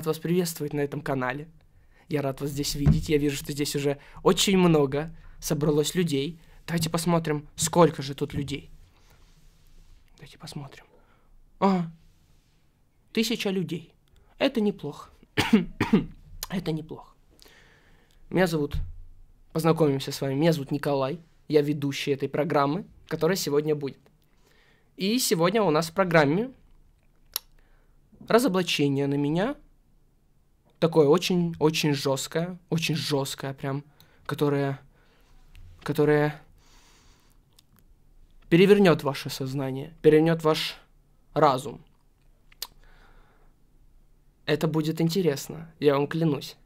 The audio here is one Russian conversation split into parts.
рад вас приветствовать на этом канале. Я рад вас здесь видеть. Я вижу, что здесь уже очень много собралось людей. Давайте посмотрим, сколько же тут людей. Давайте посмотрим. А, тысяча людей. Это неплохо. Это неплохо. Меня зовут, познакомимся с вами, меня зовут Николай. Я ведущий этой программы, которая сегодня будет. И сегодня у нас в программе разоблачение на меня – такое очень-очень жесткое, очень жесткое прям, которое, которое перевернет ваше сознание, перевернет ваш разум. Это будет интересно, я вам клянусь.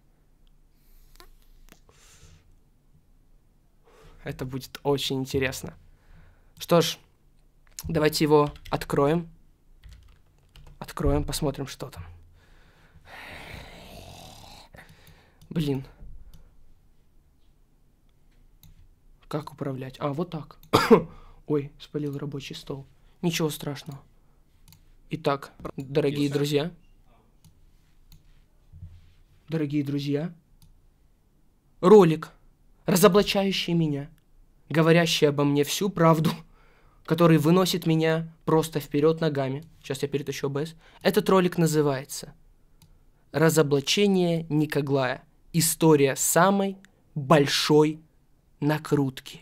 Это будет очень интересно. Что ж, давайте его откроем. Откроем, посмотрим, что там. Блин. Как управлять? А, вот так. Ой, спалил рабочий стол. Ничего страшного. Итак, дорогие друзья. Дорогие друзья. Ролик, разоблачающий меня, говорящий обо мне всю правду, который выносит меня просто вперед ногами. Сейчас я перетащу ОБС. Этот ролик называется «Разоблачение Никоглая». История самой большой накрутки.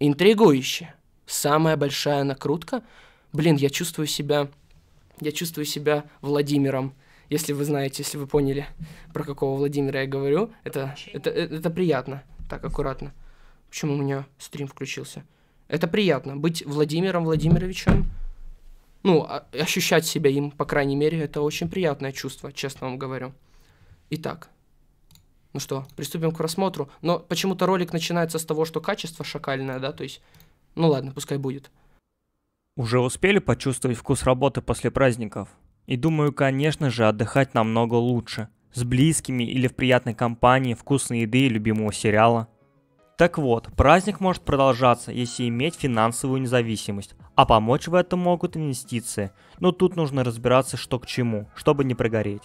Интригующе. Самая большая накрутка. Блин, я чувствую себя... Я чувствую себя Владимиром. Если вы знаете, если вы поняли, про какого Владимира я говорю, это, это, это, это приятно. Так, аккуратно. Почему у меня стрим включился? Это приятно. Быть Владимиром Владимировичем, ну, а, ощущать себя им, по крайней мере, это очень приятное чувство, честно вам говорю. Итак, ну что, приступим к рассмотру. Но почему-то ролик начинается с того, что качество шакальное, да, то есть... Ну ладно, пускай будет. Уже успели почувствовать вкус работы после праздников? И думаю, конечно же, отдыхать намного лучше. С близкими или в приятной компании, вкусной еды и любимого сериала. Так вот, праздник может продолжаться, если иметь финансовую независимость, а помочь в этом могут инвестиции, но тут нужно разбираться, что к чему, чтобы не прогореть.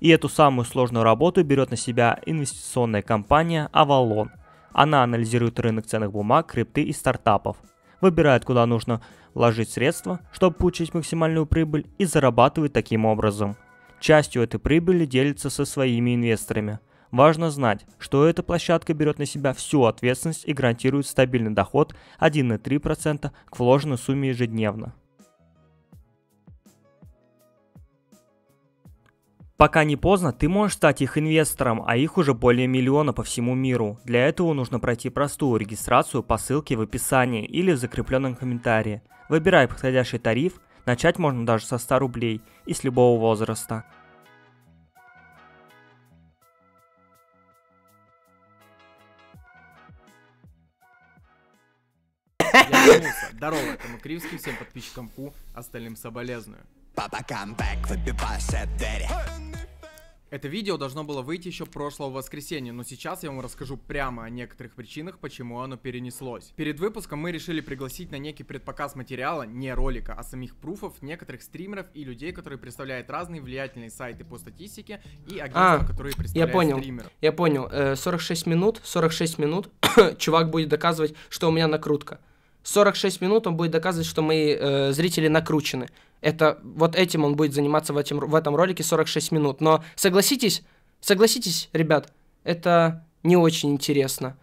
И эту самую сложную работу берет на себя инвестиционная компания Avalon. Она анализирует рынок ценных бумаг, крипты и стартапов, выбирает, куда нужно вложить средства, чтобы получить максимальную прибыль и зарабатывает таким образом. Частью этой прибыли делится со своими инвесторами. Важно знать, что эта площадка берет на себя всю ответственность и гарантирует стабильный доход 1,3% к вложенной сумме ежедневно. Пока не поздно, ты можешь стать их инвестором, а их уже более миллиона по всему миру. Для этого нужно пройти простую регистрацию по ссылке в описании или в закрепленном комментарии. Выбирай подходящий тариф, начать можно даже со 100 рублей и с любого возраста. Я вернулся. Здорово, это Макривский, всем подписчикам Ку, остальным соболезную. Папа камбэк, выпивайся от двери. Это видео должно было выйти еще прошлого воскресенья, но сейчас я вам расскажу прямо о некоторых причинах, почему оно перенеслось. Перед выпуском мы решили пригласить на некий предпоказ материала, не ролика, а самих пруфов, некоторых стримеров и людей, которые представляют разные влиятельные сайты по статистике и агентства, а, которые представляют я понял, стримеров. Я понял, 46 э, минут, 46 минут, чувак будет доказывать, что у меня накрутка. 46 минут он будет доказывать, что мои э, зрители накручены. Это вот этим он будет заниматься в, этим, в этом ролике 46 минут. Но согласитесь, согласитесь, ребят, это не очень интересно.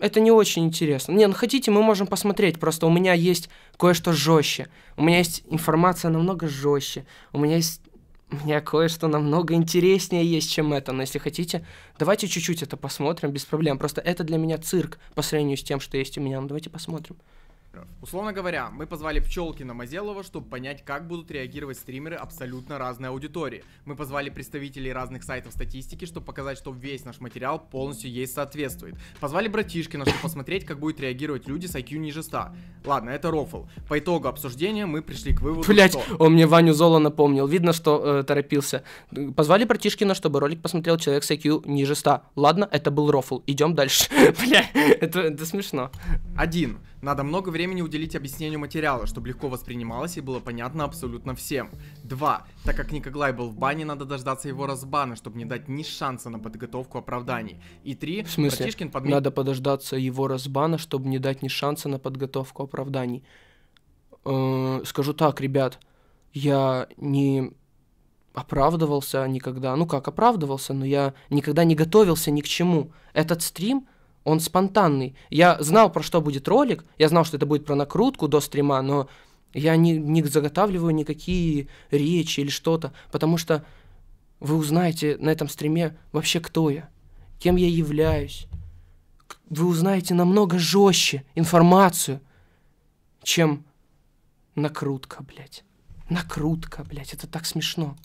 Это не очень интересно. Не, ну хотите, мы можем посмотреть. Просто у меня есть кое-что жестче. У меня есть информация намного жестче. У меня есть у меня кое-что намного интереснее есть, чем это. Но если хотите, давайте чуть-чуть это посмотрим, без проблем. Просто это для меня цирк по сравнению с тем, что есть у меня. Ну, давайте посмотрим стримеров. Условно говоря, мы позвали пчелки на Мазелова, чтобы понять, как будут реагировать стримеры абсолютно разной аудитории. Мы позвали представителей разных сайтов статистики, чтобы показать, что весь наш материал полностью ей соответствует. Позвали Братишкина, чтобы посмотреть, как будут реагировать люди с IQ ниже 100. Ладно, это рофл. По итогу обсуждения мы пришли к выводу, Блять, что... он мне Ваню Золо напомнил. Видно, что э, торопился. Позвали Братишкина, чтобы ролик посмотрел человек с IQ ниже 100. Ладно, это был рофл. Идем дальше. Бля, это, это смешно. Один. Надо много времени уделить объяснению материала, чтобы легко воспринималось и было понятно абсолютно всем. 2. Так как Николай был в бане, надо дождаться его разбана, чтобы не дать ни шанса на подготовку оправданий. И 3. В смысле? Братишкин подме... Надо подождаться его разбана, чтобы не дать ни шанса на подготовку оправданий. Э, скажу так, ребят, я не оправдывался никогда. Ну как, оправдывался, но я никогда не готовился ни к чему. Этот стрим он спонтанный. Я знал, про что будет ролик, я знал, что это будет про накрутку до стрима, но я не, не заготавливаю никакие речи или что-то, потому что вы узнаете на этом стриме вообще, кто я, кем я являюсь. Вы узнаете намного жестче информацию, чем накрутка, блядь. Накрутка, блядь, это так смешно.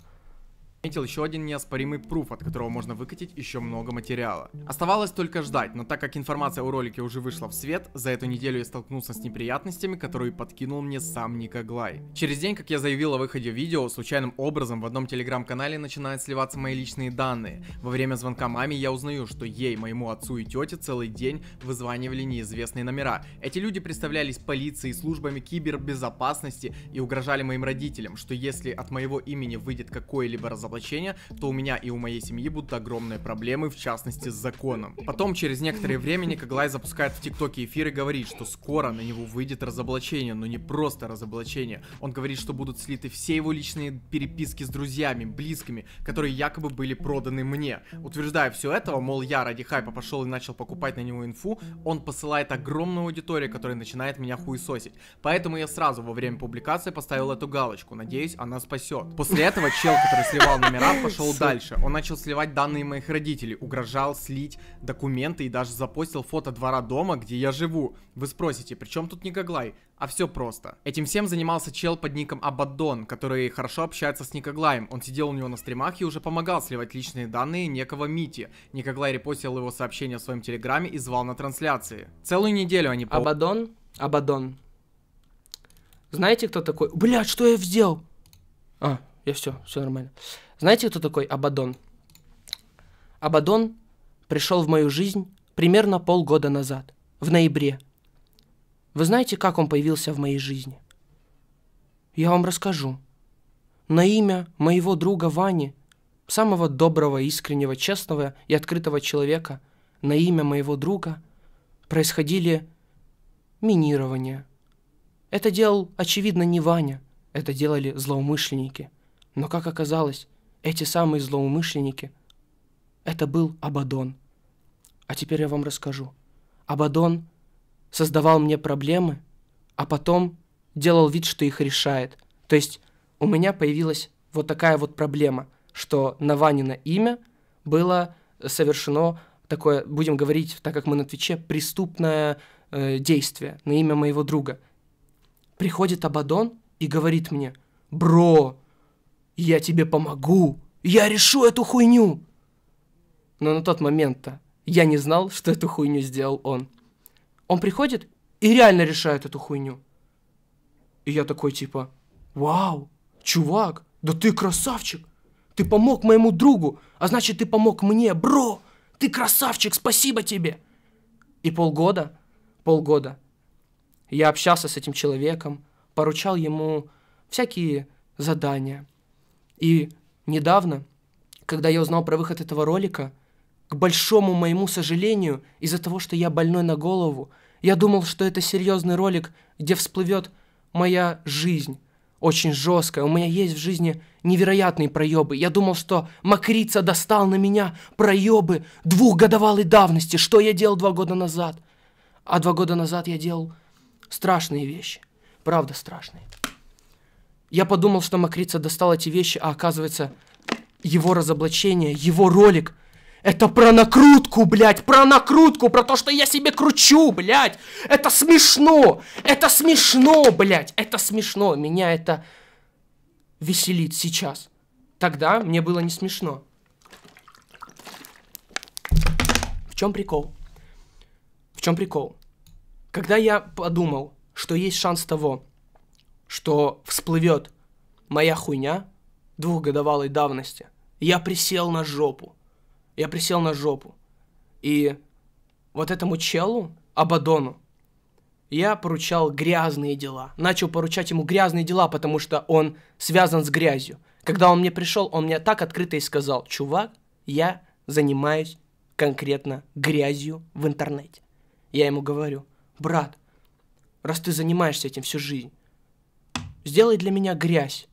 Заметил еще один неоспоримый пруф, от которого можно выкатить еще много материала. Оставалось только ждать, но так как информация о ролике уже вышла в свет, за эту неделю я столкнулся с неприятностями, которые подкинул мне сам Никоглай. Через день, как я заявил о выходе видео, случайным образом в одном телеграм-канале начинают сливаться мои личные данные. Во время звонка маме я узнаю, что ей, моему отцу и тете целый день вызванивали неизвестные номера. Эти люди представлялись полицией, службами кибербезопасности и угрожали моим родителям, что если от моего имени выйдет какое либо разговор, разоблачения, то у меня и у моей семьи будут огромные проблемы, в частности с законом. Потом, через некоторое время, Николай запускает в ТикТоке эфир и говорит, что скоро на него выйдет разоблачение, но не просто разоблачение. Он говорит, что будут слиты все его личные переписки с друзьями, близкими, которые якобы были проданы мне. Утверждая все этого, мол, я ради хайпа пошел и начал покупать на него инфу, он посылает огромную аудиторию, которая начинает меня хуесосить. Поэтому я сразу во время публикации поставил эту галочку, надеюсь, она спасет. После этого чел, который сливал сдал номера, пошел дальше. Он начал сливать данные моих родителей, угрожал слить документы и даже запостил фото двора дома, где я живу. Вы спросите, при чем тут Никоглай? А все просто. Этим всем занимался чел под ником Абаддон, который хорошо общается с Никоглаем. Он сидел у него на стримах и уже помогал сливать личные данные некого Мити. Никоглай репостил его сообщение в своем телеграме и звал на трансляции. Целую неделю они... По... Абадон? Абадон. Знаете, кто такой? Блядь, что я взял? А, я все, все нормально. Знаете, кто такой Абадон? Абадон пришел в мою жизнь примерно полгода назад, в ноябре. Вы знаете, как он появился в моей жизни? Я вам расскажу. На имя моего друга Вани, самого доброго, искреннего, честного и открытого человека, на имя моего друга происходили минирования. Это делал, очевидно, не Ваня, это делали злоумышленники. Но, как оказалось, эти самые злоумышленники. Это был Абадон. А теперь я вам расскажу. Абадон создавал мне проблемы, а потом делал вид, что их решает. То есть у меня появилась вот такая вот проблема, что на Ванино имя было совершено такое, будем говорить, так как мы на Твиче, преступное э, действие на имя моего друга. Приходит Абадон и говорит мне, «Бро, я тебе помогу, я решу эту хуйню. Но на тот момент-то я не знал, что эту хуйню сделал он. Он приходит и реально решает эту хуйню. И я такой типа, вау, чувак, да ты красавчик. Ты помог моему другу, а значит ты помог мне, бро. Ты красавчик, спасибо тебе. И полгода, полгода я общался с этим человеком, поручал ему всякие задания – и недавно, когда я узнал про выход этого ролика, к большому моему сожалению, из-за того, что я больной на голову, я думал, что это серьезный ролик, где всплывет моя жизнь. Очень жесткая. У меня есть в жизни невероятные проебы. Я думал, что Макрица достал на меня проебы двухгодовалой давности. Что я делал два года назад? А два года назад я делал страшные вещи. Правда страшные. Я подумал, что Макрица достал эти вещи, а оказывается, его разоблачение, его ролик — это про накрутку, блядь, про накрутку, про то, что я себе кручу, блядь. Это смешно, это смешно, блядь, это смешно. Меня это веселит сейчас. Тогда мне было не смешно. В чем прикол? В чем прикол? Когда я подумал, что есть шанс того, что всплывет моя хуйня двухгодовалой давности. Я присел на жопу. Я присел на жопу. И вот этому челу, Абадону, я поручал грязные дела. Начал поручать ему грязные дела, потому что он связан с грязью. Когда он мне пришел, он мне так открыто и сказал, чувак, я занимаюсь конкретно грязью в интернете. Я ему говорю, брат, раз ты занимаешься этим всю жизнь, сделай для меня грязь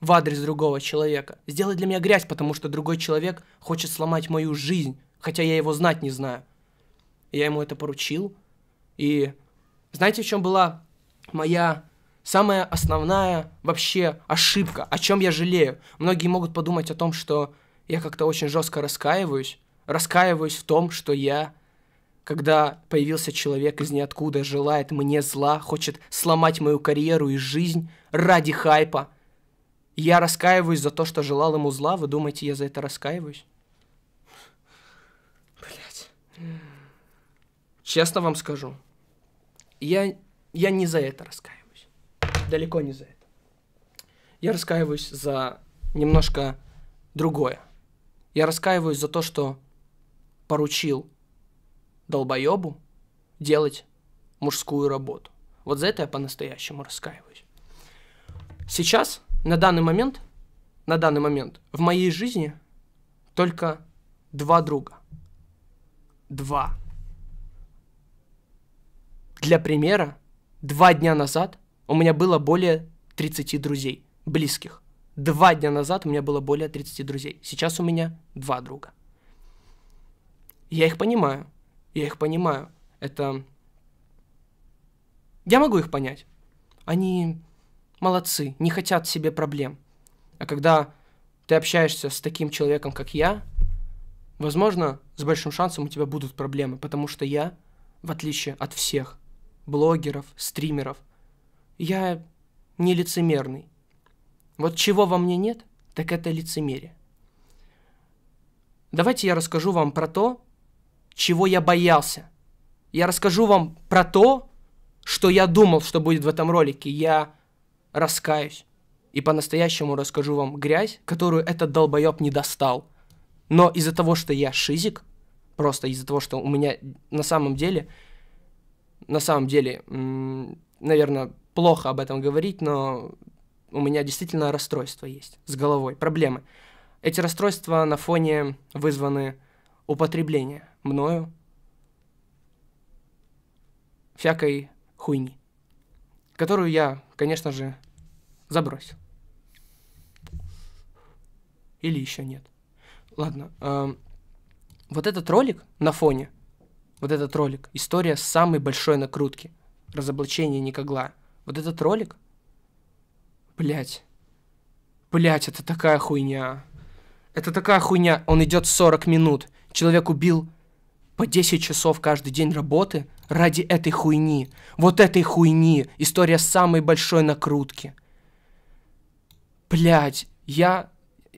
в адрес другого человека. Сделай для меня грязь, потому что другой человек хочет сломать мою жизнь, хотя я его знать не знаю. Я ему это поручил. И знаете, в чем была моя самая основная вообще ошибка, о чем я жалею? Многие могут подумать о том, что я как-то очень жестко раскаиваюсь. Раскаиваюсь в том, что я когда появился человек из ниоткуда, желает мне зла, хочет сломать мою карьеру и жизнь ради хайпа. Я раскаиваюсь за то, что желал ему зла. Вы думаете, я за это раскаиваюсь? Блять. Честно вам скажу, я, я не за это раскаиваюсь. Далеко не за это. Я раскаиваюсь за немножко другое. Я раскаиваюсь за то, что поручил долбоебу делать мужскую работу. Вот за это я по-настоящему раскаиваюсь. Сейчас, на данный момент, на данный момент в моей жизни только два друга. Два. Для примера, два дня назад у меня было более 30 друзей, близких. Два дня назад у меня было более 30 друзей. Сейчас у меня два друга. Я их понимаю. Я их понимаю. Это... Я могу их понять. Они молодцы, не хотят себе проблем. А когда ты общаешься с таким человеком, как я, возможно, с большим шансом у тебя будут проблемы, потому что я, в отличие от всех блогеров, стримеров, я не лицемерный. Вот чего во мне нет, так это лицемерие. Давайте я расскажу вам про то, чего я боялся. Я расскажу вам про то, что я думал, что будет в этом ролике. Я раскаюсь. И по-настоящему расскажу вам грязь, которую этот долбоеб не достал. Но из-за того, что я шизик, просто из-за того, что у меня на самом деле, на самом деле, наверное, плохо об этом говорить, но у меня действительно расстройство есть с головой, проблемы. Эти расстройства на фоне вызваны употребления мною всякой хуйни, которую я, конечно же, забросил. Или еще нет. Ладно. Э, вот этот ролик на фоне, вот этот ролик, история самой большой накрутки, разоблачение Никогла. Вот этот ролик, блять, блять, это такая хуйня. Это такая хуйня, он идет 40 минут. Человек убил по 10 часов каждый день работы ради этой хуйни. Вот этой хуйни. История самой большой накрутки. Блять, я...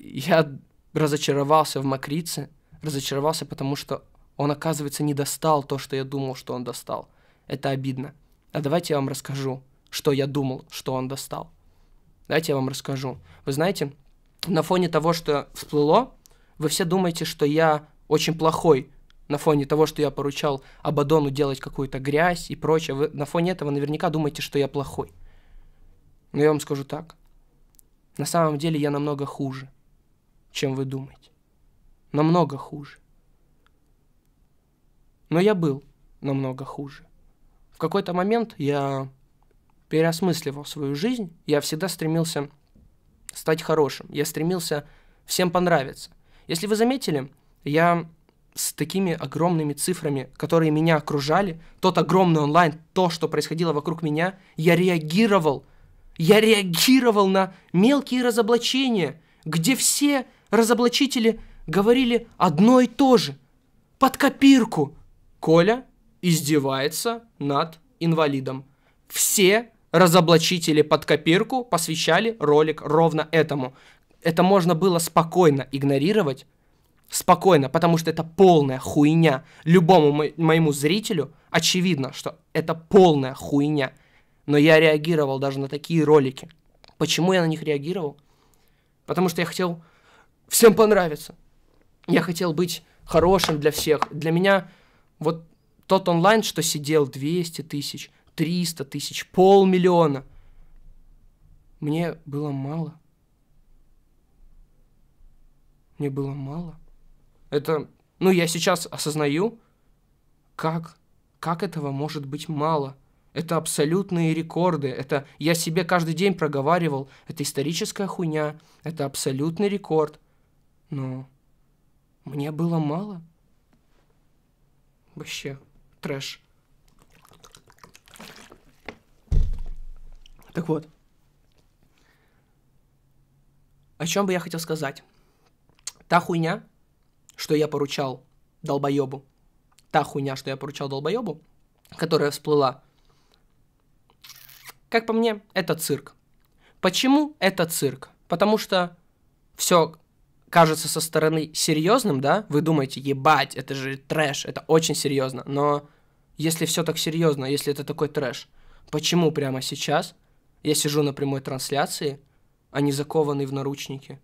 Я разочаровался в Макрице. Разочаровался, потому что он, оказывается, не достал то, что я думал, что он достал. Это обидно. А давайте я вам расскажу, что я думал, что он достал. Давайте я вам расскажу. Вы знаете, на фоне того, что всплыло, вы все думаете, что я очень плохой на фоне того, что я поручал Абадону делать какую-то грязь и прочее. Вы на фоне этого наверняка думаете, что я плохой. Но я вам скажу так. На самом деле я намного хуже, чем вы думаете. Намного хуже. Но я был намного хуже. В какой-то момент я переосмысливал свою жизнь. Я всегда стремился стать хорошим. Я стремился всем понравиться. Если вы заметили, я с такими огромными цифрами, которые меня окружали, тот огромный онлайн, то, что происходило вокруг меня, я реагировал. Я реагировал на мелкие разоблачения, где все разоблачители говорили одно и то же. Под копирку. Коля издевается над инвалидом. Все разоблачители под копирку посвящали ролик ровно этому. Это можно было спокойно игнорировать, спокойно, потому что это полная хуйня. Любому мо- моему зрителю очевидно, что это полная хуйня. Но я реагировал даже на такие ролики. Почему я на них реагировал? Потому что я хотел всем понравиться. Я хотел быть хорошим для всех. Для меня вот тот онлайн, что сидел 200 тысяч, 300 тысяч, полмиллиона, мне было мало. Мне было мало. Это, ну, я сейчас осознаю, как, как этого может быть мало. Это абсолютные рекорды, это я себе каждый день проговаривал, это историческая хуйня, это абсолютный рекорд. Но мне было мало. Вообще, трэш. Так вот. О чем бы я хотел сказать? Та хуйня, что я поручал долбоебу, та хуйня, что я поручал долбоебу, которая всплыла, как по мне, это цирк. Почему это цирк? Потому что все кажется со стороны серьезным, да? Вы думаете, ебать, это же трэш, это очень серьезно. Но если все так серьезно, если это такой трэш, почему прямо сейчас я сижу на прямой трансляции, а не закованный в наручники?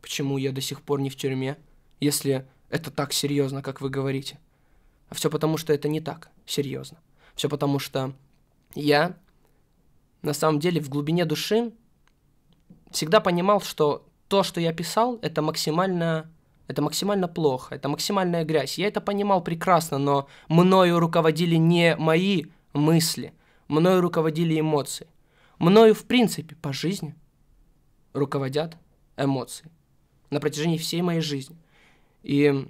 Почему я до сих пор не в тюрьме? если это так серьезно, как вы говорите. А все потому, что это не так серьезно. Все потому, что я на самом деле в глубине души всегда понимал, что то, что я писал, это максимально, это максимально плохо, это максимальная грязь. Я это понимал прекрасно, но мною руководили не мои мысли, мною руководили эмоции. Мною, в принципе, по жизни руководят эмоции на протяжении всей моей жизни – и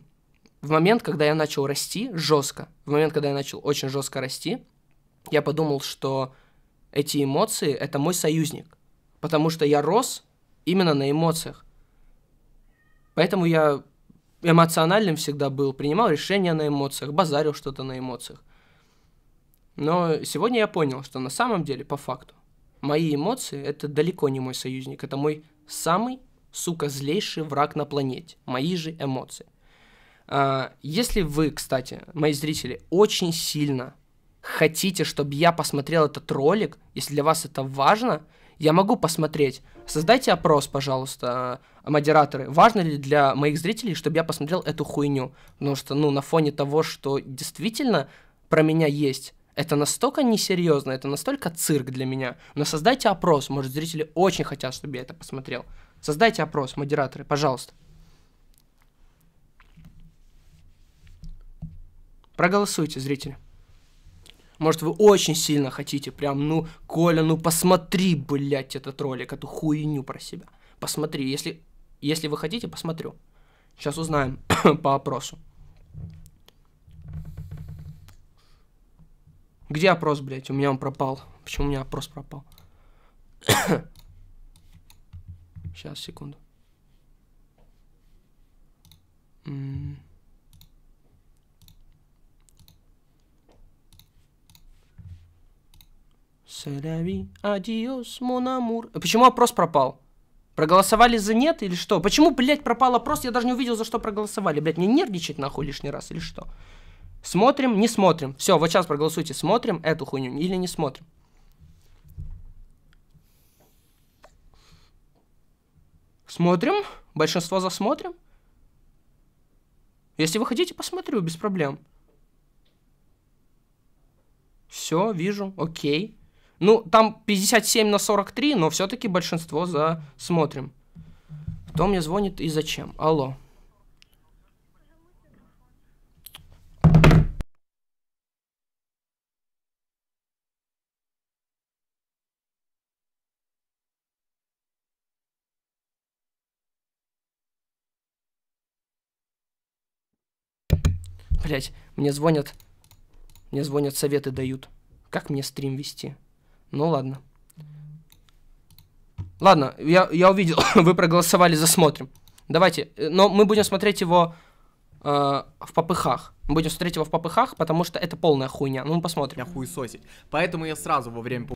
в момент, когда я начал расти жестко, в момент, когда я начал очень жестко расти, я подумал, что эти эмоции — это мой союзник, потому что я рос именно на эмоциях. Поэтому я эмоциональным всегда был, принимал решения на эмоциях, базарил что-то на эмоциях. Но сегодня я понял, что на самом деле, по факту, мои эмоции — это далеко не мой союзник, это мой самый сука, злейший враг на планете. Мои же эмоции. А, если вы, кстати, мои зрители, очень сильно хотите, чтобы я посмотрел этот ролик, если для вас это важно, я могу посмотреть. Создайте опрос, пожалуйста, модераторы. Важно ли для моих зрителей, чтобы я посмотрел эту хуйню? Потому что, ну, на фоне того, что действительно про меня есть, это настолько несерьезно, это настолько цирк для меня. Но создайте опрос, может, зрители очень хотят, чтобы я это посмотрел. Создайте опрос, модераторы, пожалуйста. Проголосуйте, зрители. Может, вы очень сильно хотите, прям, ну, Коля, ну посмотри, блядь, этот ролик, эту хуйню про себя. Посмотри, если, если вы хотите, посмотрю. Сейчас узнаем по опросу. Где опрос, блядь? У меня он пропал. Почему у меня опрос пропал? Сейчас, секунду. М адиос, монамур. Почему опрос пропал? Проголосовали за нет или что? Почему, блядь, пропал опрос? Я даже не увидел, за что проголосовали. Блядь, мне нервничать нахуй лишний раз или что? Смотрим, не смотрим. Все, вот сейчас проголосуйте, смотрим эту хуйню или не смотрим. Смотрим. Большинство засмотрим. Если вы хотите, посмотрю, без проблем. Все, вижу, окей. Ну, там 57 на 43, но все-таки большинство засмотрим. Кто мне звонит и зачем? Алло. Блять, мне звонят... Мне звонят, советы дают. Как мне стрим вести? Ну ладно. Ладно, я, я увидел, вы проголосовали за смотрим. Давайте, э, но мы будем смотреть его э, в попыхах. Мы будем смотреть его в попыхах, потому что это полная хуйня. Ну, мы посмотрим. Я сосить. Поэтому я сразу во время...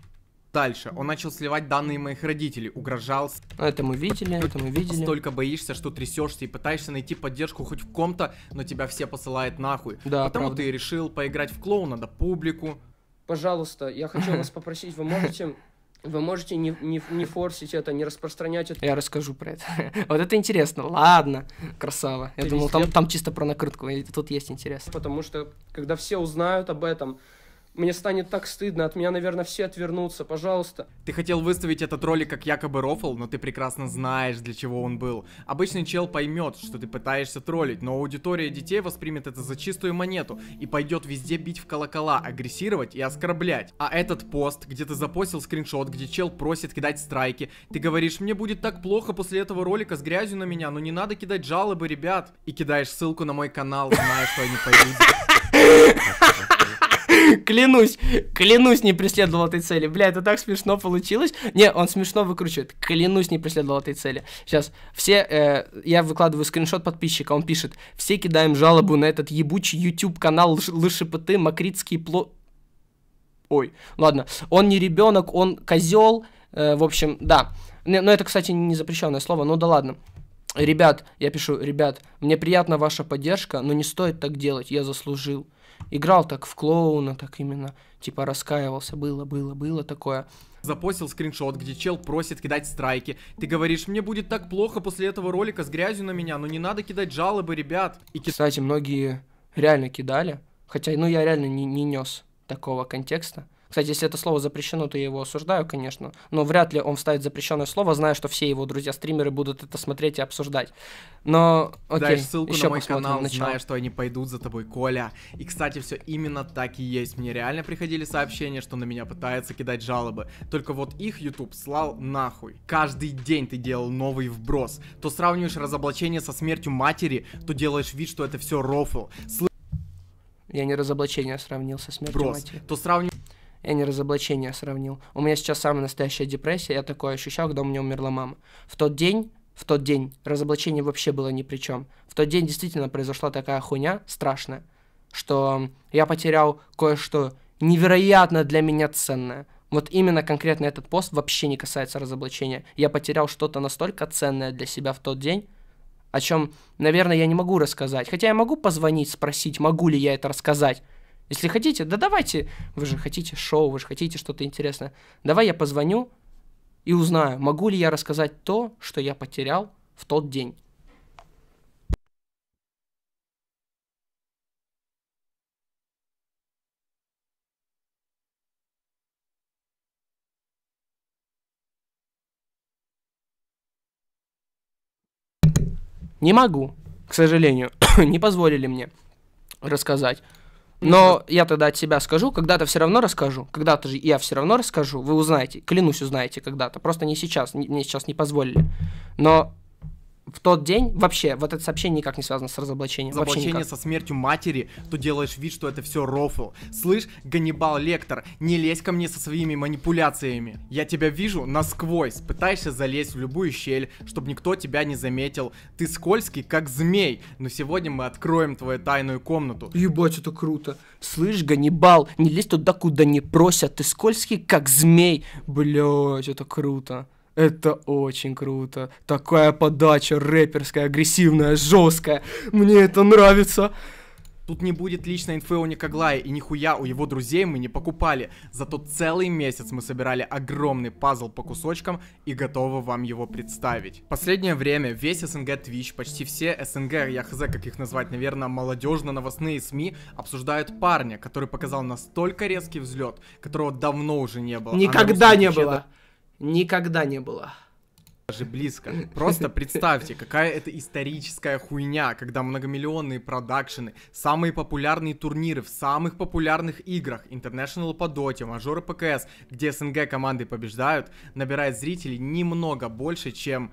Дальше. Он начал сливать данные моих родителей, угрожал... А, это мы видели, это мы видели. Столько боишься, что трясешься и пытаешься найти поддержку хоть в ком-то, но тебя все посылают нахуй. Да, Потому правда. ты решил поиграть в клоуна, да публику. Пожалуйста, я хочу вас попросить, вы можете вы можете не, не, не форсить это, не распространять это. Я расскажу про это. вот это интересно. Ладно, красава. Я думал, там, там чисто про накрутку, И тут есть интерес. Потому что, когда все узнают об этом, мне станет так стыдно, от меня, наверное, все отвернутся, пожалуйста. Ты хотел выставить этот ролик как якобы рофл, но ты прекрасно знаешь, для чего он был. Обычный чел поймет, что ты пытаешься троллить, но аудитория детей воспримет это за чистую монету и пойдет везде бить в колокола, агрессировать и оскорблять. А этот пост, где ты запостил скриншот, где чел просит кидать страйки, ты говоришь, мне будет так плохо после этого ролика с грязью на меня, но не надо кидать жалобы, ребят. И кидаешь ссылку на мой канал, зная, что они пойдут клянусь, клянусь, не преследовал этой цели. Бля, это так смешно получилось. Не, он смешно выкручивает. Клянусь, не преследовал этой цели. Сейчас, все, э, я выкладываю скриншот подписчика, он пишет, все кидаем жалобу на этот ебучий YouTube канал Лышепыты, Макритский пло... Ой, ладно, он не ребенок, он козел, э, в общем, да. Но это, кстати, не запрещенное слово, ну да ладно. Ребят, я пишу, ребят, мне приятна ваша поддержка, но не стоит так делать, я заслужил играл так в клоуна, так именно, типа раскаивался, было, было, было такое. Запостил скриншот, где чел просит кидать страйки. Ты говоришь, мне будет так плохо после этого ролика с грязью на меня, но не надо кидать жалобы, ребят. И Кстати, многие реально кидали, хотя, ну, я реально не, не нес такого контекста. Кстати, если это слово запрещено, то я его осуждаю, конечно, но вряд ли он вставит запрещенное слово, зная, что все его друзья-стримеры будут это смотреть и обсуждать. Но, окей, Дашь ссылку еще на мой канал, начало. зная, что они пойдут за тобой, Коля. И, кстати, все именно так и есть. Мне реально приходили сообщения, что на меня пытаются кидать жалобы. Только вот их YouTube слал нахуй. Каждый день ты делал новый вброс. То сравниваешь разоблачение со смертью матери, то делаешь вид, что это все рофл. Сл... Я не разоблачение сравнил со смертью Брос. матери. То сравниваешь... Я не разоблачение сравнил. У меня сейчас самая настоящая депрессия, я такое ощущал, когда у меня умерла мама. В тот день в тот день разоблачение вообще было ни при чем. В тот день действительно произошла такая хуйня страшная, что я потерял кое-что невероятно для меня ценное. Вот именно конкретно этот пост вообще не касается разоблачения. Я потерял что-то настолько ценное для себя в тот день, о чем, наверное, я не могу рассказать. Хотя я могу позвонить, спросить, могу ли я это рассказать. Если хотите, да давайте, вы же хотите шоу, вы же хотите что-то интересное. Давай я позвоню и узнаю, могу ли я рассказать то, что я потерял в тот день. Не могу, к сожалению, не позволили мне рассказать. Но я тогда от себя скажу, когда-то все равно расскажу, когда-то же я все равно расскажу, вы узнаете, клянусь, узнаете когда-то, просто не сейчас, мне сейчас не позволили. Но в тот день вообще вот это сообщение никак не связано с разоблачением. Разоблачение со смертью матери, то делаешь вид, что это все рофл. Слышь, Ганнибал Лектор, не лезь ко мне со своими манипуляциями. Я тебя вижу насквозь, пытаешься залезть в любую щель, чтобы никто тебя не заметил. Ты скользкий, как змей, но сегодня мы откроем твою тайную комнату. Ебать, это круто. Слышь, Ганнибал, не лезь туда, куда не просят, ты скользкий, как змей. Блять, это круто. Это очень круто. Такая подача рэперская, агрессивная, жесткая. Мне это нравится. Тут не будет личной инфы у Никоглая, и нихуя у его друзей мы не покупали. Зато целый месяц мы собирали огромный пазл по кусочкам и готовы вам его представить. Последнее время весь СНГ Twitch, почти все СНГ, я хз как их назвать, наверное, молодежно-новостные СМИ обсуждают парня, который показал настолько резкий взлет, которого давно уже не было. Никогда не было. Никогда не было. Даже близко. Просто представьте, какая это историческая хуйня, когда многомиллионные продакшены, самые популярные турниры в самых популярных играх, International по доте, мажоры ПКС, где СНГ команды побеждают, набирает зрителей немного больше, чем...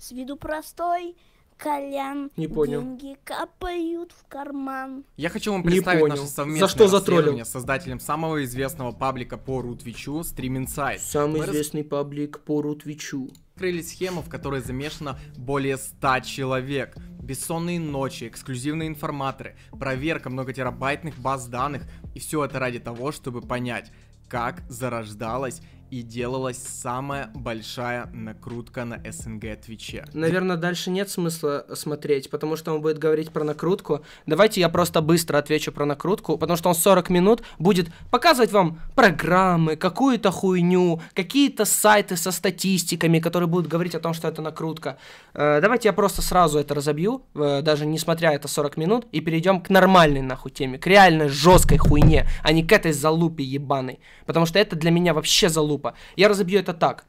С виду простой, Колян. Не понял. Деньги капают в карман. Я хочу вам представить наше совместное За что затроллил? с создателем самого известного паблика по Рутвичу Stream Insight. Самый Мы известный рас... паблик по Рутвичу. Открыли схему, в которой замешано более 100 человек. Бессонные ночи, эксклюзивные информаторы, проверка многотерабайтных баз данных. И все это ради того, чтобы понять, как зарождалась и делалась самая большая накрутка на СНГ Твиче. Наверное, дальше нет смысла смотреть, потому что он будет говорить про накрутку. Давайте я просто быстро отвечу про накрутку, потому что он 40 минут будет показывать вам программы, какую-то хуйню, какие-то сайты со статистиками, которые будут говорить о том, что это накрутка. Э, давайте я просто сразу это разобью, э, даже несмотря это 40 минут, и перейдем к нормальной нахуй теме, к реальной жесткой хуйне, а не к этой залупе ебаной. Потому что это для меня вообще залупа глупо. Я разобью это так.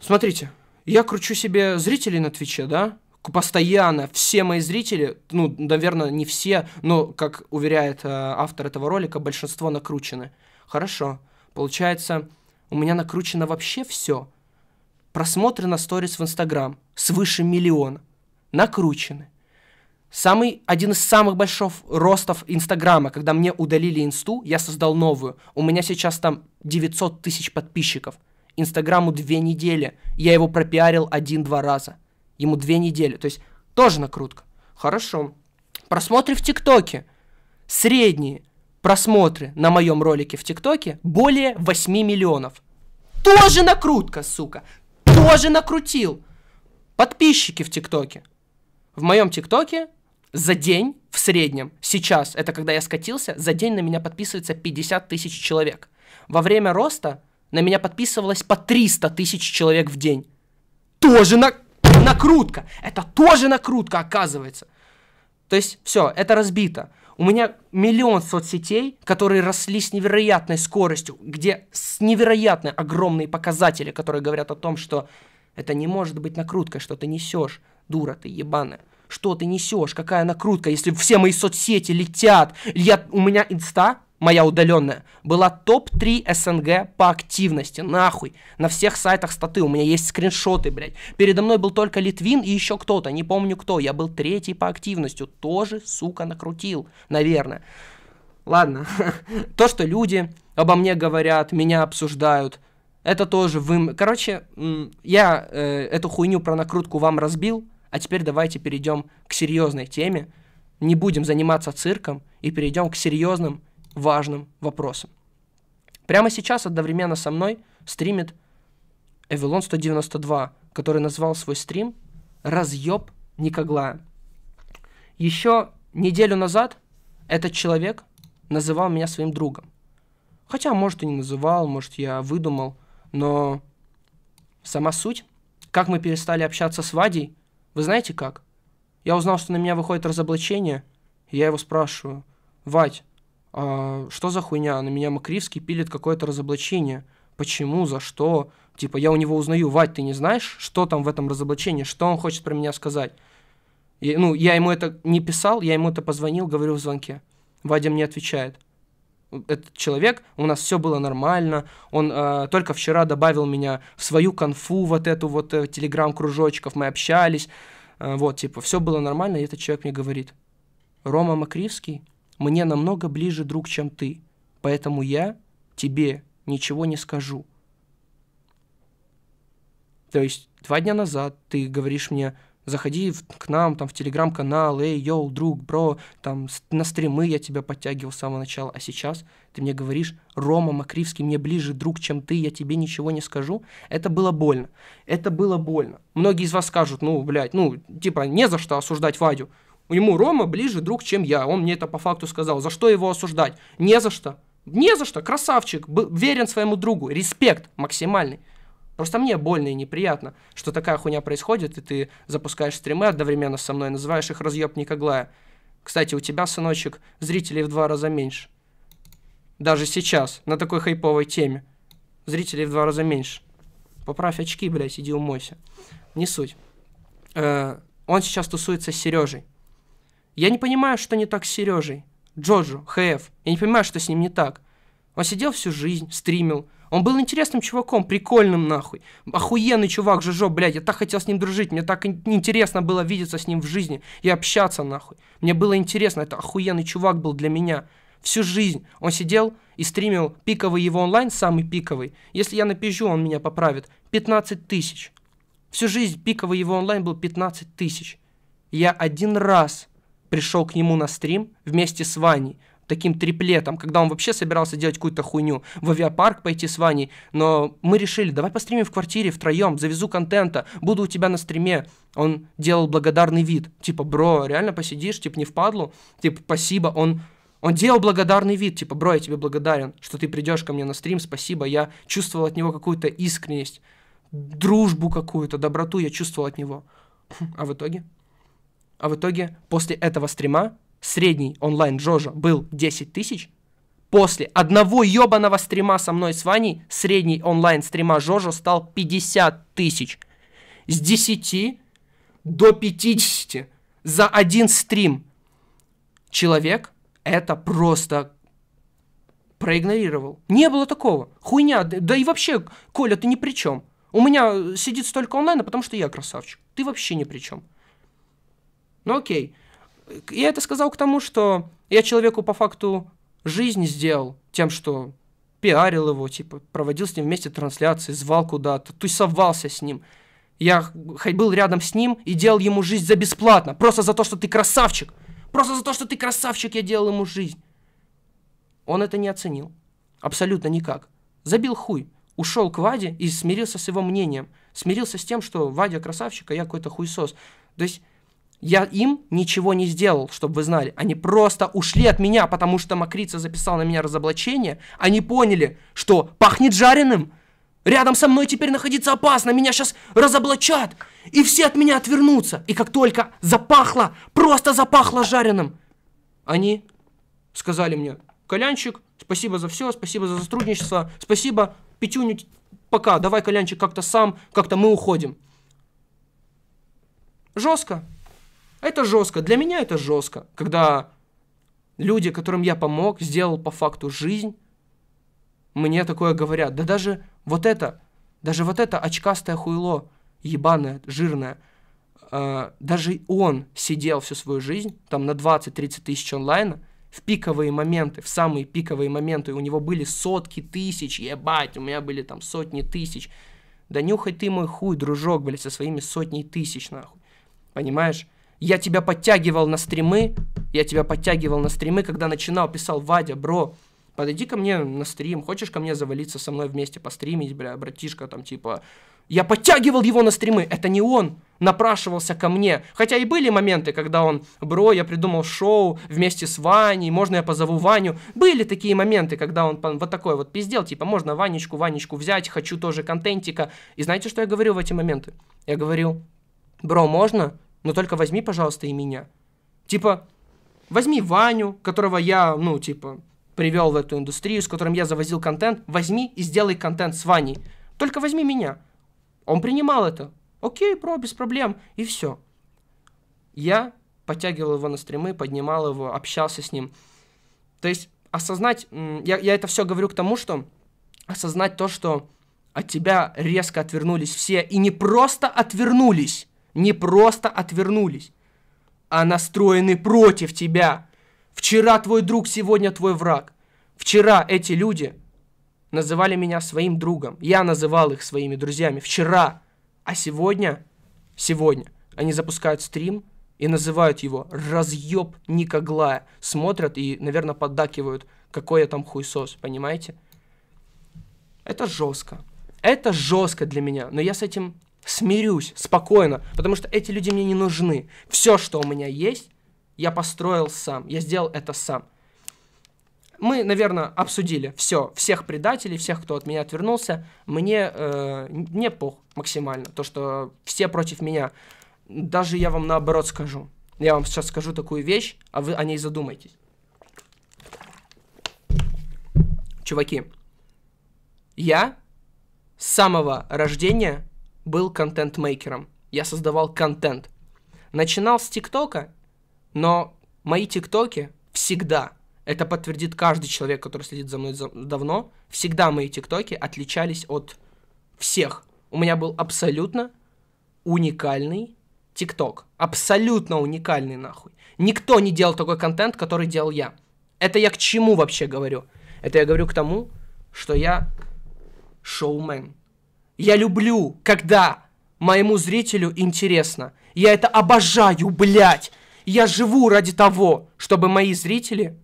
Смотрите, я кручу себе зрителей на Твиче, да? Постоянно все мои зрители, ну, наверное, не все, но, как уверяет э, автор этого ролика, большинство накручены. Хорошо. Получается, у меня накручено вообще все. Просмотры на сторис в Инстаграм свыше миллиона. Накручены. Самый, один из самых больших ростов Инстаграма, когда мне удалили инсту, я создал новую. У меня сейчас там 900 тысяч подписчиков. Инстаграму две недели. Я его пропиарил один-два раза. Ему две недели. То есть тоже накрутка. Хорошо. Просмотры в ТикТоке. Средние просмотры на моем ролике в ТикТоке более 8 миллионов. Тоже накрутка, сука. Тоже накрутил. Подписчики в ТикТоке. В моем ТикТоке за день в среднем, сейчас, это когда я скатился, за день на меня подписывается 50 тысяч человек. Во время роста на меня подписывалось по 300 тысяч человек в день. Тоже на... накрутка. Это тоже накрутка, оказывается. То есть, все, это разбито. У меня миллион соцсетей, которые росли с невероятной скоростью, где с невероятно огромные показатели, которые говорят о том, что это не может быть накруткой, что ты несешь, дура ты ебаная. Что ты несешь? Какая накрутка? Если все мои соцсети летят. Я, у меня инста, моя удаленная, была топ-3 СНГ по активности, нахуй. На всех сайтах статы, у меня есть скриншоты, блядь. Передо мной был только Литвин и еще кто-то, не помню кто. Я был третий по активности, тоже, сука, накрутил, наверное. Ладно, то, что люди обо мне говорят, меня обсуждают, это тоже вы... Короче, я э, эту хуйню про накрутку вам разбил, а теперь давайте перейдем к серьезной теме, не будем заниматься цирком и перейдем к серьезным, важным вопросам. Прямо сейчас одновременно со мной стримит Эвелон 192, который назвал свой стрим «Разъеб Никоглая». Еще неделю назад этот человек называл меня своим другом. Хотя, может, и не называл, может, я выдумал, но сама суть, как мы перестали общаться с Вадей – вы знаете как? Я узнал, что на меня выходит разоблачение, и я его спрашиваю. Вать, а что за хуйня? На меня Макривский пилит какое-то разоблачение. Почему? За что? Типа, я у него узнаю, Вать, ты не знаешь, что там в этом разоблачении, что он хочет про меня сказать? И, ну, я ему это не писал, я ему это позвонил, говорю в звонке. Вадя мне отвечает этот человек, у нас все было нормально, он э, только вчера добавил меня в свою конфу, вот эту вот э, телеграм-кружочков, мы общались, э, вот, типа, все было нормально, и этот человек мне говорит, Рома Макривский мне намного ближе друг, чем ты, поэтому я тебе ничего не скажу. То есть два дня назад ты говоришь мне, заходи в, к нам там в телеграм-канал, эй, йоу, друг, бро, там на стримы я тебя подтягивал с самого начала, а сейчас ты мне говоришь, Рома Макривский мне ближе друг, чем ты, я тебе ничего не скажу, это было больно, это было больно. Многие из вас скажут, ну, блядь, ну, типа, не за что осуждать Вадю, ему Рома ближе друг, чем я, он мне это по факту сказал, за что его осуждать? Не за что, не за что, красавчик, был верен своему другу, респект максимальный. Просто мне больно и неприятно, что такая хуйня происходит, и ты запускаешь стримы одновременно со мной, называешь их разъебник Аглая. Кстати, у тебя, сыночек, зрителей в два раза меньше. Даже сейчас, на такой хайповой теме. Зрителей в два раза меньше. Поправь очки, блядь, иди умойся. Не суть. Э, он сейчас тусуется с Сережей. Я не понимаю, что не так с Сережей. Джоджо, ХФ. Я не понимаю, что с ним не так. Он сидел всю жизнь, стримил, он был интересным чуваком, прикольным нахуй. Охуенный чувак, Жижо, блядь, я так хотел с ним дружить, мне так интересно было видеться с ним в жизни и общаться нахуй. Мне было интересно, это охуенный чувак был для меня. Всю жизнь он сидел и стримил пиковый его онлайн, самый пиковый. Если я напишу, он меня поправит. 15 тысяч. Всю жизнь пиковый его онлайн был 15 тысяч. Я один раз пришел к нему на стрим вместе с Ваней таким триплетом, когда он вообще собирался делать какую-то хуйню, в авиапарк пойти с Ваней, но мы решили, давай постримим в квартире втроем, завезу контента, буду у тебя на стриме. Он делал благодарный вид, типа, бро, реально посидишь, типа, не впадлу, типа, спасибо, он он делал благодарный вид, типа, бро, я тебе благодарен, что ты придешь ко мне на стрим, спасибо. Я чувствовал от него какую-то искренность, дружбу какую-то, доброту я чувствовал от него. Хм, а в итоге? А в итоге после этого стрима средний онлайн Джожа был 10 тысяч, после одного ебаного стрима со мной с Ваней средний онлайн стрима Жожо стал 50 тысяч. С 10 до 50 за один стрим. Человек это просто проигнорировал. Не было такого. Хуйня. Да и вообще, Коля, ты ни при чем. У меня сидит столько онлайна, потому что я красавчик. Ты вообще ни при чем. Ну окей я это сказал к тому, что я человеку по факту жизнь сделал тем, что пиарил его, типа, проводил с ним вместе трансляции, звал куда-то, тусовался с ним. Я был рядом с ним и делал ему жизнь за бесплатно, просто за то, что ты красавчик. Просто за то, что ты красавчик, я делал ему жизнь. Он это не оценил. Абсолютно никак. Забил хуй. Ушел к Ваде и смирился с его мнением. Смирился с тем, что Вадя красавчик, а я какой-то хуесос. То есть я им ничего не сделал, чтобы вы знали. Они просто ушли от меня, потому что Макрица записал на меня разоблачение. Они поняли, что пахнет жареным. Рядом со мной теперь находиться опасно, меня сейчас разоблачат. И все от меня отвернутся. И как только запахло, просто запахло жареным, они сказали мне, Колянчик, спасибо за все, спасибо за сотрудничество, спасибо, Петюню, пока, давай, Колянчик, как-то сам, как-то мы уходим. Жестко, это жестко. Для меня это жестко, когда люди, которым я помог, сделал по факту жизнь, мне такое говорят. Да даже вот это, даже вот это очкастое хуйло, ебаное, жирное, э, даже он сидел всю свою жизнь, там на 20-30 тысяч онлайна, в пиковые моменты, в самые пиковые моменты у него были сотки тысяч, ебать, у меня были там сотни тысяч. Да нюхай ты мой хуй, дружок, блядь, со своими сотней тысяч, нахуй. Понимаешь? Я тебя подтягивал на стримы, я тебя подтягивал на стримы, когда начинал, писал, Вадя, бро, подойди ко мне на стрим, хочешь ко мне завалиться со мной вместе постримить, бля, братишка, там, типа, я подтягивал его на стримы, это не он напрашивался ко мне. Хотя и были моменты, когда он, бро, я придумал шоу вместе с Ваней, можно я позову Ваню. Были такие моменты, когда он вот такой вот пиздел, типа, можно Ванечку, Ванечку взять, хочу тоже контентика. И знаете, что я говорю в эти моменты? Я говорю, бро, можно? но только возьми, пожалуйста, и меня. Типа, возьми Ваню, которого я, ну, типа, привел в эту индустрию, с которым я завозил контент, возьми и сделай контент с Ваней. Только возьми меня. Он принимал это. Окей, про, без проблем. И все. Я подтягивал его на стримы, поднимал его, общался с ним. То есть осознать, я, я это все говорю к тому, что осознать то, что от тебя резко отвернулись все, и не просто отвернулись, не просто отвернулись, а настроены против тебя. Вчера твой друг, сегодня твой враг. Вчера эти люди называли меня своим другом. Я называл их своими друзьями. Вчера. А сегодня, сегодня они запускают стрим и называют его «Разъеб Никоглая». Смотрят и, наверное, поддакивают, какой я там хуйсос, понимаете? Это жестко. Это жестко для меня, но я с этим смирюсь спокойно, потому что эти люди мне не нужны. Все, что у меня есть, я построил сам, я сделал это сам. Мы, наверное, обсудили все, всех предателей, всех, кто от меня отвернулся. Мне, э, мне пох максимально, то, что все против меня. Даже я вам наоборот скажу. Я вам сейчас скажу такую вещь, а вы о ней задумайтесь. Чуваки, я с самого рождения был контент-мейкером. Я создавал контент. Начинал с ТикТока, но мои ТикТоки всегда, это подтвердит каждый человек, который следит за мной за, давно, всегда мои ТикТоки отличались от всех. У меня был абсолютно уникальный ТикТок. Абсолютно уникальный, нахуй. Никто не делал такой контент, который делал я. Это я к чему вообще говорю? Это я говорю к тому, что я шоумен. Я люблю, когда моему зрителю интересно. Я это обожаю, блядь. Я живу ради того, чтобы мои зрители,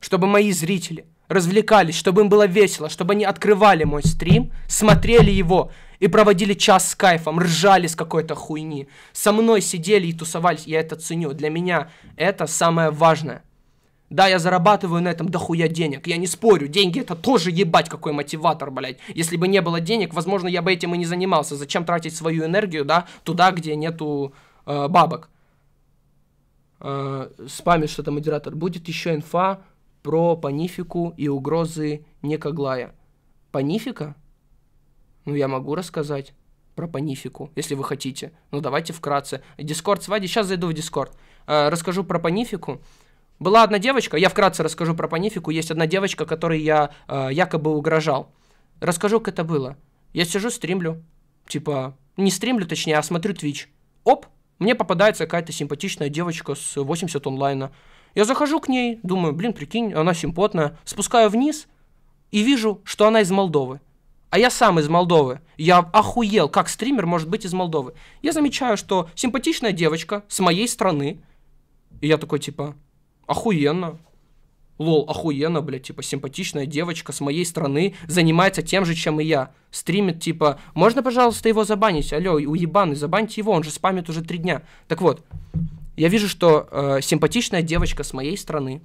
чтобы мои зрители развлекались, чтобы им было весело, чтобы они открывали мой стрим, смотрели его и проводили час с кайфом, ржали с какой-то хуйни. Со мной сидели и тусовались, я это ценю. Для меня это самое важное. Да, я зарабатываю на этом дохуя денег, я не спорю, деньги это тоже ебать какой мотиватор, блядь. Если бы не было денег, возможно, я бы этим и не занимался. Зачем тратить свою энергию, да, туда, где нету э, бабок? Э, спамишь что-то модератор. Будет еще инфа про панифику и угрозы Некоглая. Панифика? Ну, я могу рассказать про панифику, если вы хотите. Ну, давайте вкратце. Дискорд свади, сейчас зайду в Дискорд. Э, расскажу про панифику. Была одна девочка, я вкратце расскажу про панифику, есть одна девочка, которой я э, якобы угрожал. Расскажу, как это было. Я сижу, стримлю. Типа, не стримлю, точнее, а смотрю Twitch. Оп, мне попадается какая-то симпатичная девочка с 80 онлайна. Я захожу к ней, думаю, блин, прикинь, она симпотная. Спускаю вниз и вижу, что она из Молдовы. А я сам из Молдовы. Я охуел, как стример может быть из Молдовы. Я замечаю, что симпатичная девочка с моей страны. И я такой, типа, Охуенно. Лол, охуенно, блядь, типа, симпатичная девочка с моей стороны занимается тем же, чем и я. Стримит, типа, можно, пожалуйста, его забанить? Алло, уебаны, забаньте его, он же спамит уже три дня. Так вот, я вижу, что э, симпатичная девочка с моей стороны.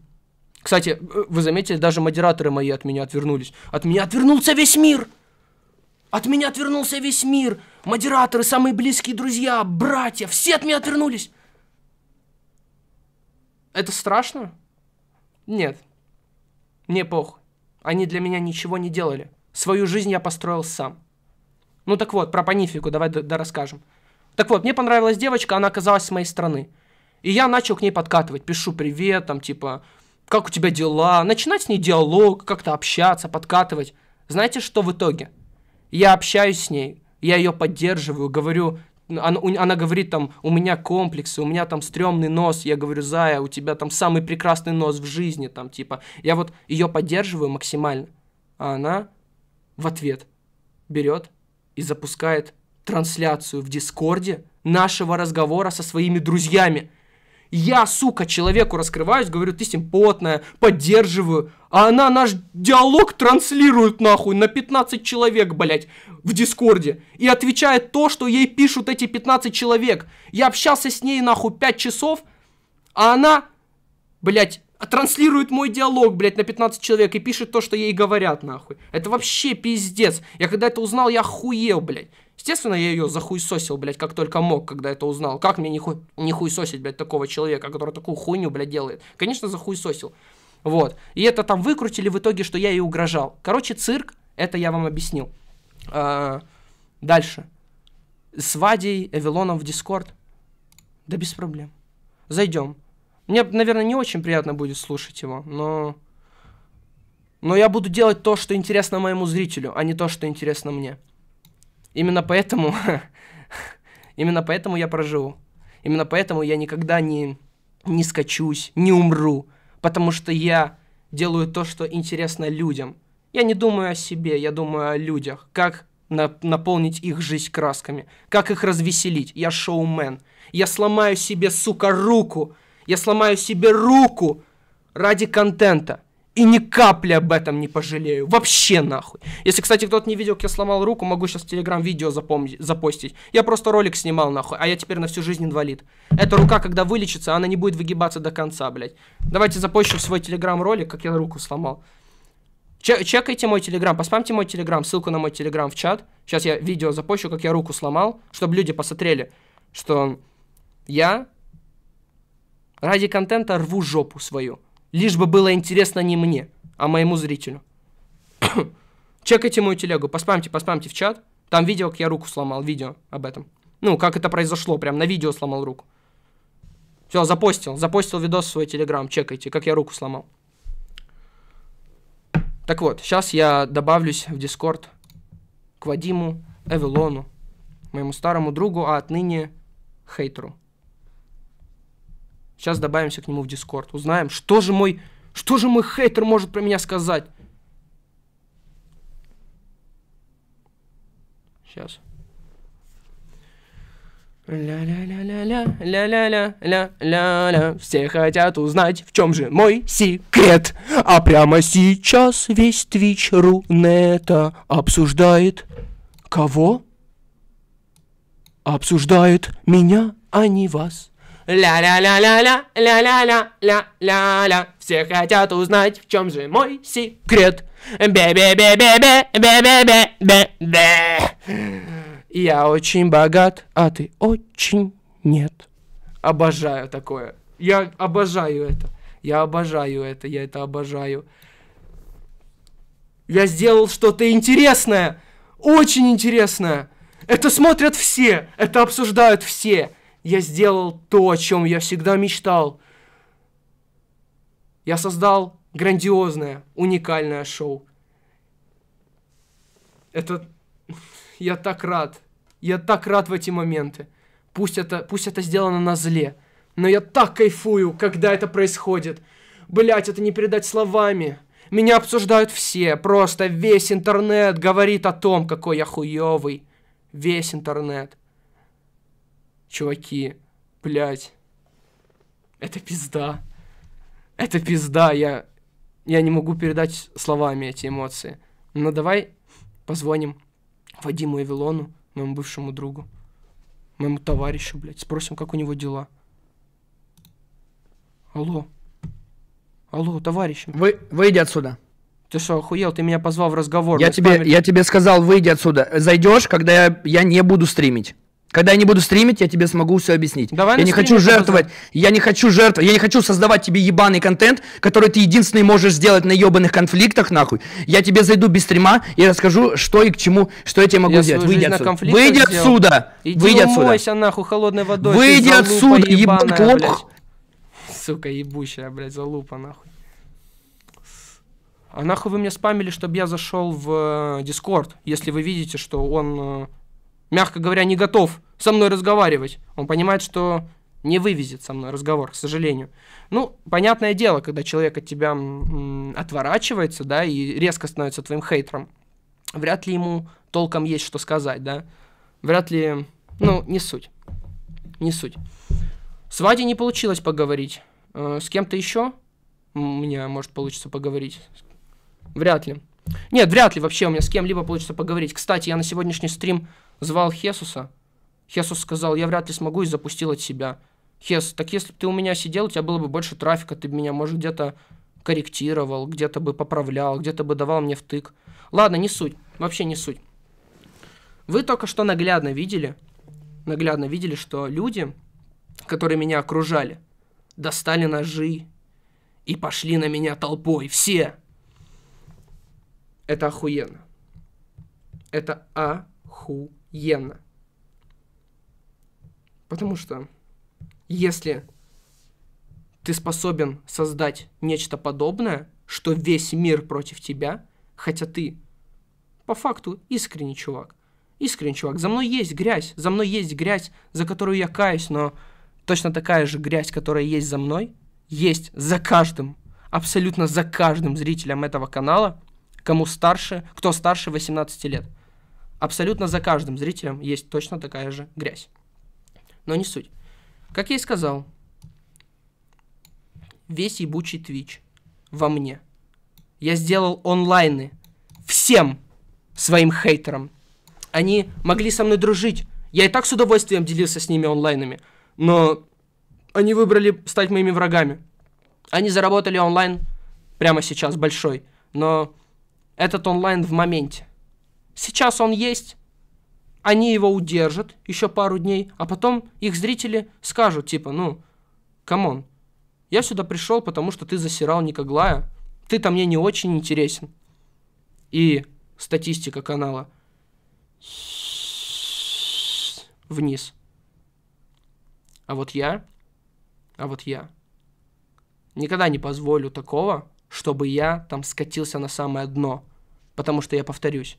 Кстати, э, вы заметили, даже модераторы мои от меня отвернулись. От меня отвернулся весь мир! От меня отвернулся весь мир! Модераторы, самые близкие друзья, братья, все от меня отвернулись! Это страшно? Нет. Мне пох. Они для меня ничего не делали. Свою жизнь я построил сам. Ну так вот, про панифику давай да расскажем. Так вот, мне понравилась девочка, она оказалась с моей стороны, И я начал к ней подкатывать, пишу привет, там типа, как у тебя дела, начинать с ней диалог, как-то общаться, подкатывать. Знаете, что в итоге? Я общаюсь с ней, я ее поддерживаю, говорю, она, она говорит там, у меня комплексы, у меня там стрёмный нос, я говорю, Зая, у тебя там самый прекрасный нос в жизни, там, типа, я вот ее поддерживаю максимально, а она в ответ берет и запускает трансляцию в Дискорде нашего разговора со своими друзьями. Я, сука, человеку раскрываюсь, говорю, ты симпотная, поддерживаю. А она наш диалог транслирует нахуй на 15 человек, блядь, в Дискорде. И отвечает то, что ей пишут эти 15 человек. Я общался с ней нахуй 5 часов, а она, блядь, транслирует мой диалог, блядь, на 15 человек и пишет то, что ей говорят, нахуй. Это вообще пиздец. Я когда это узнал, я охуел, блядь. Естественно, я ее захуесосил, блядь, как только мог, когда это узнал. Как мне не, ху... не хуесосить, блядь, такого человека, который такую хуйню, блядь, делает? Конечно, захуесосил. Вот. И это там выкрутили в итоге, что я ей угрожал. Короче, цирк, это я вам объяснил. А, дальше. С Вадей Эвелоном в Дискорд. Да без проблем. Зайдем. Мне, наверное, не очень приятно будет слушать его, но... Но я буду делать то, что интересно моему зрителю, а не то, что интересно мне. Именно поэтому... Именно поэтому я проживу. Именно поэтому я никогда не, не скачусь, не умру. Потому что я делаю то, что интересно людям. Я не думаю о себе, я думаю о людях. Как на, наполнить их жизнь красками. Как их развеселить. Я шоумен. Я сломаю себе, сука, руку. Я сломаю себе руку ради контента. И ни капли об этом не пожалею. Вообще нахуй. Если, кстати, кто-то не видел, как я сломал руку, могу сейчас в Телеграм видео запостить. Я просто ролик снимал нахуй, а я теперь на всю жизнь инвалид. Эта рука, когда вылечится, она не будет выгибаться до конца, блядь. Давайте запущу в свой Телеграм ролик, как я руку сломал. чекайте мой Телеграм, поспамьте мой Телеграм, ссылку на мой Телеграм в чат. Сейчас я видео запущу, как я руку сломал, чтобы люди посмотрели, что я ради контента рву жопу свою. Лишь бы было интересно не мне, а моему зрителю. Чекайте мою телегу, поспамьте, поспамьте в чат. Там видео, как я руку сломал, видео об этом. Ну, как это произошло, прям на видео сломал руку. Все, запостил, запостил видос в свой телеграм, чекайте, как я руку сломал. Так вот, сейчас я добавлюсь в Дискорд к Вадиму Эвелону, моему старому другу, а отныне хейтеру. Сейчас добавимся к нему в Дискорд. Узнаем, что же мой... Что же мой хейтер может про меня сказать? Сейчас. Ля-ля-ля-ля-ля-ля-ля-ля-ля. Все хотят узнать, в чем же мой секрет. А прямо сейчас весь Твич Рунета обсуждает... Кого? Обсуждает меня, а не вас. Ля-ля-ля-ля-ля, ля-ля-ля-ля-ля-ля. Все хотят узнать, в чем же мой секрет. Бе-бе-бе-бе-бе, бе-бе-бе-бе-бе. Я очень богат, а ты очень нет. Обожаю такое. Я обожаю это. Я обожаю это, я это обожаю. Я сделал что-то интересное, очень интересное. Это смотрят все, это обсуждают все. Я сделал то, о чем я всегда мечтал. Я создал грандиозное, уникальное шоу. Это... Я так рад. Я так рад в эти моменты. Пусть это, пусть это сделано на зле. Но я так кайфую, когда это происходит. Блять, это не передать словами. Меня обсуждают все, просто весь интернет говорит о том, какой я хуёвый. Весь интернет чуваки, блядь, это пизда. Это пизда, я, я не могу передать словами эти эмоции. Но ну, давай позвоним Вадиму Эвилону, моему бывшему другу, моему товарищу, блядь, спросим, как у него дела. Алло. Алло, товарищ. Вы, выйди отсюда. Ты что, охуел? Ты меня позвал в разговор. Я, тебе, память... я тебе сказал, выйди отсюда. Зайдешь, когда я, я не буду стримить. Когда я не буду стримить, я тебе смогу все объяснить. Давай я не хочу жертвовать, я не хочу жертвовать, я не хочу создавать тебе ебаный контент, который ты единственный можешь сделать на ебаных конфликтах, нахуй. Я тебе зайду без стрима и расскажу, что и к чему, что я тебе могу я сделать. Выйди отсюда. Выйди сделал. отсюда. Иди Выйди умойся, отсюда. нахуй, холодной водой. Выйди отсюда, ебаный лох. Сука, ебучая, блядь, залупа, нахуй. А нахуй вы мне спамили, чтобы я зашел в Дискорд, э, если вы видите, что он э, мягко говоря, не готов со мной разговаривать. Он понимает, что не вывезет со мной разговор, к сожалению. Ну, понятное дело, когда человек от тебя м, отворачивается, да, и резко становится твоим хейтером, вряд ли ему толком есть что сказать, да. Вряд ли, ну, не суть. Не суть. С Вадей не получилось поговорить. Э, с кем-то еще у меня может получится поговорить. Вряд ли. Нет, вряд ли вообще у меня с кем-либо получится поговорить. Кстати, я на сегодняшний стрим Звал Хесуса. Хесус сказал, я вряд ли смогу и запустил от себя. Хес, так если бы ты у меня сидел, у тебя было бы больше трафика, ты бы меня, может, где-то корректировал, где-то бы поправлял, где-то бы давал мне втык. Ладно, не суть, вообще не суть. Вы только что наглядно видели, наглядно видели, что люди, которые меня окружали, достали ножи и пошли на меня толпой, все. Это охуенно. Это охуенно иена. Потому что если ты способен создать нечто подобное, что весь мир против тебя, хотя ты по факту искренний чувак. Искренний чувак. За мной есть грязь, за мной есть грязь, за которую я каюсь, но точно такая же грязь, которая есть за мной, есть за каждым, абсолютно за каждым зрителем этого канала, кому старше, кто старше 18 лет. Абсолютно за каждым зрителем есть точно такая же грязь. Но не суть. Как я и сказал, весь ебучий Twitch во мне. Я сделал онлайны всем своим хейтерам. Они могли со мной дружить. Я и так с удовольствием делился с ними онлайнами. Но они выбрали стать моими врагами. Они заработали онлайн прямо сейчас большой. Но этот онлайн в моменте. Сейчас он есть. Они его удержат еще пару дней, а потом их зрители скажут, типа, ну, камон, я сюда пришел, потому что ты засирал Никоглая, ты-то мне не очень интересен. И статистика канала вниз. А вот я, а вот я никогда не позволю такого, чтобы я там скатился на самое дно, потому что я повторюсь.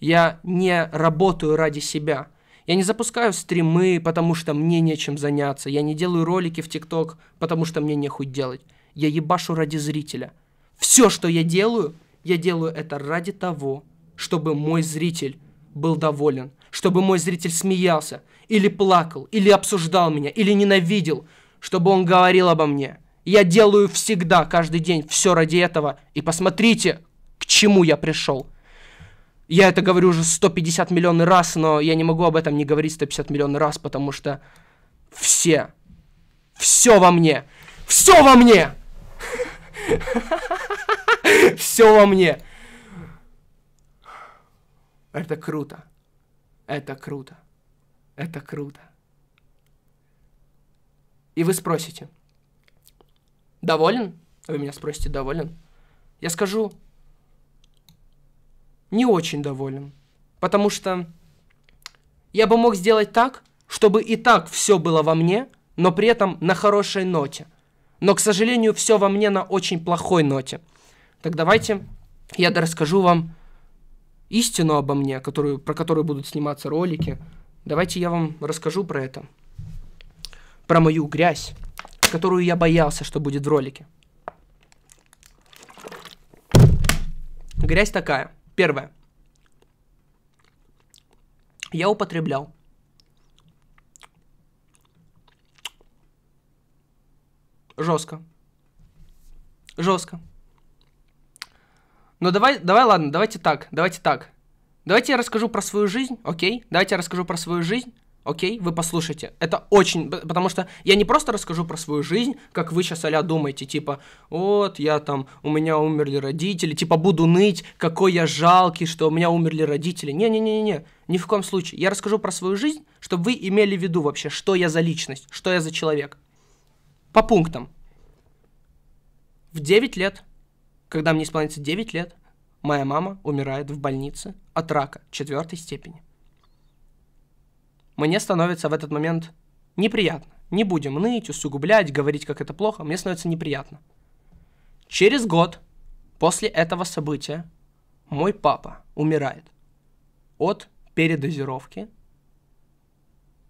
Я не работаю ради себя. Я не запускаю стримы, потому что мне нечем заняться. Я не делаю ролики в ТикТок, потому что мне нехуй делать. Я ебашу ради зрителя. Все, что я делаю, я делаю это ради того, чтобы мой зритель был доволен, чтобы мой зритель смеялся, или плакал, или обсуждал меня, или ненавидел, чтобы он говорил обо мне. Я делаю всегда, каждый день, все ради этого. И посмотрите, к чему я пришел. Я это говорю уже 150 миллионов раз, но я не могу об этом не говорить 150 миллионов раз, потому что все, все во мне, все во мне, все во мне. Это круто, это круто, это круто. И вы спросите, доволен? Вы меня спросите, доволен? Я скажу, не очень доволен. Потому что я бы мог сделать так, чтобы и так все было во мне, но при этом на хорошей ноте. Но, к сожалению, все во мне на очень плохой ноте. Так давайте я расскажу вам истину обо мне, которую, про которую будут сниматься ролики. Давайте я вам расскажу про это. Про мою грязь, которую я боялся, что будет в ролике. Грязь такая – Первое. Я употреблял жестко. Жестко. Но ну, давай, давай, ладно, давайте так, давайте так. Давайте я расскажу про свою жизнь, окей? Давайте я расскажу про свою жизнь. Окей, вы послушайте. Это очень... Потому что я не просто расскажу про свою жизнь, как вы сейчас а думаете, типа, вот, я там, у меня умерли родители, типа, буду ныть, какой я жалкий, что у меня умерли родители. Не-не-не-не, ни в коем случае. Я расскажу про свою жизнь, чтобы вы имели в виду вообще, что я за личность, что я за человек. По пунктам. В 9 лет, когда мне исполнится 9 лет, моя мама умирает в больнице от рака четвертой степени мне становится в этот момент неприятно. Не будем ныть, усугублять, говорить, как это плохо, мне становится неприятно. Через год после этого события мой папа умирает от передозировки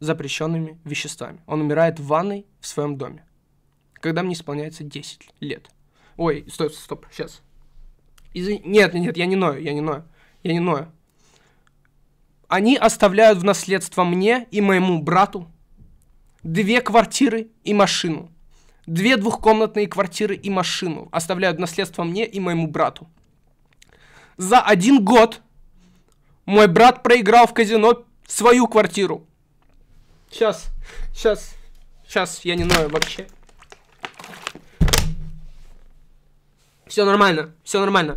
запрещенными веществами. Он умирает в ванной в своем доме, когда мне исполняется 10 лет. Ой, стоп, стоп, сейчас. Извини, нет, нет, я не ною, я не ною, я не ною. Они оставляют в наследство мне и моему брату две квартиры и машину. Две двухкомнатные квартиры и машину оставляют в наследство мне и моему брату. За один год мой брат проиграл в казино свою квартиру. Сейчас, сейчас, сейчас, я не ною вообще. Все нормально, все нормально.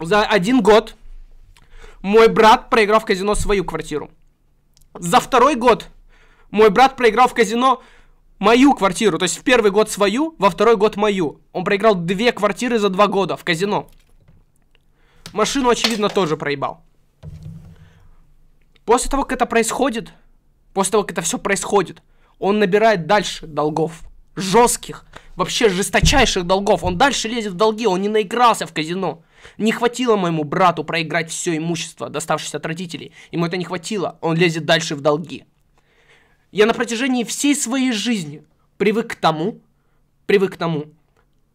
За один год мой брат проиграл в казино свою квартиру. За второй год мой брат проиграл в казино мою квартиру. То есть в первый год свою, во второй год мою. Он проиграл две квартиры за два года в казино. Машину, очевидно, тоже проебал. После того, как это происходит, после того, как это все происходит, он набирает дальше долгов. Жестких, вообще жесточайших долгов. Он дальше лезет в долги, он не наигрался в казино. Не хватило моему брату проиграть все имущество, доставшееся от родителей. Ему это не хватило, он лезет дальше в долги. Я на протяжении всей своей жизни привык к тому, привык к тому,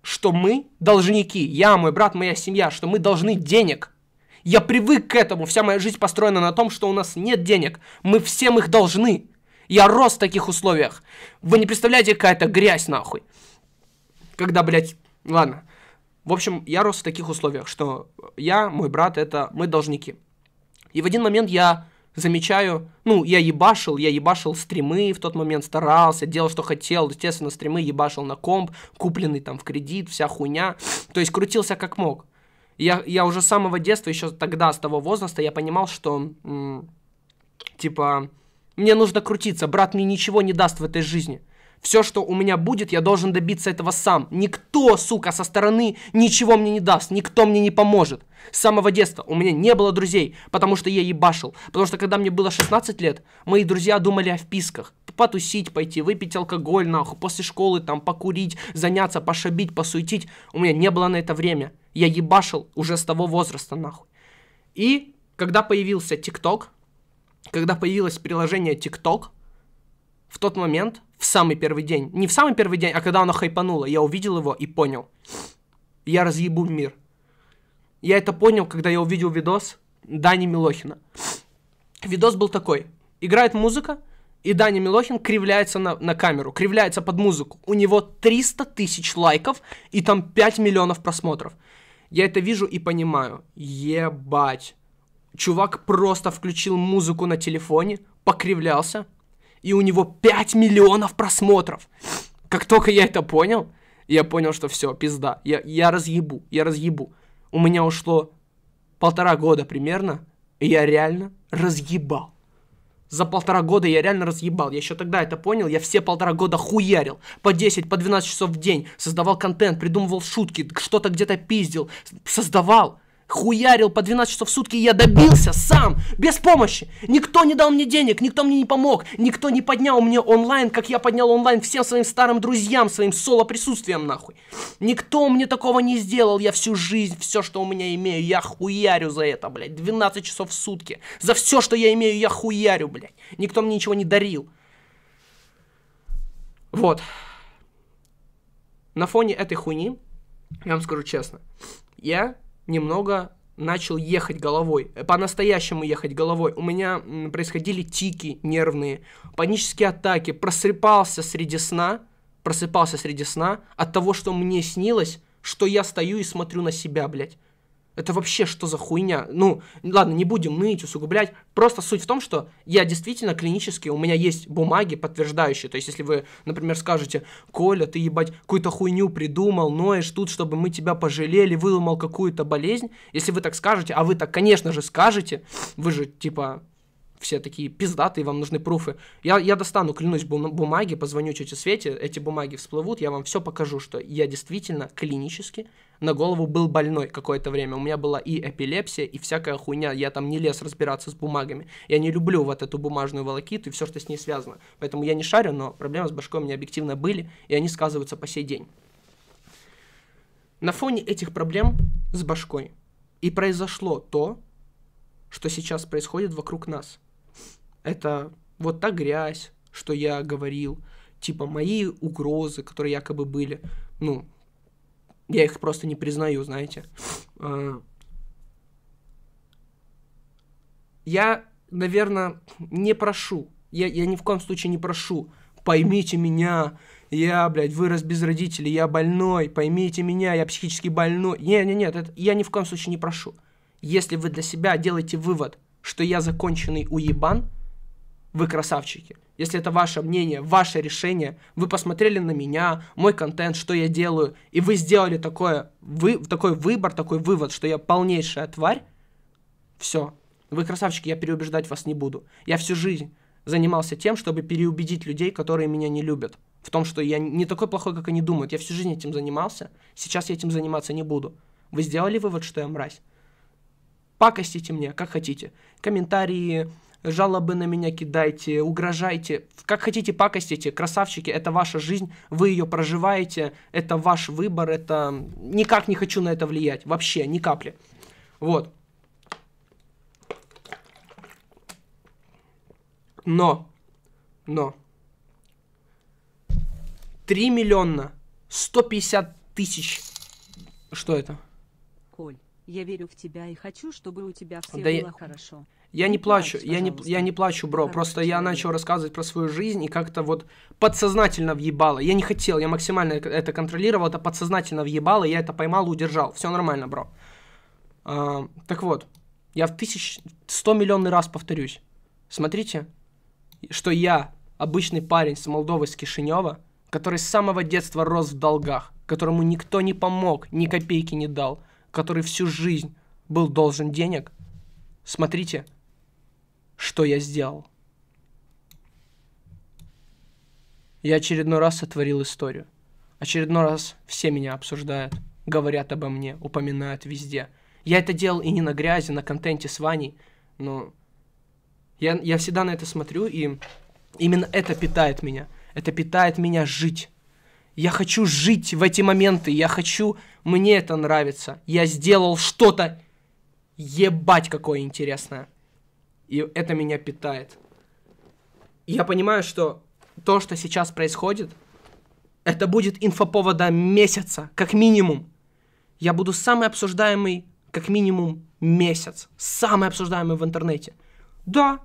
что мы должники, я, мой брат, моя семья, что мы должны денег. Я привык к этому, вся моя жизнь построена на том, что у нас нет денег, мы всем их должны. Я рос в таких условиях. Вы не представляете, какая-то грязь нахуй. Когда, блядь, ладно, в общем, я рос в таких условиях, что я, мой брат, это мы должники. И в один момент я замечаю, ну, я ебашил, я ебашил стримы в тот момент, старался, делал, что хотел, естественно, стримы ебашил на комп, купленный там в кредит, вся хуйня, то есть крутился как мог. Я, я уже с самого детства, еще тогда, с того возраста, я понимал, что, типа, мне нужно крутиться, брат мне ничего не даст в этой жизни. Все, что у меня будет, я должен добиться этого сам. Никто, сука, со стороны ничего мне не даст, никто мне не поможет. С самого детства у меня не было друзей, потому что я ебашил. Потому что когда мне было 16 лет, мои друзья думали о вписках. Потусить, пойти, выпить алкоголь, нахуй, после школы там покурить, заняться, пошабить, посуетить. У меня не было на это время. Я ебашил уже с того возраста, нахуй. И когда появился ТикТок, когда появилось приложение ТикТок, в тот момент, в самый первый день, не в самый первый день, а когда оно хайпануло, я увидел его и понял. Я разъебу мир. Я это понял, когда я увидел видос Дани Милохина. Видос был такой. Играет музыка, и Даня Милохин кривляется на, на камеру, кривляется под музыку. У него 300 тысяч лайков и там 5 миллионов просмотров. Я это вижу и понимаю. Ебать. Чувак просто включил музыку на телефоне, покривлялся, и у него 5 миллионов просмотров. Как только я это понял, я понял, что все, пизда, я, я разъебу, я разъебу. У меня ушло полтора года примерно, и я реально разъебал. За полтора года я реально разъебал. Я еще тогда это понял. Я все полтора года хуярил. По 10, по 12 часов в день. Создавал контент, придумывал шутки, что-то где-то пиздил. Создавал хуярил по 12 часов в сутки, и я добился сам, без помощи. Никто не дал мне денег, никто мне не помог, никто не поднял мне онлайн, как я поднял онлайн всем своим старым друзьям, своим соло-присутствием, нахуй. Никто мне такого не сделал, я всю жизнь, все, что у меня имею, я хуярю за это, блядь, 12 часов в сутки. За все, что я имею, я хуярю, блядь. Никто мне ничего не дарил. Вот. На фоне этой хуйни, я вам скажу честно, я немного начал ехать головой, э, по-настоящему ехать головой. У меня происходили тики нервные, панические атаки, просыпался среди сна, просыпался среди сна от того, что мне снилось, что я стою и смотрю на себя, блядь. Это вообще что за хуйня? Ну, ладно, не будем ныть, усугублять. Просто суть в том, что я действительно клинически, у меня есть бумаги подтверждающие. То есть, если вы, например, скажете, Коля, ты, ебать, какую-то хуйню придумал, ноешь тут, чтобы мы тебя пожалели, выломал какую-то болезнь. Если вы так скажете, а вы так, конечно же, скажете, вы же, типа, все такие пиздатые, вам нужны пруфы. Я, я достану, клянусь, бум- бумаги, позвоню тете Свете, эти бумаги всплывут, я вам все покажу, что я действительно клинически на голову был больной какое-то время. У меня была и эпилепсия, и всякая хуйня. Я там не лез разбираться с бумагами. Я не люблю вот эту бумажную волокиту и все, что с ней связано. Поэтому я не шарю, но проблемы с башкой у меня объективно были, и они сказываются по сей день. На фоне этих проблем с башкой и произошло то, что сейчас происходит вокруг нас – это вот та грязь, что я говорил, типа мои угрозы, которые якобы были, ну, я их просто не признаю, знаете. А, я, наверное, не прошу, я, я ни в коем случае не прошу, поймите меня, я, блядь, вырос без родителей, я больной, поймите меня, я психически больной. Нет, нет, нет, это, я ни в коем случае не прошу. Если вы для себя делаете вывод, что я законченный уебан – вы красавчики. Если это ваше мнение, ваше решение, вы посмотрели на меня, мой контент, что я делаю, и вы сделали такое, вы, такой выбор, такой вывод, что я полнейшая тварь, все. Вы красавчики, я переубеждать вас не буду. Я всю жизнь занимался тем, чтобы переубедить людей, которые меня не любят, в том, что я не такой плохой, как они думают. Я всю жизнь этим занимался, сейчас я этим заниматься не буду. Вы сделали вывод, что я мразь? Пакостите мне, как хотите. Комментарии, жалобы на меня кидайте, угрожайте, как хотите пакостите, красавчики, это ваша жизнь, вы ее проживаете, это ваш выбор, это... Никак не хочу на это влиять, вообще, ни капли. Вот. Но, но, 3 миллиона 150 тысяч. Что это? Коль, я верю в тебя и хочу, чтобы у тебя все да было я... хорошо. Я не, плачу, я, не, я не плачу, бро. Хороший Просто я начал рассказывать про свою жизнь и как-то вот подсознательно въебало. Я не хотел, я максимально это контролировал, это подсознательно въебало, я это поймал и удержал. Все нормально, бро. А, так вот, я в тысяч... сто миллионный раз повторюсь. Смотрите, что я, обычный парень с Молдовы, с Кишинева, который с самого детства рос в долгах, которому никто не помог, ни копейки не дал, который всю жизнь был должен денег. Смотрите, что я сделал. Я очередной раз сотворил историю. Очередной раз все меня обсуждают, говорят обо мне, упоминают везде. Я это делал и не на грязи, на контенте с Ваней, но я, я всегда на это смотрю, и именно это питает меня. Это питает меня жить. Я хочу жить в эти моменты, я хочу, мне это нравится. Я сделал что-то, ебать какое интересное. И это меня питает. И я понимаю, что то, что сейчас происходит, это будет инфоповода месяца, как минимум. Я буду самый обсуждаемый, как минимум, месяц. Самый обсуждаемый в интернете. Да,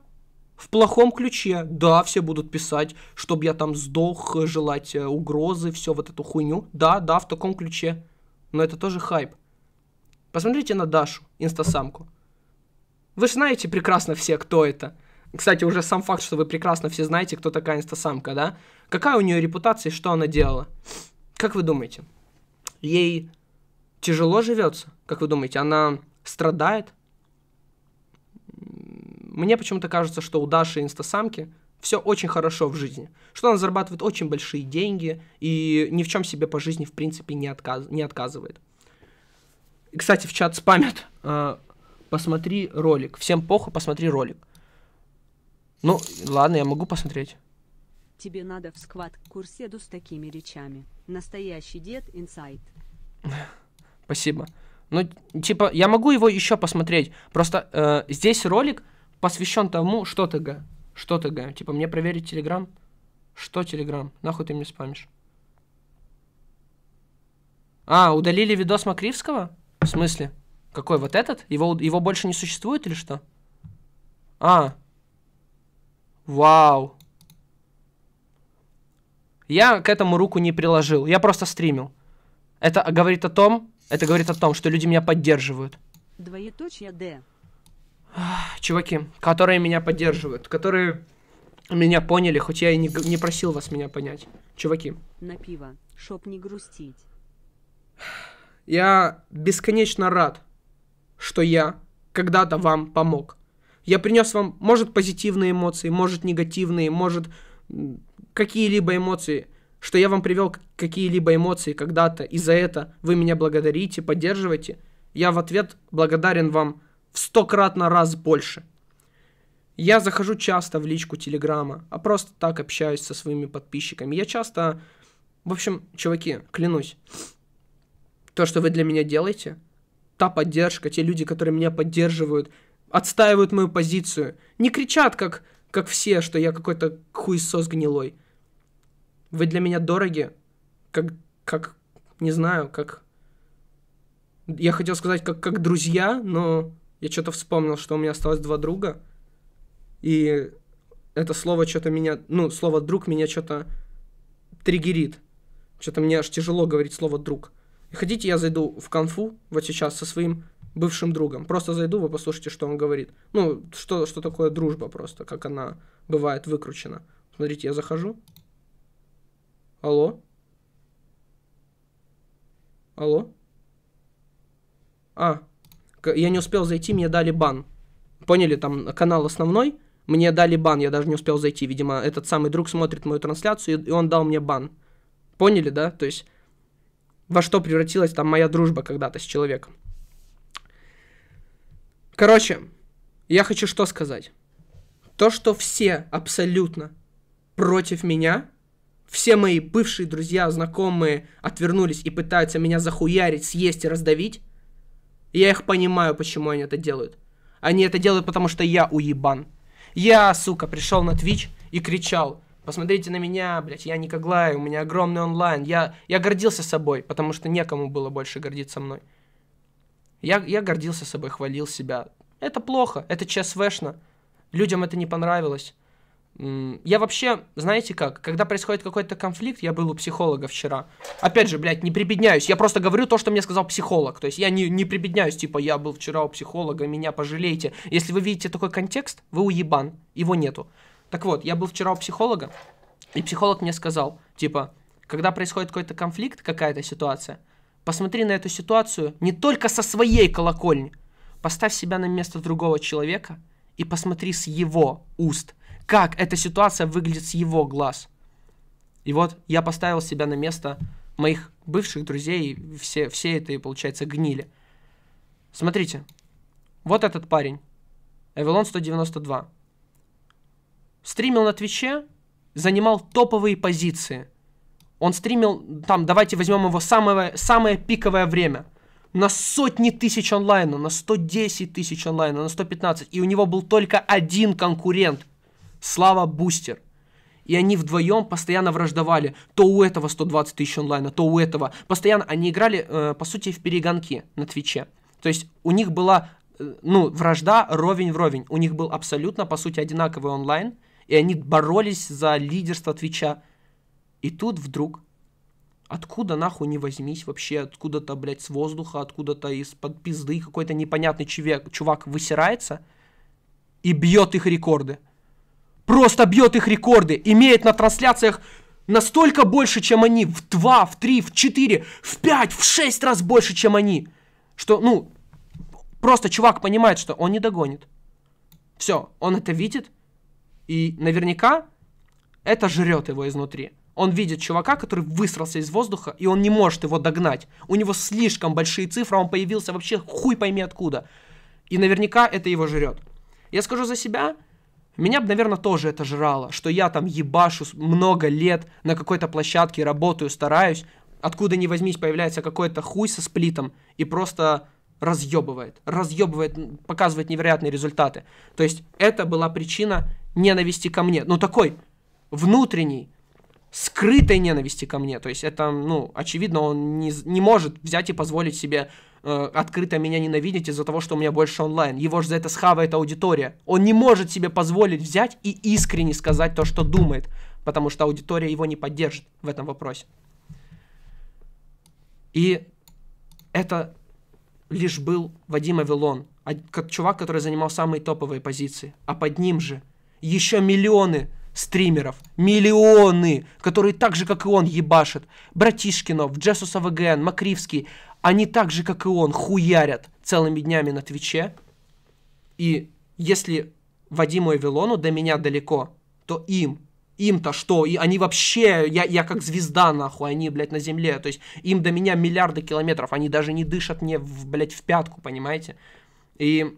в плохом ключе. Да, все будут писать, чтобы я там сдох, желать э, угрозы, все вот эту хуйню. Да, да, в таком ключе. Но это тоже хайп. Посмотрите на Дашу, инстасамку. Вы же знаете прекрасно все, кто это. Кстати, уже сам факт, что вы прекрасно все знаете, кто такая инстасамка, да? Какая у нее репутация и что она делала? Как вы думаете, ей тяжело живется? Как вы думаете, она страдает? Мне почему-то кажется, что у Даши инстасамки все очень хорошо в жизни. Что она зарабатывает очень большие деньги и ни в чем себе по жизни, в принципе, не, отказ... не отказывает. И, кстати, в чат спамят. А, посмотри ролик. Всем похуй, посмотри ролик. Ну, ладно, я могу посмотреть. Тебе надо в сквад курседу с такими речами. Настоящий дед инсайт. Спасибо. Ну, типа, я могу его еще посмотреть. Просто э, здесь ролик посвящен тому, что ты га. Что ты га. Типа, мне проверить Телеграм? Что Телеграм? Нахуй ты мне спамишь? А, удалили видос Макривского? В смысле? Какой, вот этот? Его, его больше не существует или что? А. Вау. Я к этому руку не приложил. Я просто стримил. Это говорит о том, это говорит о том, что люди меня поддерживают. Двоеточие Д. Чуваки, которые меня поддерживают, которые меня поняли, хоть я и не, не просил вас меня понять. Чуваки. На пиво, чтоб не грустить. Я бесконечно рад, что я когда-то вам помог. Я принес вам, может, позитивные эмоции, может, негативные, может, какие-либо эмоции, что я вам привел какие-либо эмоции когда-то, и за это вы меня благодарите, поддерживаете. Я в ответ благодарен вам в стократно раз больше. Я захожу часто в личку Телеграма, а просто так общаюсь со своими подписчиками. Я часто... В общем, чуваки, клянусь, то, что вы для меня делаете – та поддержка, те люди, которые меня поддерживают, отстаивают мою позицию, не кричат, как, как все, что я какой-то хуесос гнилой. Вы для меня дороги, как, как, не знаю, как... Я хотел сказать, как, как друзья, но я что-то вспомнил, что у меня осталось два друга. И это слово что-то меня... Ну, слово «друг» меня что-то триггерит. Что-то мне аж тяжело говорить слово «друг». И хотите, я зайду в конфу вот сейчас со своим бывшим другом. Просто зайду, вы послушайте, что он говорит. Ну, что, что такое дружба просто, как она бывает выкручена. Смотрите, я захожу. Алло? Алло? А, я не успел зайти, мне дали бан. Поняли, там канал основной, мне дали бан, я даже не успел зайти. Видимо, этот самый друг смотрит мою трансляцию, и он дал мне бан. Поняли, да? То есть во что превратилась там моя дружба когда-то с человеком. Короче, я хочу что сказать. То, что все абсолютно против меня, все мои бывшие друзья, знакомые отвернулись и пытаются меня захуярить, съесть и раздавить, я их понимаю, почему они это делают. Они это делают, потому что я уебан. Я, сука, пришел на Twitch и кричал – Посмотрите на меня, блядь, я не Коглай, у меня огромный онлайн. Я, я гордился собой, потому что некому было больше гордиться мной. Я, я гордился собой, хвалил себя. Это плохо, это ЧСВшно. Людям это не понравилось. Я вообще, знаете как, когда происходит какой-то конфликт, я был у психолога вчера. Опять же, блядь, не прибедняюсь, я просто говорю то, что мне сказал психолог. То есть я не, не прибедняюсь, типа, я был вчера у психолога, меня пожалейте. Если вы видите такой контекст, вы уебан, его нету. Так вот, я был вчера у психолога, и психолог мне сказал, типа, когда происходит какой-то конфликт, какая-то ситуация, посмотри на эту ситуацию не только со своей колокольни, поставь себя на место другого человека и посмотри с его уст, как эта ситуация выглядит с его глаз. И вот я поставил себя на место моих бывших друзей, все, все это, получается, гнили. Смотрите, вот этот парень, Эвелон 192, стримил на Твиче, занимал топовые позиции. Он стримил, там, давайте возьмем его самое, самое пиковое время. На сотни тысяч онлайна, на 110 тысяч онлайна, на 115. И у него был только один конкурент. Слава Бустер. И они вдвоем постоянно враждовали. То у этого 120 тысяч онлайна, то у этого. Постоянно они играли, э, по сути, в перегонки на Твиче. То есть у них была, э, ну, вражда ровень в ровень. У них был абсолютно, по сути, одинаковый онлайн и они боролись за лидерство Твича. И тут вдруг, откуда нахуй не возьмись вообще, откуда-то, блядь, с воздуха, откуда-то из-под пизды какой-то непонятный чувак, чувак высирается и бьет их рекорды. Просто бьет их рекорды, имеет на трансляциях настолько больше, чем они, в 2, в 3, в 4, в 5, в 6 раз больше, чем они. Что, ну, просто чувак понимает, что он не догонит. Все, он это видит, и наверняка это жрет его изнутри. Он видит чувака, который высрался из воздуха, и он не может его догнать. У него слишком большие цифры, а он появился вообще хуй пойми откуда. И наверняка это его жрет. Я скажу за себя, меня бы, наверное, тоже это жрало, что я там ебашу много лет на какой-то площадке, работаю, стараюсь, откуда ни возьмись появляется какой-то хуй со сплитом и просто разъебывает, разъебывает, показывает невероятные результаты. То есть это была причина ненависти ко мне, ну такой внутренней, скрытой ненависти ко мне. То есть это, ну, очевидно, он не, не может взять и позволить себе э, открыто меня ненавидеть из-за того, что у меня больше онлайн. Его же за это схавает аудитория. Он не может себе позволить взять и искренне сказать то, что думает, потому что аудитория его не поддержит в этом вопросе. И это лишь был Вадим Авилон, а, чувак, который занимал самые топовые позиции. А под ним же – еще миллионы стримеров, миллионы, которые так же, как и он, ебашат. Братишкинов, Джесус АВГН, Макривский, они так же, как и он, хуярят целыми днями на Твиче. И если Вадиму и Вилону до меня далеко, то им им-то что? И они вообще, я, я как звезда, нахуй, они, блядь, на земле. То есть им до меня миллиарды километров, они даже не дышат мне, в, блядь, в пятку, понимаете? И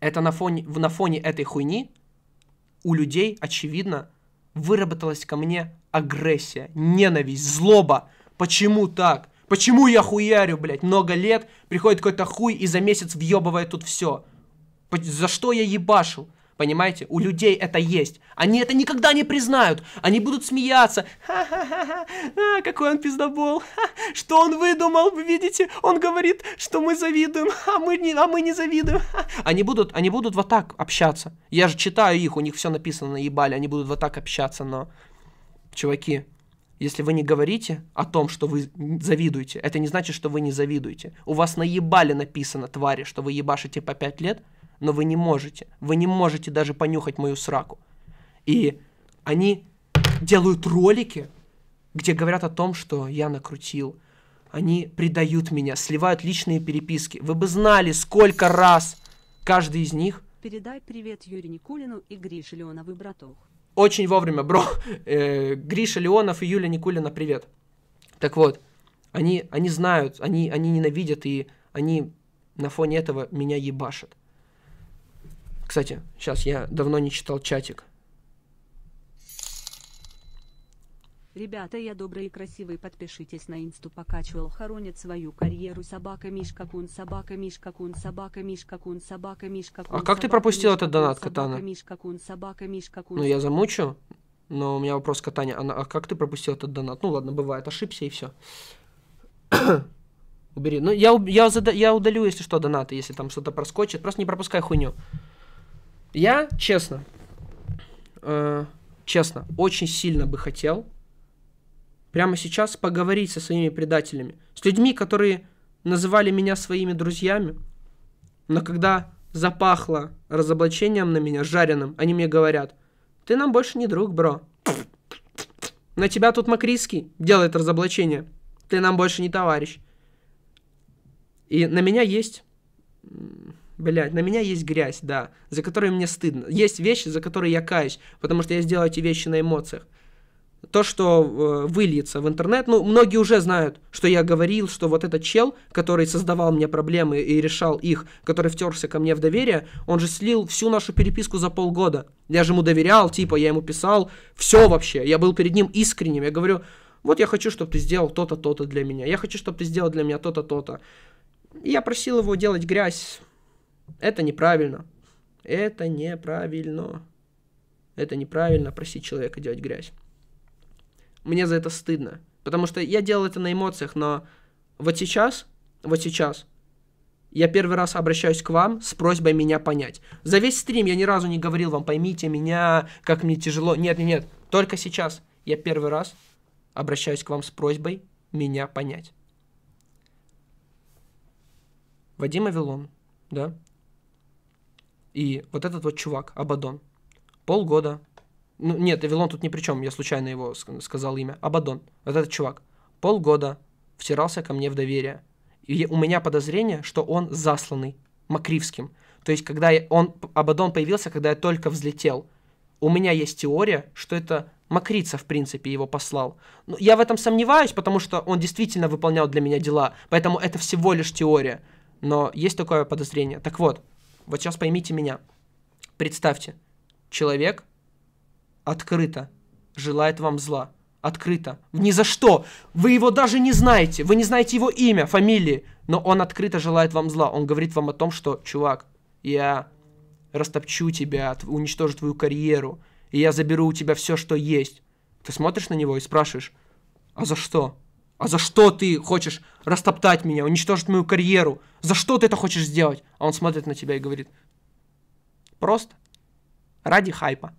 это на фоне, на фоне этой хуйни у людей, очевидно, выработалась ко мне агрессия, ненависть, злоба. Почему так? Почему я хуярю, блядь, много лет, приходит какой-то хуй и за месяц въебывает тут все? За что я ебашил? Понимаете? У людей это есть. Они это никогда не признают. Они будут смеяться. Ха-ха-ха, а, какой он пиздобол. Ха, что он выдумал, вы видите? Он говорит, что мы завидуем, а мы не, а мы не завидуем. Ха. Они, будут, они будут вот так общаться. Я же читаю их, у них все написано на ебале. Они будут вот так общаться, но... Чуваки, если вы не говорите о том, что вы завидуете, это не значит, что вы не завидуете. У вас на ебале написано, твари, что вы ебашите по 5 лет, но вы не можете. Вы не можете даже понюхать мою сраку. И они делают ролики, где говорят о том, что я накрутил. Они предают меня, сливают личные переписки. Вы бы знали, сколько раз каждый из них... Передай привет Юрию Никулину и Грише Леонову, братух. Очень вовремя, бро. Э, Гриша Леонов и Юля Никулина, привет. Так вот, они, они знают, они, они ненавидят, и они на фоне этого меня ебашат. Кстати, сейчас я давно не читал чатик. Ребята, я добрый и красивый, подпишитесь на инсту, Покачивал, хоронит свою карьеру. Собака Мишка Кун, собака Мишка Кун, собака Мишка Кун, собака Мишка Кун. А как ты пропустил этот донат, Катана? Мишка Кун, собака Мишка Кун. Ну я замучу, но у меня вопрос Катаня, Катане. Она, а как ты пропустил этот донат? Ну ладно, бывает, ошибся и все. Убери. Ну я, я, зада... я удалю, если что, донаты, если там что-то проскочит. Просто не пропускай хуйню. Я, честно, э, честно, очень сильно бы хотел прямо сейчас поговорить со своими предателями, с людьми, которые называли меня своими друзьями, но когда запахло разоблачением на меня, жареным, они мне говорят, ты нам больше не друг, бро. На тебя тут Макриский делает разоблачение. Ты нам больше не товарищ. И на меня есть блядь, на меня есть грязь, да, за которую мне стыдно. Есть вещи, за которые я каюсь, потому что я сделал эти вещи на эмоциях. То, что э, выльется в интернет, ну, многие уже знают, что я говорил, что вот этот чел, который создавал мне проблемы и решал их, который втерся ко мне в доверие, он же слил всю нашу переписку за полгода. Я же ему доверял, типа, я ему писал, все вообще, я был перед ним искренним, я говорю, вот я хочу, чтобы ты сделал то-то, то-то для меня, я хочу, чтобы ты сделал для меня то-то, то-то. И я просил его делать грязь это неправильно. Это неправильно. Это неправильно просить человека делать грязь. Мне за это стыдно. Потому что я делал это на эмоциях, но вот сейчас, вот сейчас, я первый раз обращаюсь к вам с просьбой меня понять. За весь стрим я ни разу не говорил вам, поймите меня, как мне тяжело. Нет, нет, нет. Только сейчас я первый раз обращаюсь к вам с просьбой меня понять. Вадим Авилон, да? и вот этот вот чувак, Абадон. Полгода. Ну, нет, Эвилон тут ни при чем, я случайно его сказал имя. Абадон. Вот этот чувак. Полгода втирался ко мне в доверие. И у меня подозрение, что он засланный Макривским. То есть, когда я, он, Абадон появился, когда я только взлетел. У меня есть теория, что это Макрица, в принципе, его послал. Но ну, я в этом сомневаюсь, потому что он действительно выполнял для меня дела. Поэтому это всего лишь теория. Но есть такое подозрение. Так вот, вот сейчас поймите меня. Представьте, человек открыто желает вам зла. Открыто. Ни за что. Вы его даже не знаете. Вы не знаете его имя, фамилии. Но он открыто желает вам зла. Он говорит вам о том, что, чувак, я растопчу тебя, уничтожу твою карьеру. И я заберу у тебя все, что есть. Ты смотришь на него и спрашиваешь, а за что? А за что ты хочешь растоптать меня, уничтожить мою карьеру? За что ты это хочешь сделать? А он смотрит на тебя и говорит, просто ради хайпа.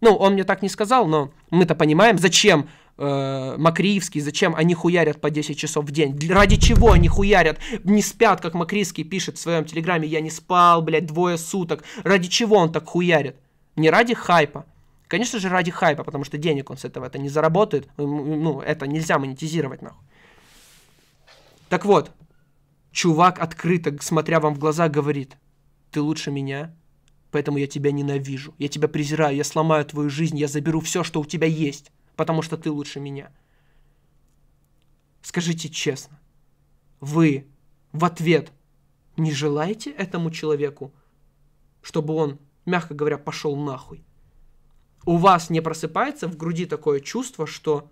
Ну, он мне так не сказал, но мы-то понимаем, зачем э, Макриевский, зачем они хуярят по 10 часов в день, ради чего они хуярят, не спят, как Макриевский пишет в своем телеграме, я не спал, блядь, двое суток, ради чего он так хуярит? Не ради хайпа, Конечно же, ради хайпа, потому что денег он с этого это не заработает. Ну, это нельзя монетизировать, нахуй. Так вот, чувак открыто, смотря вам в глаза, говорит, ты лучше меня, поэтому я тебя ненавижу, я тебя презираю, я сломаю твою жизнь, я заберу все, что у тебя есть, потому что ты лучше меня. Скажите честно, вы в ответ не желаете этому человеку, чтобы он, мягко говоря, пошел нахуй? у вас не просыпается в груди такое чувство, что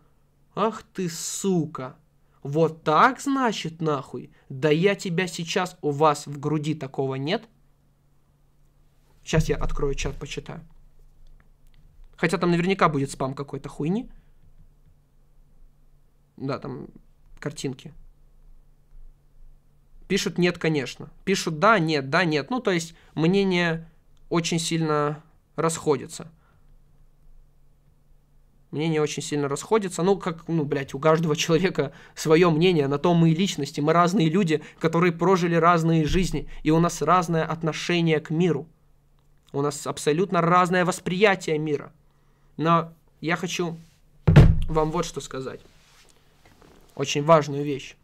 «Ах ты, сука! Вот так, значит, нахуй? Да я тебя сейчас у вас в груди такого нет?» Сейчас я открою чат, почитаю. Хотя там наверняка будет спам какой-то хуйни. Да, там картинки. Пишут «нет, конечно». Пишут «да», «нет», «да», «нет». Ну, то есть мнение очень сильно расходится. Мнения очень сильно расходятся. Ну, как, ну, блядь, у каждого человека свое мнение, на то мы и личности, мы разные люди, которые прожили разные жизни, и у нас разное отношение к миру. У нас абсолютно разное восприятие мира. Но я хочу вам вот что сказать. Очень важную вещь.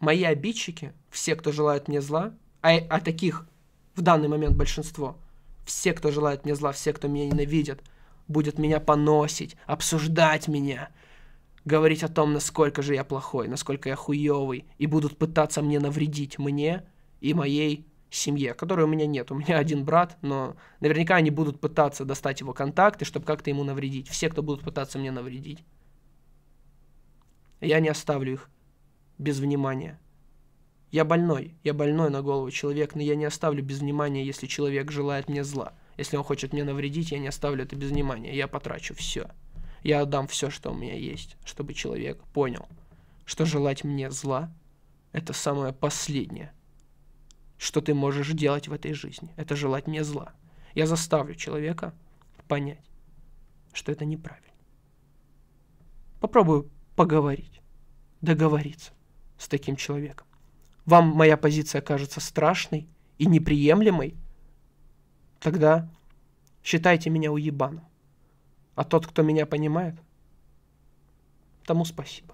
Мои обидчики, все, кто желает мне зла, а, а таких в данный момент большинство – все, кто желает мне зла, все, кто меня ненавидит, будет меня поносить, обсуждать меня, говорить о том, насколько же я плохой, насколько я хуёвый, и будут пытаться мне навредить, мне и моей семье, которой у меня нет. У меня один брат, но наверняка они будут пытаться достать его контакты, чтобы как-то ему навредить. Все, кто будут пытаться мне навредить. Я не оставлю их без внимания. Я больной, я больной на голову человек, но я не оставлю без внимания, если человек желает мне зла. Если он хочет мне навредить, я не оставлю это без внимания, я потрачу все. Я отдам все, что у меня есть, чтобы человек понял, что желать мне зла – это самое последнее, что ты можешь делать в этой жизни. Это желать мне зла. Я заставлю человека понять, что это неправильно. Попробую поговорить, договориться с таким человеком вам моя позиция кажется страшной и неприемлемой, тогда считайте меня уебаном. А тот, кто меня понимает, тому спасибо.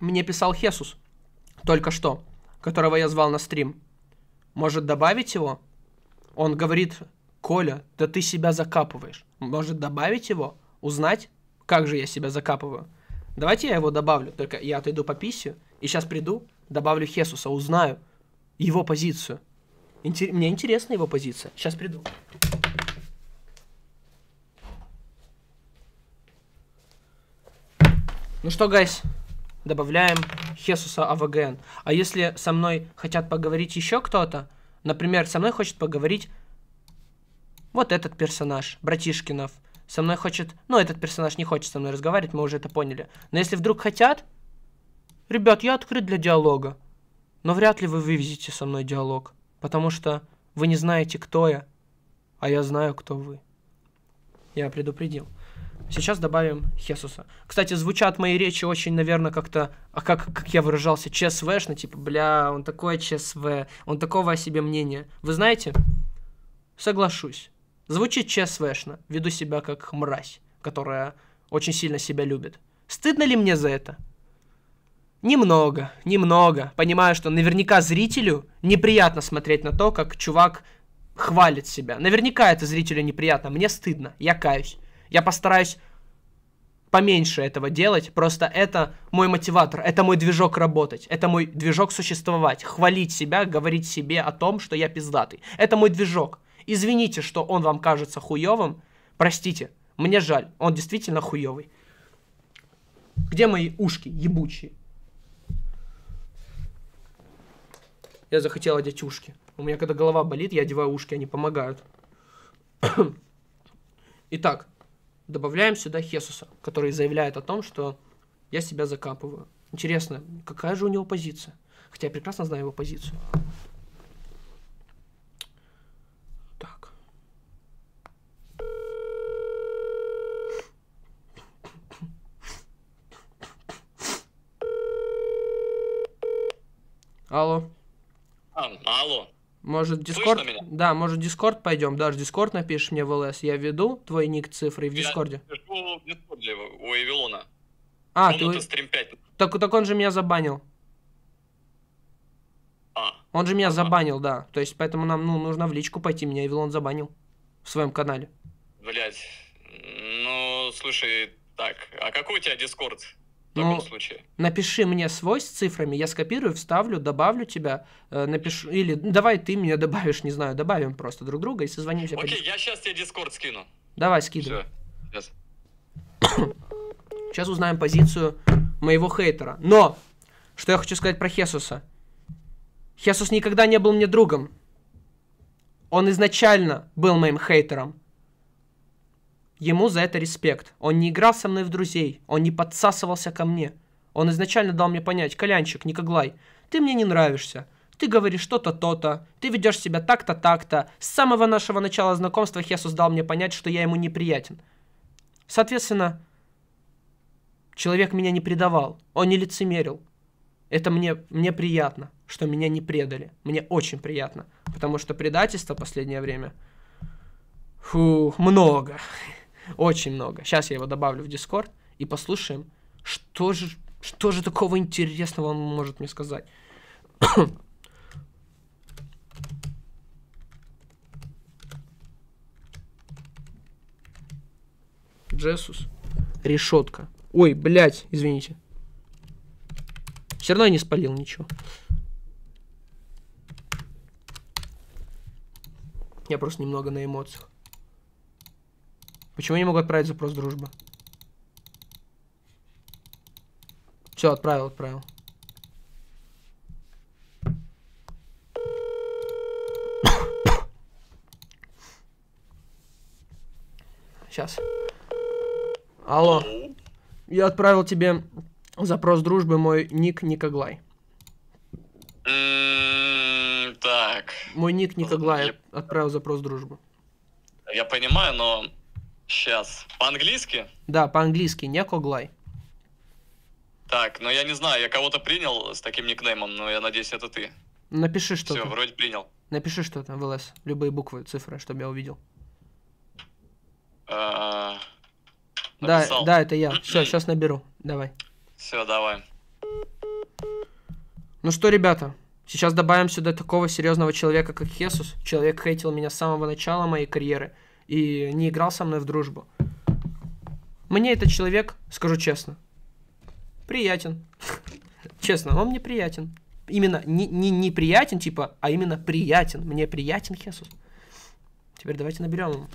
Мне писал Хесус только что, которого я звал на стрим. Может добавить его? Он говорит, Коля, да ты себя закапываешь. Может добавить его? Узнать? Как же я себя закапываю? Давайте я его добавлю, только я отойду по писью, и сейчас приду, добавлю Хесуса, узнаю его позицию. Интер... Мне интересна его позиция. Сейчас приду. Ну что, гайс, добавляем Хесуса АВГН. А если со мной хотят поговорить еще кто-то, например, со мной хочет поговорить вот этот персонаж, Братишкинов – со мной хочет... Ну, этот персонаж не хочет со мной разговаривать, мы уже это поняли. Но если вдруг хотят... Ребят, я открыт для диалога. Но вряд ли вы вывезете со мной диалог. Потому что вы не знаете, кто я. А я знаю, кто вы. Я предупредил. Сейчас добавим Хесуса. Кстати, звучат мои речи очень, наверное, как-то, а как, как я выражался, ЧСВшно, типа, бля, он такой ЧСВ, он такого о себе мнения. Вы знаете? Соглашусь. Звучит чесвешно, веду себя как мразь, которая очень сильно себя любит. Стыдно ли мне за это? Немного, немного. Понимаю, что наверняка зрителю неприятно смотреть на то, как чувак хвалит себя. Наверняка это зрителю неприятно. Мне стыдно, я каюсь. Я постараюсь поменьше этого делать, просто это мой мотиватор, это мой движок работать, это мой движок существовать, хвалить себя, говорить себе о том, что я пиздатый. Это мой движок. Извините, что он вам кажется хуевым. Простите, мне жаль, он действительно хуевый. Где мои ушки ебучие? Я захотел одеть ушки. У меня когда голова болит, я одеваю ушки, они помогают. Итак, добавляем сюда Хесуса, который заявляет о том, что я себя закапываю. Интересно, какая же у него позиция? Хотя я прекрасно знаю его позицию. Алло. А, алло. Может, Дискорд? Да, может, Дискорд пойдем. Даже Дискорд напишешь мне в ЛС. Я введу твой ник цифры в Дискорде. Я в Дискорде у Эвилона. А, Комната ты... стрим 5. Так, так он же меня забанил. А. Он же меня а. забанил, да. То есть, поэтому нам ну, нужно в личку пойти. Меня Эвилон забанил в своем канале. Блять. Ну, слушай, так, а какой у тебя Дискорд? таком ну, случае. Напиши мне свой с цифрами, я скопирую, вставлю, добавлю тебя, э, напишу, или давай ты меня добавишь, не знаю, добавим просто друг друга и созвонимся. Окей, подпишем. я сейчас тебе Дискорд скину. Давай, скидывай. Все, сейчас. сейчас узнаем позицию моего хейтера. Но, что я хочу сказать про Хесуса. Хесус никогда не был мне другом. Он изначально был моим хейтером. Ему за это респект. Он не играл со мной в друзей, он не подсасывался ко мне. Он изначально дал мне понять, Колянчик, Никоглай, ты мне не нравишься. Ты говоришь что-то, то-то, ты ведешь себя так-то, так-то. С самого нашего начала знакомства Хесус дал мне понять, что я ему неприятен. Соответственно, человек меня не предавал, он не лицемерил. Это мне, мне приятно, что меня не предали. Мне очень приятно, потому что предательство последнее время... Фу, много. Очень много. Сейчас я его добавлю в Дискорд и послушаем, что же, что же такого интересного он может мне сказать. Джесус. Решетка. Ой, блядь, извините. Все равно я не спалил ничего. Я просто немного на эмоциях. Почему я не могу отправить запрос дружба? Все, отправил, отправил. Сейчас. Алло. Я отправил тебе запрос дружбы, мой ник Никоглай. Mm, так. Мой ник Никоглай я... отправил запрос дружбы. Я понимаю, но Сейчас. По-английски? Да, по-английски. Не Некоглай. Так, но я не знаю, я кого-то принял с таким никнеймом, но я надеюсь, это ты. Напиши что-то. Все, вроде принял. Напиши что-то ВЛС. Любые буквы, цифры, чтобы я увидел. А, да, да, это я. Все, сейчас наберу. Давай. Все, давай. Ну что, ребята, сейчас добавим сюда такого серьезного человека, как Хесус. Человек хейтил меня с самого начала моей карьеры и не играл со мной в дружбу. Мне этот человек, скажу честно, приятен. Честно, он мне приятен. Именно не, не, не приятен, типа, а именно приятен. Мне приятен Хесус. Теперь давайте наберем ему.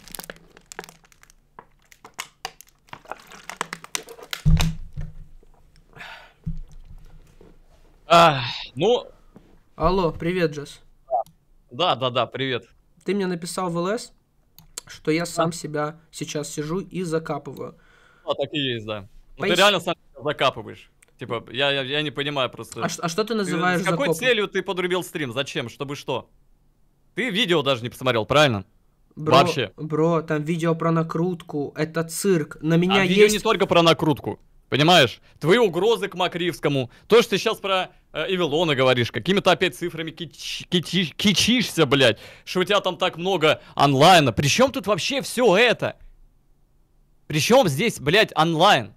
А, ну... Алло, привет, Джесс. Да, да, да, привет. Ты мне написал в ЛС? что я сам да. себя сейчас сижу и закапываю. А так и есть, да. Ну, Пояс... ты реально сам себя закапываешь. Типа, я, я, я не понимаю просто. А, а что ты называешь ты, С какой закоп... целью ты подрубил стрим? Зачем? Чтобы что? Ты видео даже не посмотрел, правильно? Бро, Вообще. Бро, там видео про накрутку, это цирк. На а меня а есть... видео не только про накрутку. Понимаешь? Твои угрозы к Макривскому, то, что ты сейчас про э, Эвилона говоришь, какими-то опять цифрами кич, кич, кичишься, блядь, что у тебя там так много онлайна. Причем тут вообще все это? Причем здесь, блядь, онлайн?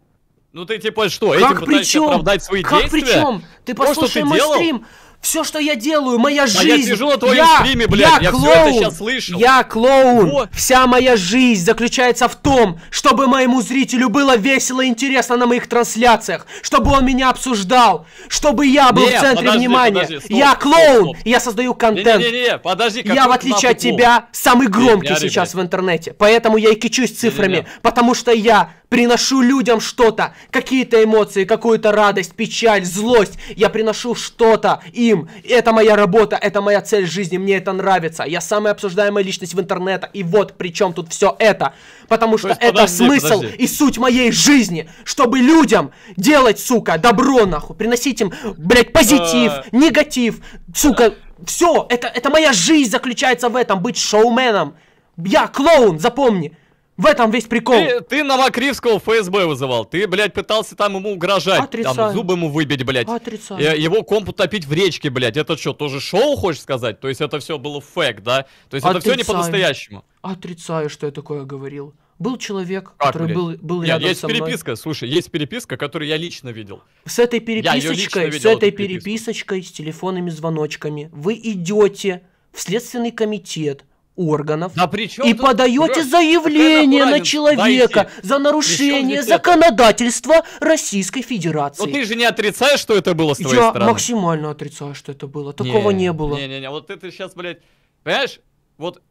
Ну ты типа что, как этим причем? оправдать свои как действия? Как причем? Ты послушай то, мой делал? Все, что я делаю, моя а жизнь. я сижу на твоем я, стриме, блядь, я, я клоун, все это сейчас слышал. Я клоун. Во. Вся моя жизнь заключается в том, чтобы моему зрителю было весело и интересно на моих трансляциях, чтобы он меня обсуждал, чтобы я был Нет, в центре подожди, внимания. Подожди, стоп, я клоун, стоп, стоп. я создаю контент. Не, не, не, не подожди, я, в отличие от тебя, самый громкий не, сейчас ребят. в интернете. Поэтому я и кичусь цифрами, не, не, не. потому что я приношу людям что-то, какие-то эмоции, какую-то радость, печаль, злость. Я приношу что-то им. Это моя работа, это моя цель жизни, мне это нравится. Я самая обсуждаемая личность в интернете, и вот при чем тут все это. Потому То что есть, это подожди, смысл подожди. и суть моей жизни, чтобы людям делать, сука, добро нахуй, приносить им, блядь, позитив, а. негатив, сука, все, это, это моя жизнь заключается в этом, быть шоуменом. Я клоун, запомни. В этом весь прикол. Ты, ты на Макривского ФСБ вызывал. Ты, блядь, пытался там ему угрожать. Отрицаю. Там зубы ему выбить, блядь. Отрицаю. Э, его комп утопить в речке, блядь. Это что, тоже шоу, хочешь сказать? То есть это все было фэк, да? То есть Отрицаю. это все не по-настоящему. Отрицаю, что я такое говорил. Был человек, как, который блядь? был, был Нет, рядом со мной. есть переписка, слушай, есть переписка, которую я лично видел. С этой переписочкой, видел, с этой переписочкой, с телефонными звоночками вы идете в следственный комитет, органов да и тут... подаете заявление на человека Дайте. за нарушение законодательства Российской Федерации. Но ты же не отрицаешь, что это было с твоей Я стороны? Я максимально отрицаю, что это было. Такого не, не было. Не-не-не, вот это сейчас, блядь, понимаешь, вот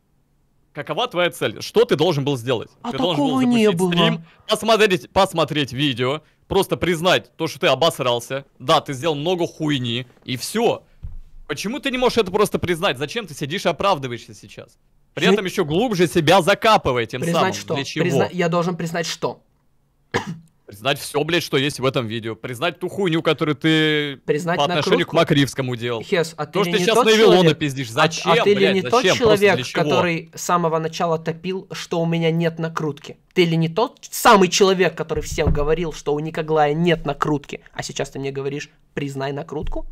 Какова твоя цель? Что ты должен был сделать? А ты такого был не было. Стрим, посмотреть, посмотреть видео, просто признать то, что ты обосрался. Да, ты сделал много хуйни, и все. Почему ты не можешь это просто признать? Зачем ты сидишь и оправдываешься сейчас? При этом еще глубже себя закапывает тем признать самым. Что? Для чего? Призна... Я должен признать что? Признать все, блядь, что есть в этом видео. Признать ту хуйню, которую ты признать по отношению накрутку. к Макривскому делал. Хес, а ты То, что ты сейчас на Вилона пиздишь. Зачем, а, а ты блядь, ли не зачем? тот человек, который с самого начала топил, что у меня нет накрутки? Ты ли не тот самый человек, который всем говорил, что у Никоглая нет накрутки? А сейчас ты мне говоришь, признай накрутку?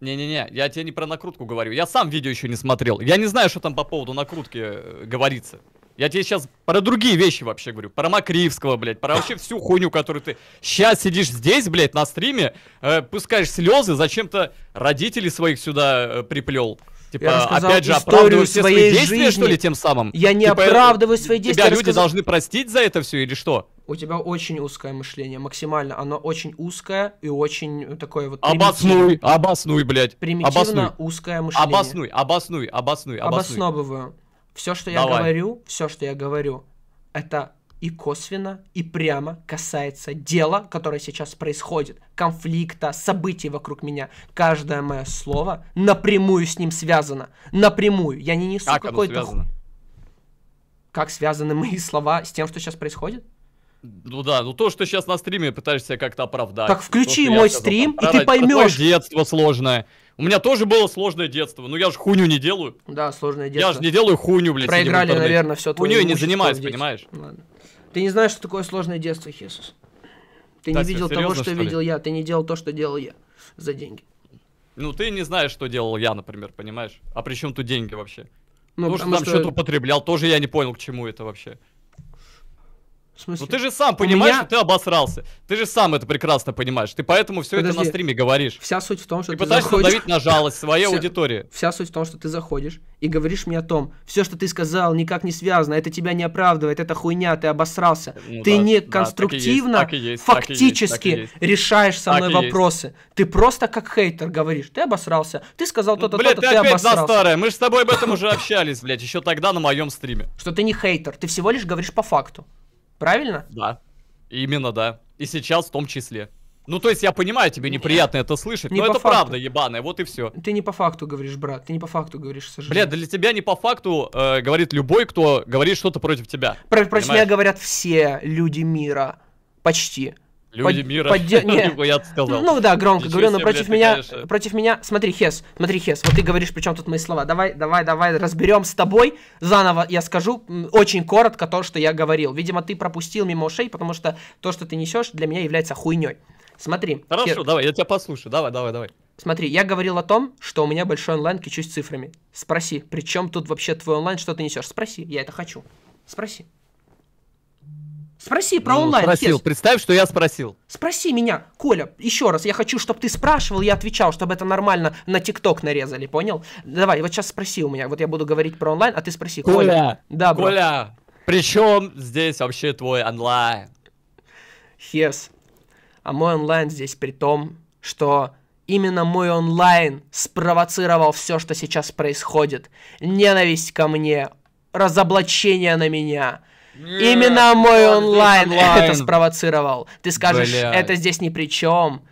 Не-не-не, я тебе не про накрутку говорю. Я сам видео еще не смотрел. Я не знаю, что там по поводу накрутки э, говорится. Я тебе сейчас про другие вещи вообще говорю. Про Макривского, блядь. Про вообще всю хуйню, которую ты сейчас сидишь здесь, блядь, на стриме. Э, пускаешь слезы, зачем-то родителей своих сюда э, приплел. Типа, опять же, оправдываю все свои действия, что ли, тем самым? Я не типа, оправдываю свои действия. Тебя люди должны простить за это все или что? У тебя очень узкое мышление, максимально. Оно очень узкое и очень э, такое вот... Обоснуй, обоснуй, блядь. Примитивно обоснуй. узкое мышление. Обоснуй, обоснуй, обоснуй, обоснуй. Обосновываю. Все, что я говорю, все, что я говорю, это и косвенно, и прямо касается дела, которое сейчас происходит, конфликта, событий вокруг меня. Каждое мое слово напрямую с ним связано. Напрямую. Я не несу как какой-то... Оно Как связаны мои слова с тем, что сейчас происходит? Ну да, ну то, что сейчас на стриме пытаешься как-то оправдать. Так включи то, мой стрим, сказал, и ты поймешь. детство сложное. У меня тоже было сложное детство. Ну я же хуйню не делаю. Да, сложное детство. Я же не делаю хуйню, блядь. Проиграли, наверное, все твое. Хуйню не занимаюсь, понимаешь? Ладно. Ты не знаешь, что такое сложное детство, Хесус. Ты Тася, не видел серьезно, того, что, что видел я. Ты не делал то, что делал я за деньги. Ну, ты не знаешь, что делал я, например, понимаешь? А при чем тут деньги вообще? Ну, то, что там что... что-то употреблял, тоже я не понял, к чему это вообще. Ну ты же сам понимаешь, меня... что ты обосрался. Ты же сам это прекрасно понимаешь. Ты поэтому все Подожди. это на стриме говоришь. Вся суть в том, что ты, ты пытаешься заходишь... давить на жалость своей аудитории. Вся суть в том, что ты заходишь и говоришь мне о том, все, что ты сказал, никак не связано, это тебя не оправдывает, это хуйня, ты обосрался. Ну, ты да, не конструктивно, так и есть, так фактически так и есть, есть. решаешь со мной вопросы. Ты просто как хейтер говоришь, ты обосрался, ты сказал то-то, ну, то-то, ты, ты опять за старое, мы же с тобой об этом уже общались, блядь, еще тогда на моем стриме. Что ты не хейтер, ты всего лишь говоришь по факту. Правильно? Да. Именно да. И сейчас в том числе. Ну, то есть я понимаю, тебе неприятно это слышать, не но это факту. правда ебаная, вот и все. Ты не по факту говоришь, брат, ты не по факту говоришь, к Бля, для тебя не по факту э, говорит любой, кто говорит что-то против тебя. Про, про тебя говорят все люди мира, почти. Люди Под, мира. Подде... я сказал. Ну да, громко Ничего говорю, но против меня, конечно. против меня, смотри, Хес, смотри, Хес, вот ты говоришь, причем тут мои слова. Давай, давай, давай, разберем с тобой. Заново я скажу очень коротко то, что я говорил. Видимо, ты пропустил мимо ушей, потому что то, что ты несешь, для меня является хуйней. Смотри. Хорошо, Хер... давай, я тебя послушаю. Давай, давай, давай. Смотри, я говорил о том, что у меня большой онлайн, кичусь цифрами. Спроси, при чем тут вообще твой онлайн, что ты несешь? Спроси, я это хочу. Спроси. Спроси про ну, онлайн. Спросил. Фест. Представь, что я спросил. Спроси меня, Коля, еще раз. Я хочу, чтобы ты спрашивал, я отвечал, чтобы это нормально на ТикТок нарезали, понял? Давай, вот сейчас спроси у меня. Вот я буду говорить про онлайн, а ты спроси. Коля. Коля. Да, бро. Коля. Причем здесь вообще твой онлайн? Хес. А мой онлайн здесь при том, что именно мой онлайн спровоцировал все, что сейчас происходит. Ненависть ко мне, разоблачение на меня, Именно мой онлайн, это спровоцировал. Ты скажешь, это здесь ни при чем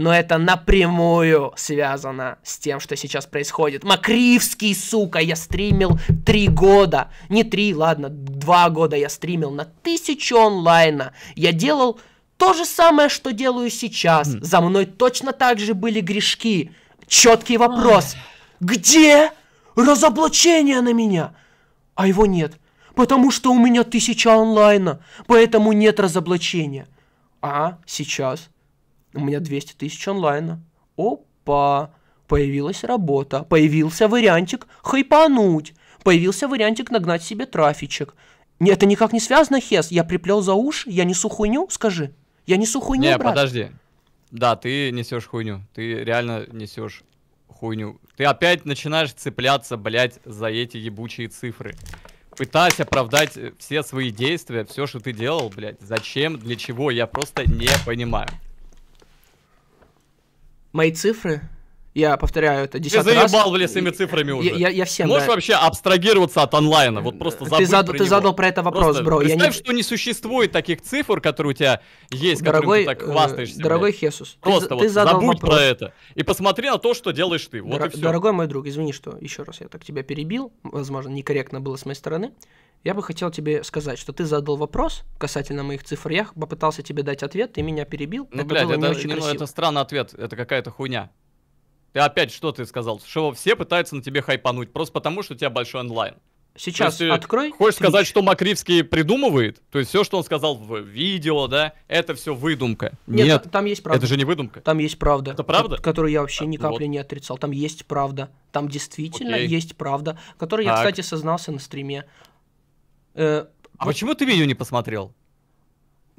но это напрямую связано с тем, что сейчас происходит. Макривский, сука, я стримил три года. Не три, ладно, два года я стримил на тысячу онлайна. Я делал то же самое, что делаю сейчас. Mm. За мной точно так же были грешки. Четкий вопрос. Ой. Где разоблачение на меня? А его нет потому что у меня тысяча онлайна, поэтому нет разоблачения. А сейчас у меня 200 тысяч онлайна. Опа, появилась работа, появился вариантик хайпануть, появился вариантик нагнать себе трафичек. Это никак не связано, Хес, я приплел за уши, я несу хуйню, скажи. Я несу хуйню, Не, брат. подожди. Да, ты несешь хуйню, ты реально несешь хуйню. Ты опять начинаешь цепляться, блядь, за эти ебучие цифры пытаясь оправдать э, все свои действия, все, что ты делал, блядь. Зачем, для чего, я просто не понимаю. Мои цифры я повторяю это десятый раз. Ты заебал, блин, своими цифрами уже. Я, я, я всем, Можешь да. вообще абстрагироваться от онлайна, вот просто забыть ты, зад, про ты него. задал про это вопрос, просто бро. Представь, я не... что не существует таких цифр, которые у тебя есть, дорогой, ты так э, хвастаешься. Дорогой блядь. Хесус, просто ты, вот ты задал забудь вопрос. про это и посмотри на то, что делаешь ты. Вот Дор- и все. Дорогой мой друг, извини, что еще раз я так тебя перебил, возможно, некорректно было с моей стороны. Я бы хотел тебе сказать, что ты задал вопрос касательно моих цифр, я попытался тебе дать ответ, ты меня перебил. Ну, блядь, это, не очень ну, это странный ответ, это какая-то хуйня. Ты опять что ты сказал? Что все пытаются на тебе хайпануть, просто потому, что у тебя большой онлайн. Сейчас есть, открой. Хочешь Twitch. сказать, что Макривский придумывает? То есть все, что он сказал в видео, да, это все выдумка. Нет, Нет там есть правда. Это же не выдумка. Там есть правда. Это правда? которую я вообще ни капли вот. не отрицал. Там есть правда. Там действительно Окей. есть правда, которую так. я, кстати, сознался на стриме. Э, а вот... почему ты видео не посмотрел?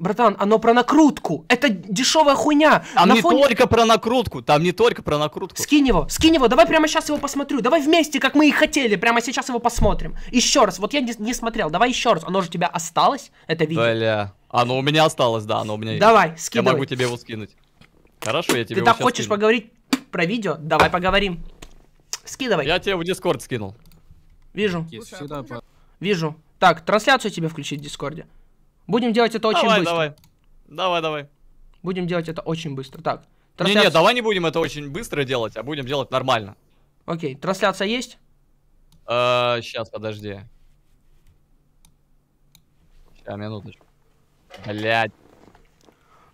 Братан, оно про накрутку. Это дешевая хуйня. Там На не фоне... только про накрутку. Там не только про накрутку. Скинь его, скинь его. Давай прямо сейчас его посмотрю. Давай вместе, как мы и хотели. Прямо сейчас его посмотрим. Еще раз. Вот я не, не смотрел. Давай еще раз. Оно же у тебя осталось, это видео. Бля. Оно у меня осталось, да. Оно у меня Давай, есть. скидывай. Я могу тебе его скинуть. Хорошо, я тебе Ты так хочешь скину. поговорить про видео? Давай поговорим. Скидывай. Я тебе в Дискорд скинул. Вижу. А Вижу. Так, трансляцию тебе включить в Дискорде. Будем делать это очень давай, быстро. Давай, давай. Давай, давай. Будем делать это очень быстро. Так. Трансляция... Не, не, давай не будем это очень быстро делать, а будем делать нормально. Окей, трансляция есть? Э, сейчас, подожди. Сейчас, минуточку. Блять.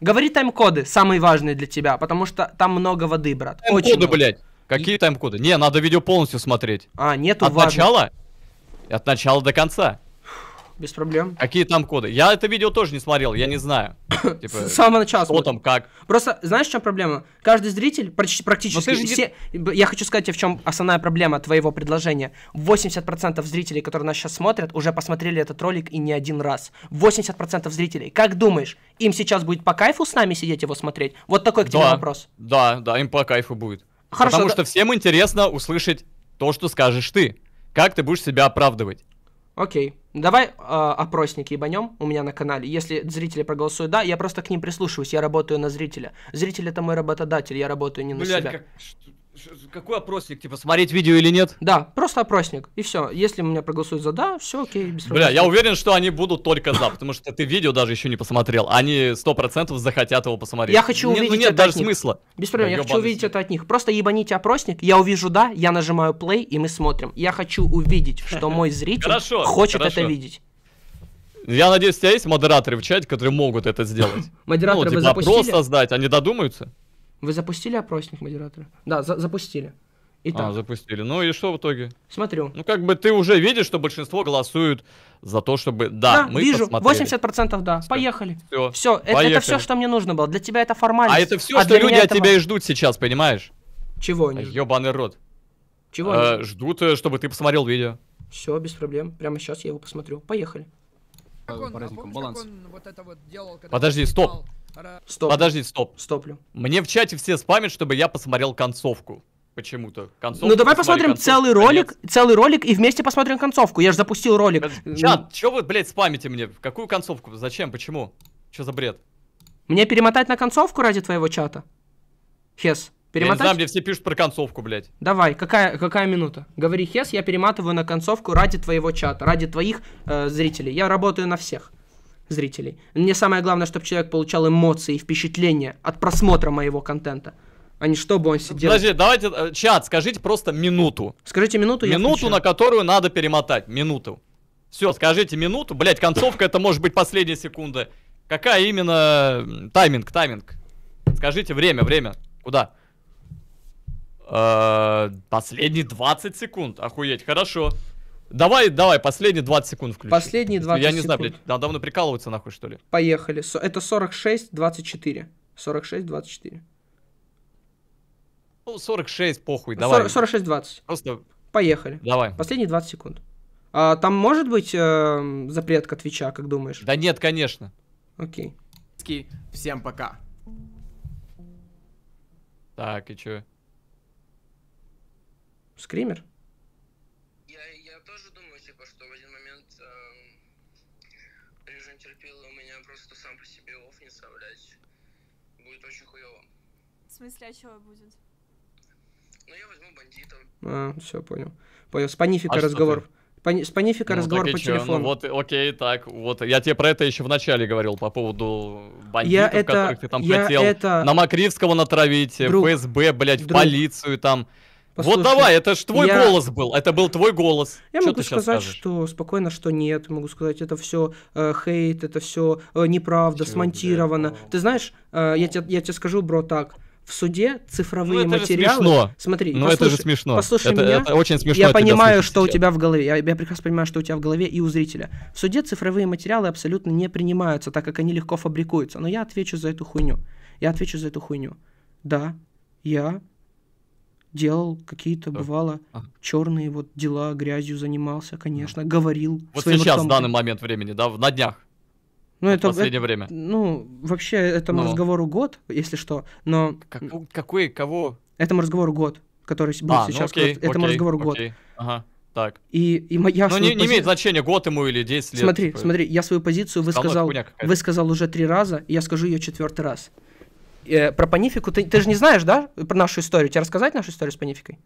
Говори тайм-коды, самые важные для тебя, потому что там много воды, брат. Тайм-коды, блядь. Какие И... тайм-коды? Не, надо видео полностью смотреть. А, нету От важных. начала? От начала до конца без проблем. Какие там коды? Я это видео тоже не смотрел, я не знаю. Типа, С самого начала. Кто там, как. Просто, знаешь, в чем проблема? Каждый зритель, ну, практически же... все... Я хочу сказать тебе, в чем основная проблема твоего предложения. 80% зрителей, которые нас сейчас смотрят, уже посмотрели этот ролик и не один раз. 80% зрителей. Как думаешь, им сейчас будет по кайфу с нами сидеть его смотреть? Вот такой к тебе да, вопрос. Да, да, им по кайфу будет. Хорошо, Потому да... что всем интересно услышать то, что скажешь ты. Как ты будешь себя оправдывать? Окей. Давай э, опросники ебанем у меня на канале. Если зрители проголосуют «да», я просто к ним прислушиваюсь, я работаю на зрителя. Зритель — это мой работодатель, я работаю не на Блядь, себя. Как... Какой опросник? Типа смотреть видео или нет? Да, просто опросник. И все. Если меня проголосуют за да, все окей, без проблем. Бля, я уверен, что они будут только за, потому что ты видео даже еще не посмотрел. Они сто процентов захотят его посмотреть. Я хочу ну увидеть. Ну нет, это даже от них. смысла. Без проблем, да, я хочу увидеть это от них. Просто ебаните опросник, я увижу да, я нажимаю play и мы смотрим. Я хочу увидеть, что мой зритель хочет это видеть. Я надеюсь, у тебя есть модераторы в чате, которые могут это сделать. Модераторы ну, типа, запустили? просто создать, они додумаются? Вы запустили опросник модератора? Да, за запустили. Итак. А, запустили. Ну и что в итоге? Смотрю. Ну как бы ты уже видишь, что большинство голосуют за то, чтобы... Да, да мы вижу. Посмотрели. 80% да. Все. Поехали. Все. все. Поехали. Это, это все, что мне нужно было. Для тебя это формально. А это все, а что люди от тебя и ждут сейчас, понимаешь? Чего они? Ебаный а, рот. Чего э, они? А, ждут, э, чтобы ты посмотрел видео. Все, без проблем. Прямо сейчас я его посмотрю. Поехали. Как он, а помнишь, Баланс. Как он вот это вот делал, Подожди, стоп. Стоп. Подожди, стоп. Стоплю. Мне в чате все спамят, чтобы я посмотрел концовку. Почему-то. Концовку. Ну давай посмотрим концовку, целый конец. ролик, целый ролик и вместе посмотрим концовку. Я же запустил ролик. Чат, что вы, блядь, спамите мне? Какую концовку? Зачем? Почему? Что за бред? Мне перемотать на концовку ради твоего чата? Хес. Перемотать? Я не знаю, мне все пишут про концовку, блядь. Давай, какая, какая минута? Говори, Хес, я перематываю на концовку ради твоего чата, ради твоих э, зрителей. Я работаю на всех зрителей. Мне самое главное, чтобы человек получал эмоции и впечатления от просмотра моего контента. А не чтобы он сидел... Подожди, давайте, э, чат, скажите просто минуту. Скажите минуту, Минуту, на которую надо перемотать. Минуту. Все, скажите минуту. Блять, концовка это может быть последняя секунда. Какая именно... Тайминг, тайминг. Скажите время, время. Куда? Э -э последние 20 секунд. Охуеть, хорошо. Давай, давай, последние 20 секунд включи. Последние 20 секунд. Я не знаю, блядь, надо мной прикалываться нахуй, что ли. Поехали. Это 46, 24. 46, 24. Ну, 46, похуй, давай. 46, 20. Просто... Поехали. Давай. Последние 20 секунд. А, там может быть э, эм, запретка Твича, как думаешь? Да нет, конечно. Окей. Всем пока. Так, и чё? Скример? смысле, а чего будет? Ну, я возьму бандитов. А, все, понял. Понял, с а разговор. Пани... С ну, разговор по чё? телефону. Ну, вот, окей, так, вот, я тебе про это еще в начале говорил, по поводу бандитов, я это... которых ты там я хотел это... на Макривского натравить, э, Друг. ФСБ, блядь, Друг. в полицию там. Послушай, вот давай, это ж твой я... голос был, это был твой голос. Я что могу сказать, скажешь? что спокойно, что нет, могу сказать, это все э, хейт, это все э, неправда, Чё, смонтировано. Бля, ну. ты знаешь, э, я, тебе, я тебе скажу, бро, так, в суде цифровые ну, это материалы. Же смешно. Смотри, ну это же смешно. Послушай это, меня. Это очень смешно. Я понимаю, что у тебя в голове. Я, я прекрасно понимаю, что у тебя в голове и у зрителя. В суде цифровые материалы абсолютно не принимаются, так как они легко фабрикуются. Но я отвечу за эту хуйню. Я отвечу за эту хуйню. Да, я делал какие-то, бывало, ага. черные вот дела, грязью занимался, конечно, говорил. Вот сейчас, в данный момент времени, да, на днях. Ну, это, последнее это, время. Ну, вообще, этому Но. разговору год, если что. Но. Как, какой, кого? Этому разговору год, который был а, ну сейчас. Ну, окей, год, этому окей, разговору окей. год. Ага. Так. И, и я Но ну, не, пози... не имеет значения, год ему или 10 лет. Смотри, типа... смотри, я свою позицию высказал, высказал уже три раза, и я скажу ее четвертый раз. Э, про панифику ты, ты же не знаешь, да? Про нашу историю. Тебе рассказать нашу историю с панификой?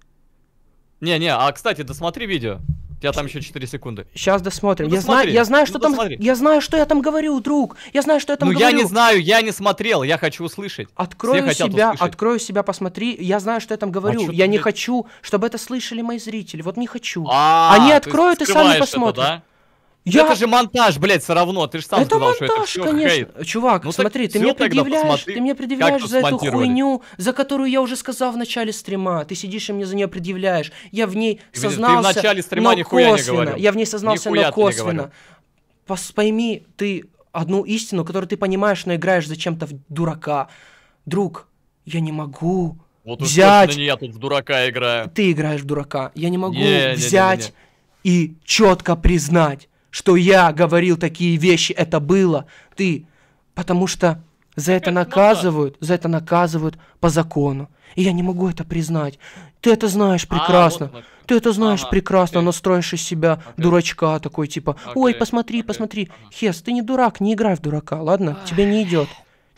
Не-не, а кстати, досмотри видео тебя там еще 4 секунды. Сейчас досмотрим. Ну, я, знаю, я знаю, что ну, там... Досмотри. Я знаю, что я там говорю, друг. Я знаю, что я там ну, говорю. Ну я не знаю, я не смотрел, я хочу услышать. Открою Все себя, открою себя, посмотри. Я знаю, что я там говорю. А я ты... не хочу, чтобы это слышали мои зрители. Вот не хочу. А, Они откроют и сами посмотрят. Это, да? Я... Это же монтаж, блядь, все равно. Ты же сам это сказал, монтаж, что это все конечно. хейт. Чувак, ну, смотри, ты мне, предъявляешь, посмотри, ты мне предъявляешь за эту хуйню, за которую я уже сказал в начале стрима. Ты сидишь и мне за нее предъявляешь. Я в ней ты, сознался, ты в начале стрима но нихуя Не говорил. Я в ней сознался, нихуя но косвенно. Пос, пойми, ты одну истину, которую ты понимаешь, но играешь зачем-то в дурака. Друг, я не могу вот взять... не я тут в дурака играю. Ты играешь в дурака. Я не могу не, взять не, не, не, не. и четко признать что я говорил такие вещи, это было ты, потому что за это наказывают, за это наказывают по закону. И я не могу это признать. Ты это знаешь прекрасно. А, вот, вот. Ты это знаешь ага, прекрасно, но строишь из себя okay. дурачка такой типа, ой, посмотри, okay. посмотри. Хес, ты не дурак, не играй в дурака, ладно? Тебе не идет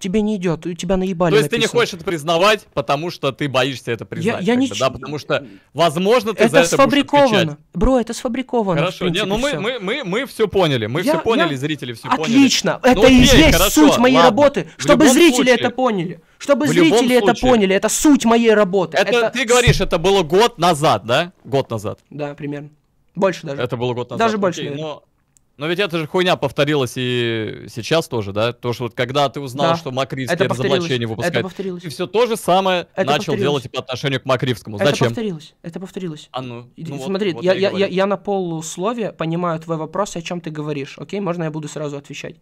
тебе не идет, у тебя наебали. То есть написано. ты не хочешь это признавать, потому что ты боишься это признать. Я, я не... да, потому что, возможно, ты это за сфабриковано. это сфабриковано. Бро, это сфабриковано. Хорошо, принципе, не, ну мы, мы, мы, мы все поняли, мы я, все поняли, я... зрители все Отлично, поняли. Отлично, ну это ну, и есть хорошо, суть моей ладно. работы, чтобы зрители случае... это поняли. Чтобы в зрители это поняли, это суть моей работы. Это, это ты говоришь, это было год назад, да? Год назад. Да, примерно. Больше даже. Это было год назад. Даже больше. Окей, но ведь эта же хуйня повторилась и сейчас тоже, да? То, что вот когда ты узнал, да. что Макривский это разоблачение выпускает, это повторилось. ты все то же самое это начал делать по отношению к Макривскому. Зачем? Это повторилось, это повторилось. А ну, ну Смотри, вот, я, вот я, я, я, я на полусловие понимаю твой вопрос, о чем ты говоришь, окей? Можно я буду сразу отвечать?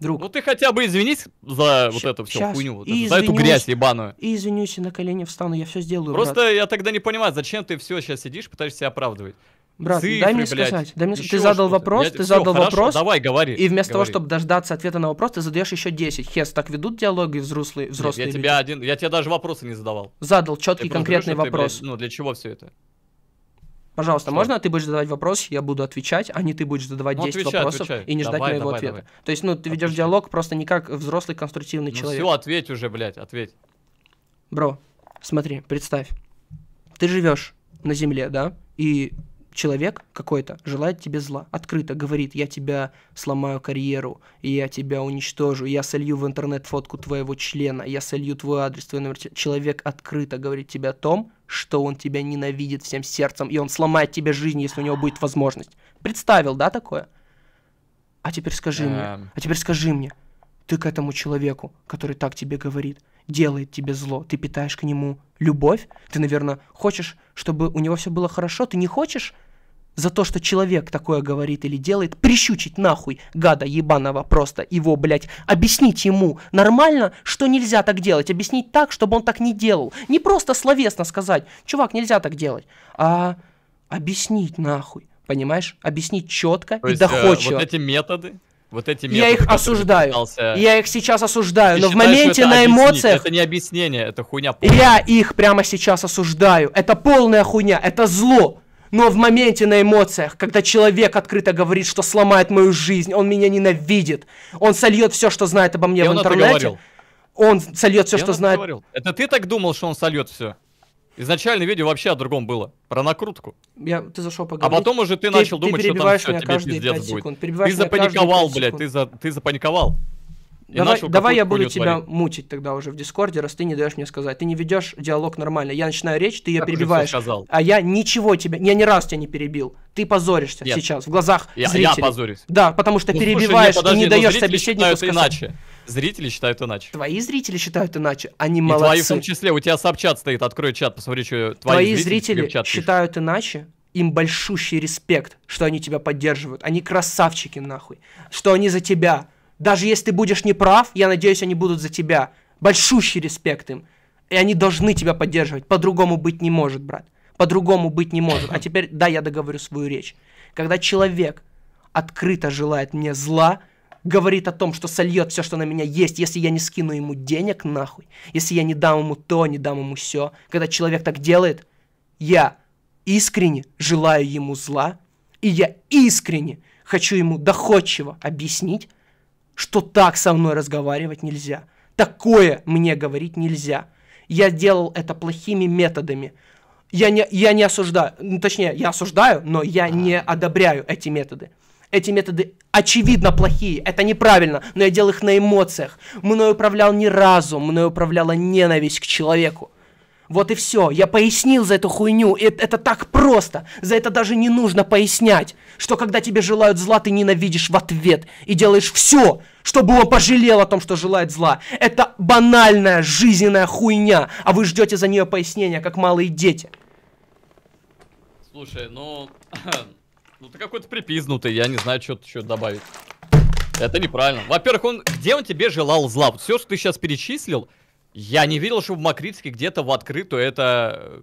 Друг. Ну ты хотя бы извинись за Щ вот эту всю сейчас. хуйню, вот, и за эту грязь ебаную. И извинюсь, и на колени встану, я все сделаю. Просто брат. я тогда не понимаю, зачем ты все сейчас сидишь, пытаешься оправдывать брат, цифры, дай мне блядь, сказать. Дай мне... Ты задал вопрос, я... ты Всё, типа, задал «Ну, хорошо, вопрос. Давай, говори. И вместо говори. того, чтобы дождаться ответа на вопрос, ты задаешь еще 10. Хес, так ведут диалоги взрослые, взрослые Нет, я люди? тебя один, я тебе даже вопросы не задавал. Задал четкий ты конкретный говоришь, вопрос. Ты, блядь, ну для чего все это? Пожалуйста, Что? можно ты будешь задавать вопрос, я буду отвечать, а не ты будешь задавать ну, 10 отвечай, вопросов отвечай. и не ждать давай, моего давай, ответа. Давай. То есть, ну, ты ведешь отвечай. диалог просто не как взрослый конструктивный ну, человек. Все, ответь уже, блядь, ответь. Бро, смотри, представь. Ты живешь на Земле, да? И человек какой-то желает тебе зла, открыто говорит, я тебя сломаю карьеру, я тебя уничтожу, я солью в интернет фотку твоего члена, я солью твой адрес, твой номер Человек открыто говорит тебе о том, что он тебя ненавидит всем сердцем, и он сломает тебе жизнь, если у него будет возможность. Представил, да, такое? А теперь скажи мне, эм. а теперь скажи мне, ты к этому человеку, который так тебе говорит, делает тебе зло, ты питаешь к нему любовь. Ты, наверное, хочешь, чтобы у него все было хорошо. Ты не хочешь за то, что человек такое говорит или делает, прищучить нахуй гада ебаного просто его, блядь, объяснить ему нормально, что нельзя так делать, объяснить так, чтобы он так не делал. Не просто словесно сказать, чувак, нельзя так делать, а объяснить нахуй, понимаешь? Объяснить четко и э, доходчиво. Э, вот эти методы, вот эти методы, я их осуждаю. Пытался... Я их сейчас осуждаю, Ты но считаешь, в моменте на объяснить? эмоциях... Это не объяснение, это хуйня полная. Я их прямо сейчас осуждаю. Это полная хуйня, это зло. Но в моменте на эмоциях, когда человек открыто говорит, что сломает мою жизнь, он меня ненавидит, он сольет все, что знает обо мне я в интернете. Он сольет все, я что знает. Говорил. Это ты так думал, что он сольет все? Изначально видео вообще о другом было. Про накрутку. Я, ты зашел а поговорить. А потом уже ты, ты начал ты думать, что там сейчас тебе секунд, пиздец будет. Ты запаниковал, блядь, ты, за, ты запаниковал давай давай я буду тебя творить. мучить тогда уже в Дискорде, раз ты не даешь мне сказать. Ты не ведешь диалог нормально. Я начинаю речь, ты ее я перебиваешь. Сказал. А я ничего тебя, я ни раз тебя не перебил. Ты позоришься Нет. сейчас в глазах я, зрителей. Я позорюсь. Да, потому что ну, перебиваешь слушай, не, подожди, и ну, не даешь собеседнику сказать. иначе. Зрители считают иначе. Твои зрители считают иначе, они и молодцы. твои в том числе. У тебя сабчат стоит, открой чат, посмотри, что твои, твои зрители, зрители считают иначе, им большущий респект, что они тебя поддерживают. Они красавчики, нахуй. Что они за тебя даже если ты будешь неправ, я надеюсь, они будут за тебя. Большущий респект им. И они должны тебя поддерживать. По-другому быть не может, брат. По-другому быть не может. А теперь, да, я договорю свою речь. Когда человек открыто желает мне зла, говорит о том, что сольет все, что на меня есть, если я не скину ему денег нахуй, если я не дам ему то, не дам ему все. Когда человек так делает, я искренне желаю ему зла, и я искренне хочу ему доходчиво объяснить, что так со мной разговаривать нельзя. Такое мне говорить нельзя. Я делал это плохими методами. Я не, я не осуждаю, ну, точнее, я осуждаю, но я не одобряю эти методы. Эти методы очевидно плохие, это неправильно, но я делал их на эмоциях. Мной управлял не разум, мной управляла ненависть к человеку. Вот и все. Я пояснил за эту хуйню. Это, это так просто. За это даже не нужно пояснять, что когда тебе желают зла, ты ненавидишь в ответ и делаешь все, чтобы он пожалел о том, что желает зла. Это банальная жизненная хуйня, а вы ждете за нее пояснения, как малые дети. Слушай, ну... Ну ты какой-то припизнутый, я не знаю, что тут еще добавить. Это неправильно. Во-первых, он где он тебе желал зла? Вот все, что ты сейчас перечислил, я не видел, что в Макритске где-то в открытую это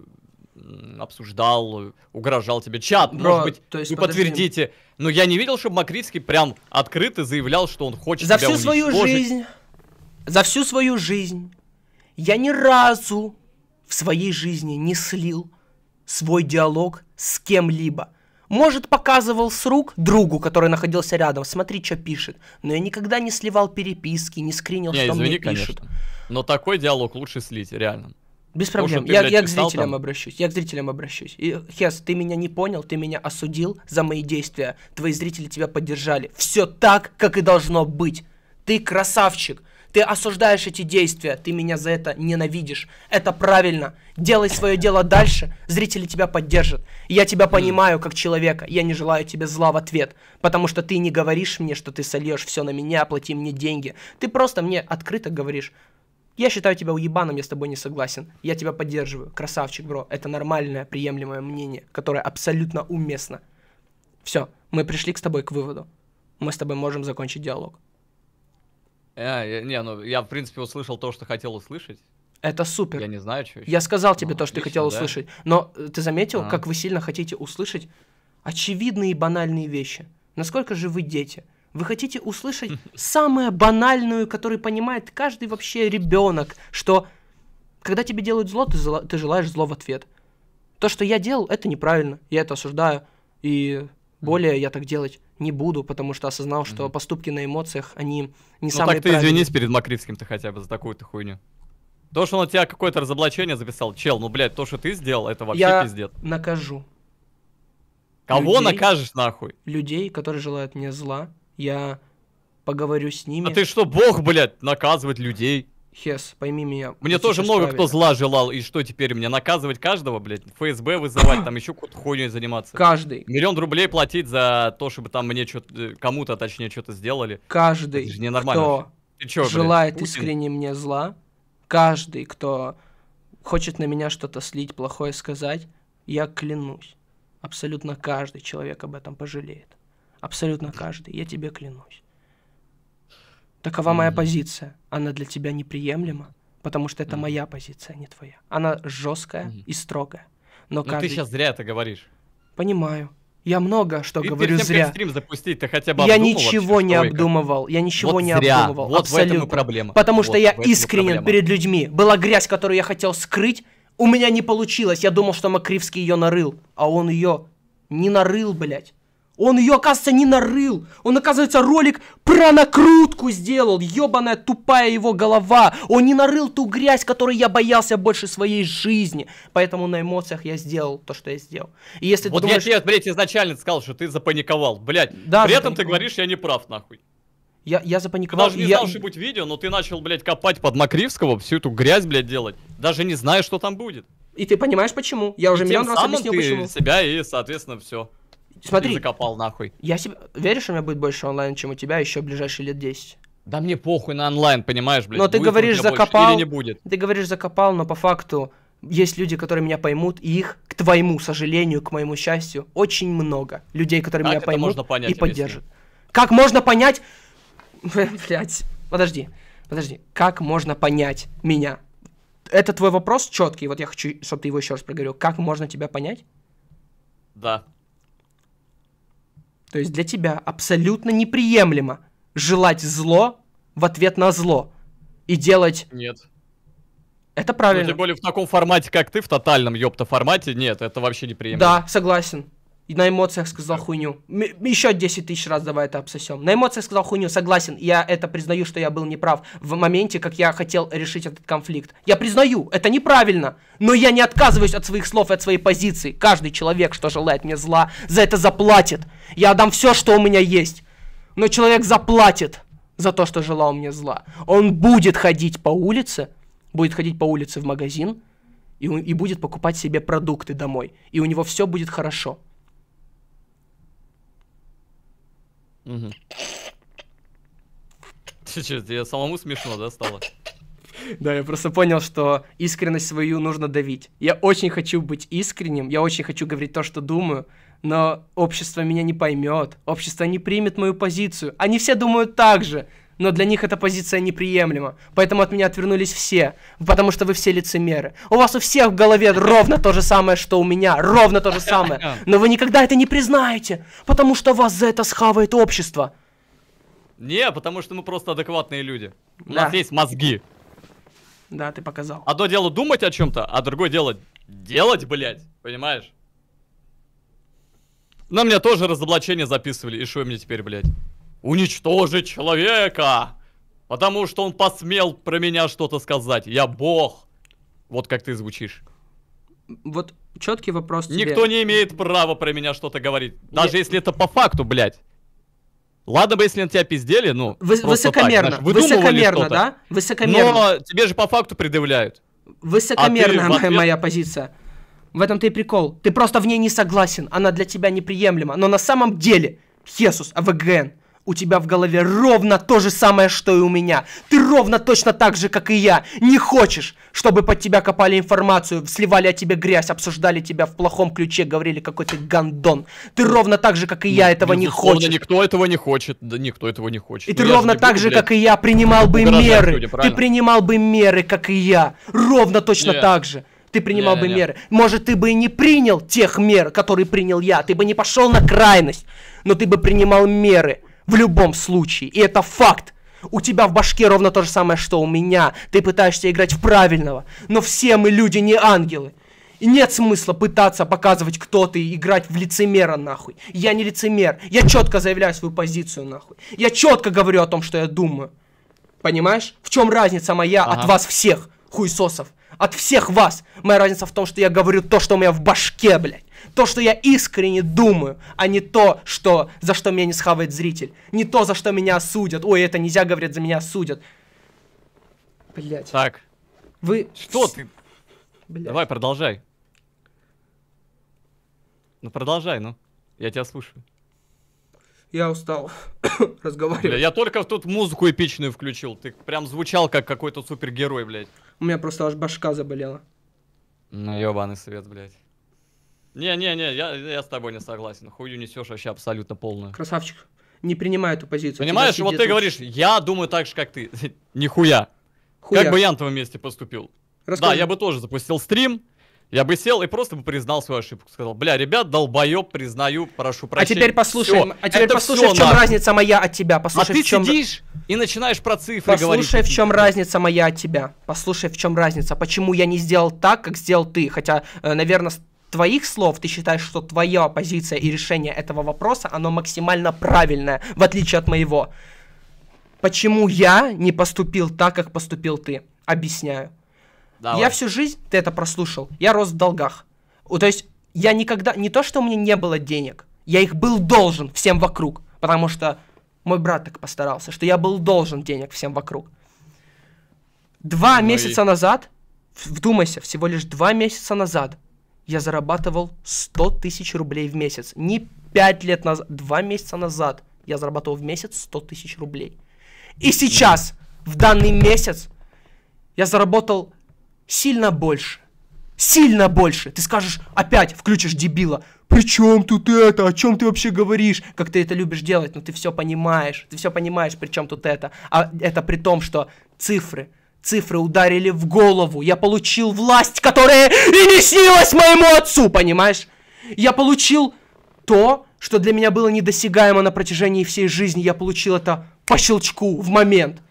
обсуждал, угрожал тебе. Чат, Но, может быть, то есть, вы подожди. подтвердите. Но я не видел, чтобы Макритский прям открыто заявлял, что он хочет За всю уничтожить. свою жизнь, за всю свою жизнь я ни разу в своей жизни не слил свой диалог с кем-либо. Может, показывал с рук другу, который находился рядом, смотри, что пишет. Но я никогда не сливал переписки, не скринил, не, что извини, мне пишут. Конечно. Но такой диалог лучше слить, реально. Без проблем. Потому, я, блядь, я к зрителям там... обращусь. Я к зрителям обращусь. И, Хес, ты меня не понял, ты меня осудил за мои действия. Твои зрители тебя поддержали. Все так, как и должно быть. Ты красавчик. Ты осуждаешь эти действия, ты меня за это ненавидишь. Это правильно. Делай свое дело дальше, зрители тебя поддержат. Я тебя понимаю как человека, я не желаю тебе зла в ответ, потому что ты не говоришь мне, что ты сольешь все на меня, плати мне деньги. Ты просто мне открыто говоришь, я считаю тебя уебаном, я с тобой не согласен. Я тебя поддерживаю. Красавчик, бро. Это нормальное, приемлемое мнение, которое абсолютно уместно. Все, мы пришли к тобой к выводу. Мы с тобой можем закончить диалог. А, не, ну я в принципе услышал то, что хотел услышать. Это супер. Я не знаю, что еще. Я сказал тебе ну, то, что отлично, ты хотел да. услышать. Но э, ты заметил, а. как вы сильно хотите услышать очевидные и банальные вещи? Насколько же вы дети? Вы хотите услышать самую банальную, которую понимает каждый вообще ребенок, что когда тебе делают зло, ты, зло, ты желаешь зло в ответ. То, что я делал, это неправильно, я это осуждаю, и более я так делать не буду, потому что осознал, что mm-hmm. поступки на эмоциях, они не ну, самые так ты правильные. извинись перед Макривским-то хотя бы за такую-то хуйню. То, что он у тебя какое-то разоблачение записал, чел, ну, блядь, то, что ты сделал, это вообще Я пиздец. накажу. Кого людей, накажешь, нахуй? Людей, которые желают мне зла. Я поговорю с ними. А ты что, бог, блядь, наказывать людей? Хес, пойми меня. Мне тоже много кто зла желал, и что теперь мне наказывать каждого, блядь, ФСБ вызывать, там еще какую-то хуйней заниматься. Каждый. Миллион рублей платить за то, чтобы там мне что-то, э, кому-то, а точнее, что-то сделали. Каждый, Это же ненормально. кто чё, желает Путин? искренне мне зла, каждый, кто хочет на меня что-то слить, плохое сказать, я клянусь, абсолютно каждый человек об этом пожалеет. Абсолютно каждый, я тебе клянусь. Такова моя позиция. Она для тебя неприемлема, потому что это моя позиция, а не твоя. Она жесткая и строгая. Но, ну, каждый... ты сейчас зря это говоришь. Понимаю. Я много что и говорю перед тем, зря. Как стрим запустить, ты хотя бы я ничего вообще, не стойка. обдумывал. Я ничего вот не зря. обдумывал. Вот абсолютно. в этом и проблема. Потому вот что я искренен перед людьми. Была грязь, которую я хотел скрыть. У меня не получилось. Я думал, что Макривский ее нарыл, а он ее не нарыл, блядь. Он ее, оказывается, не нарыл. Он, оказывается, ролик про накрутку сделал. Ебаная тупая его голова. Он не нарыл ту грязь, которой я боялся больше своей жизни. Поэтому на эмоциях я сделал то, что я сделал. И если вот думаешь... я тебе, блядь, изначально сказал, что ты запаниковал, блядь. Да, При этом ты говоришь, я не прав, нахуй. Я, я запаниковал. Ты даже не знал, что будет видео, но ты начал, блядь, копать под Макривского, всю эту грязь, блядь, делать. Даже не зная, что там будет. И ты понимаешь, почему. Я уже и миллион раз объяснил, ты почему. себя и, соответственно, все. Смотри. Ты закопал нахуй. Я себе... Веришь, у меня будет больше онлайн, чем у тебя еще ближайшие лет 10? Да мне похуй на онлайн, понимаешь, блядь. Но ты говоришь закопал. или не будет. Ты говоришь закопал, но по факту есть люди, которые меня поймут, и их, к твоему сожалению, к моему счастью, очень много. Людей, которые как меня поймут можно понять, и поддержат. Объясни. Как можно понять... Блять, подожди, подожди. Как можно понять меня? Это твой вопрос четкий, вот я хочу, чтобы ты его еще раз проговорил. Как можно тебя понять? Да. То есть для тебя абсолютно неприемлемо желать зло в ответ на зло и делать... Нет. Это правильно. Ну, тем более в таком формате, как ты, в тотальном ёпта формате, нет, это вообще неприемлемо. Да, согласен и на эмоциях сказал хуйню. М еще 10 тысяч раз давай это обсосем. На эмоциях сказал хуйню, согласен, я это признаю, что я был неправ в моменте, как я хотел решить этот конфликт. Я признаю, это неправильно, но я не отказываюсь от своих слов и от своей позиции. Каждый человек, что желает мне зла, за это заплатит. Я дам все, что у меня есть. Но человек заплатит за то, что желал мне зла. Он будет ходить по улице, будет ходить по улице в магазин, и, и будет покупать себе продукты домой. И у него все будет хорошо. Угу. Че, че, тебе самому смешно, да, стало? Да, я просто понял, что искренность свою нужно давить. Я очень хочу быть искренним, я очень хочу говорить то, что думаю, но общество меня не поймет, общество не примет мою позицию. Они все думают так же но для них эта позиция неприемлема. Поэтому от меня отвернулись все, потому что вы все лицемеры. У вас у всех в голове ровно то же самое, что у меня, ровно то же самое. Но вы никогда это не признаете, потому что вас за это схавает общество. Не, потому что мы просто адекватные люди. У да. нас есть мозги. Да, ты показал. Одно дело думать о чем-то, а другое дело делать, блядь. Понимаешь? На меня тоже разоблачение записывали. И что мне теперь, блядь? уничтожить человека, потому что он посмел про меня что-то сказать. Я бог. Вот как ты звучишь. Вот четкий вопрос тебе. Никто не имеет права про меня что-то говорить. Даже Я... если это по факту, блядь. Ладно бы, если на тебя пиздели, ну... Вы, высокомерно, так, знаешь, высокомерно, да? Высокомерно. Но тебе же по факту предъявляют. Высокомерная а ответ... моя позиция. В этом ты и прикол. Ты просто в ней не согласен. Она для тебя неприемлема. Но на самом деле... Хесус, АВГН, у тебя в голове ровно то же самое, что и у меня. Ты ровно точно так же, как и я. Не хочешь, чтобы под тебя копали информацию, сливали о тебе грязь, обсуждали тебя в плохом ключе, говорили, какой ты гандон. Ты ровно так же, как и я, этого не хочешь. никто этого не хочет. Да никто этого не хочет. И ну, ты ровно так же, как и я, принимал бы меры. Ты принимал бы меры, как и я. Ровно точно так же ты принимал не, бы не, меры. Не. Может, ты бы и не принял тех мер, которые принял я, ты бы не пошел на крайность, но ты бы принимал меры. В любом случае. И это факт. У тебя в башке ровно то же самое, что у меня. Ты пытаешься играть в правильного. Но все мы люди не ангелы. И нет смысла пытаться показывать, кто ты, и играть в лицемера, нахуй. Я не лицемер. Я четко заявляю свою позицию, нахуй. Я четко говорю о том, что я думаю. Понимаешь? В чем разница моя ага. от вас всех, хуесосов? От всех вас. Моя разница в том, что я говорю то, что у меня в башке, блядь. То, что я искренне думаю, а не то, что, за что меня не схавает зритель. Не то, за что меня осудят, Ой, это нельзя, говорят, за меня осудят, Блять. Так. Вы... Что ты? Блядь. Давай, продолжай. Ну, продолжай, ну. Я тебя слушаю. Я устал разговаривать. Бля, я только тут музыку эпичную включил. Ты прям звучал как какой-то супергерой, блядь. У меня просто аж башка заболела. Ну, ебаный свет, блядь. Не-не-не, я, я с тобой не согласен. Хую несешь вообще абсолютно полную. Красавчик. Не принимаю эту позицию. Понимаешь, вот ты говоришь, я думаю так же, как ты. Нихуя. Хуя. Как бы я на твоем месте поступил? Расскажи. Да, я бы тоже запустил стрим, я бы сел и просто бы признал свою ошибку. Сказал, бля, ребят, долбоеб, признаю, прошу прощения. А теперь послушай, а теперь послушай, в чем нахуй. разница моя от тебя. Послушай, а ты в чем... сидишь и начинаешь про цифры послушай, говорить. Послушай, в чем разница моя от тебя. Послушай, в чем разница. Почему я не сделал так, как сделал ты. Хотя, э, наверное, твоих слов, ты считаешь, что твоя позиция и решение этого вопроса, оно максимально правильное, в отличие от моего. Почему я не поступил так, как поступил ты? Объясняю. Давай. Я всю жизнь, ты это прослушал, я рос в долгах. То есть я никогда, не то, что у меня не было денег, я их был должен всем вокруг, потому что мой брат так постарался, что я был должен денег всем вокруг. Два ну месяца и... назад, вдумайся, всего лишь два месяца назад, я зарабатывал 100 тысяч рублей в месяц. Не 5 лет назад, 2 месяца назад я зарабатывал в месяц 100 тысяч рублей. И сейчас, в данный месяц, я заработал сильно больше. Сильно больше. Ты скажешь, опять включишь дебила. При чем тут это? О чем ты вообще говоришь? Как ты это любишь делать? Но ну, ты все понимаешь. Ты все понимаешь, при чем тут это. А это при том, что цифры – Цифры ударили в голову. Я получил власть, которая и не снилась моему отцу, понимаешь? Я получил то, что для меня было недосягаемо на протяжении всей жизни. Я получил это по щелчку, в момент.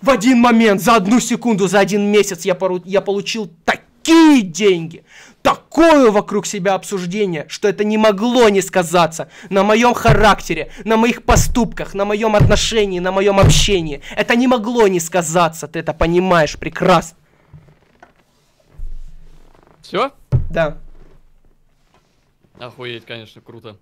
В один момент, за одну секунду, за один месяц я, пору... я получил так такие деньги, такое вокруг себя обсуждение, что это не могло не сказаться на моем характере, на моих поступках, на моем отношении, на моем общении. Это не могло не сказаться, ты это понимаешь прекрасно. Все? Да. Охуеть, конечно, круто.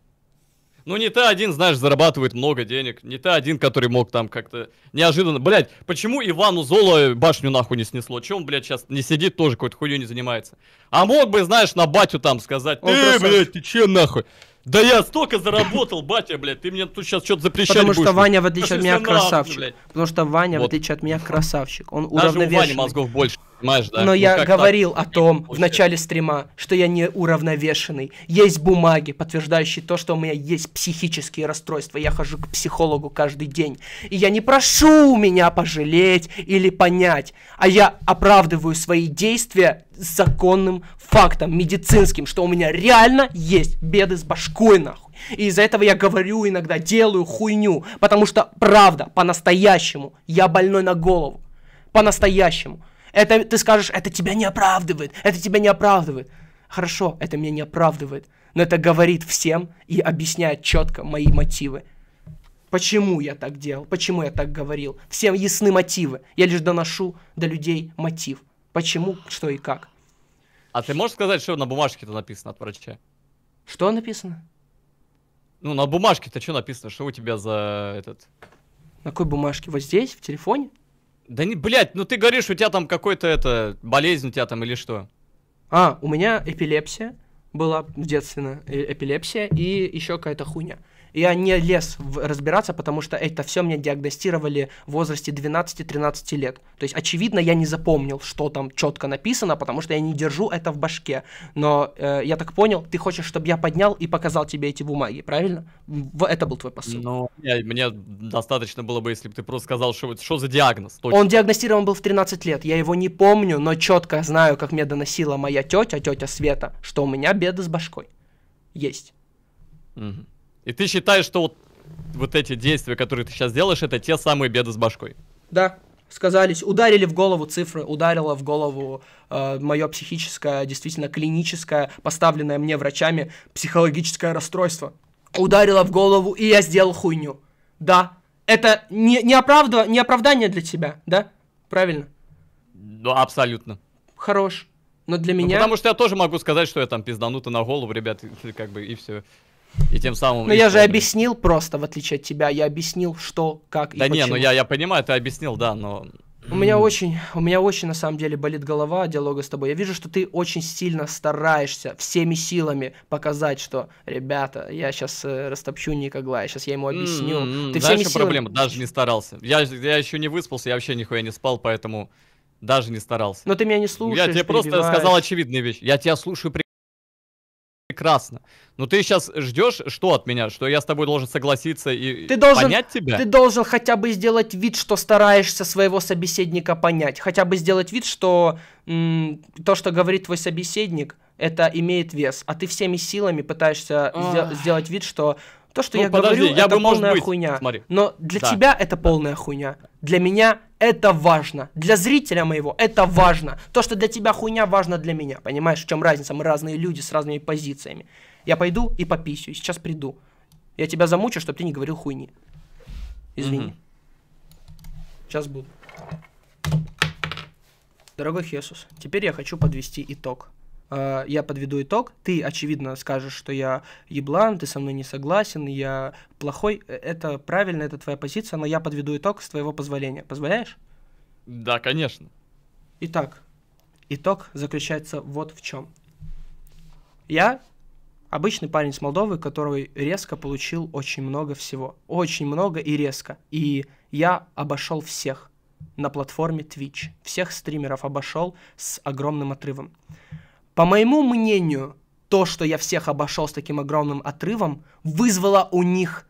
Ну, не та один, знаешь, зарабатывает много денег. Не та один, который мог там как-то неожиданно... блядь, почему Ивану Золо башню нахуй не снесло? Чем, блядь, сейчас не сидит, тоже какой-то хуйню не занимается? А мог бы, знаешь, на батю там сказать, ты, э, блядь, ты че нахуй? Да я столько заработал, батя, блядь, ты мне тут сейчас что-то запрещаешь. Потому что Ваня, в отличие от меня, красавчик. Потому что Ваня, в отличие от меня, красавчик. Он Даже уравновешенный. у Вани мозгов больше. Понимаешь, да? Но ну, я говорил так, о том в начале стрима, что я не уравновешенный. Есть бумаги, подтверждающие то, что у меня есть психические расстройства. Я хожу к психологу каждый день. И я не прошу меня пожалеть или понять, а я оправдываю свои действия законным фактом, медицинским, что у меня реально есть беды с башкой, нахуй. И из-за этого я говорю иногда, делаю хуйню, потому что правда, по-настоящему, я больной на голову. По-настоящему. Это ты скажешь, это тебя не оправдывает, это тебя не оправдывает. Хорошо, это меня не оправдывает, но это говорит всем и объясняет четко мои мотивы. Почему я так делал, почему я так говорил. Всем ясны мотивы. Я лишь доношу до людей мотив. Почему, что и как. А ты можешь сказать, что на бумажке-то написано от врача? Что написано? Ну, на бумажке-то что написано? Что у тебя за этот... На какой бумажке? Вот здесь, в телефоне? Да не, блядь, ну ты говоришь, у тебя там какой-то это, болезнь у тебя там или что? А, у меня эпилепсия была в детстве, э, эпилепсия и еще какая-то хуйня. Я не лез в разбираться, потому что это все мне диагностировали в возрасте 12-13 лет. То есть, очевидно, я не запомнил, что там четко написано, потому что я не держу это в башке. Но э, я так понял, ты хочешь, чтобы я поднял и показал тебе эти бумаги, правильно? В, это был твой посыл. Ну, мне, мне достаточно было бы, если бы ты просто сказал, что, что за диагноз. Точно. Он диагностирован был в 13 лет, я его не помню, но четко знаю, как мне доносила моя тетя, тетя Света, что у меня беды с башкой. Есть. Угу. И ты считаешь, что вот, вот эти действия, которые ты сейчас делаешь, это те самые беды с башкой? Да, сказались, ударили в голову цифры, ударило в голову э, мое психическое, действительно клиническое, поставленное мне врачами, психологическое расстройство. Ударило в голову, и я сделал хуйню. Да, это не, не, оправдыв... не оправдание для тебя, да? Правильно? Ну, абсолютно. Хорош. Но для ну, меня... Ну, потому что я тоже могу сказать, что я там пизданута на голову, ребят, как бы, и все. И тем самым... Ну я же объяснил просто, в отличие от тебя, я объяснил, что, как да и Да не, ну почему. ну я, я понимаю, ты объяснил, да, но... У меня очень, у меня очень на самом деле болит голова от диалога с тобой. Я вижу, что ты очень сильно стараешься всеми силами показать, что, ребята, я сейчас э, растопчу Ника Глая, сейчас я ему объясню. Mm-hmm. Ты Знаешь, силами... проблема? Даже не старался. Я, я еще не выспался, я вообще нихуя не спал, поэтому даже не старался. Но ты меня не слушаешь. Я тебе просто сказал очевидные вещи. Я тебя слушаю при прекрасно. Но ты сейчас ждешь что от меня? Что я с тобой должен согласиться и ты должен, понять тебя? Ты должен хотя бы сделать вид, что стараешься своего собеседника понять. Хотя бы сделать вид, что то, что говорит твой собеседник, это имеет вес. А ты всеми силами пытаешься сделать вид, что то, что ну, я подожди, говорю, я это бы, полная быть, хуйня. Смотри. Но для да. тебя это полная хуйня. Для меня это важно. Для зрителя моего это важно. То, что для тебя хуйня, важно для меня. Понимаешь, в чем разница? Мы разные люди с разными позициями. Я пойду и пописью, сейчас приду. Я тебя замучу, чтобы ты не говорил хуйни. Извини. Угу. Сейчас буду. Дорогой Хесус, теперь я хочу подвести итог. Э, я подведу итог, ты, очевидно, скажешь, что я еблан, ты со мной не согласен, я плохой, э, это правильно, это твоя позиция, но я подведу итог с твоего позволения. Позволяешь? Да, конечно. Итак, итог заключается вот в чем. Я обычный парень с Молдовы, который резко получил очень много всего. Очень много и резко. И я обошел всех на платформе Twitch. Всех стримеров обошел с огромным отрывом. По моему мнению, то, что я всех обошел с таким огромным отрывом, вызвало у них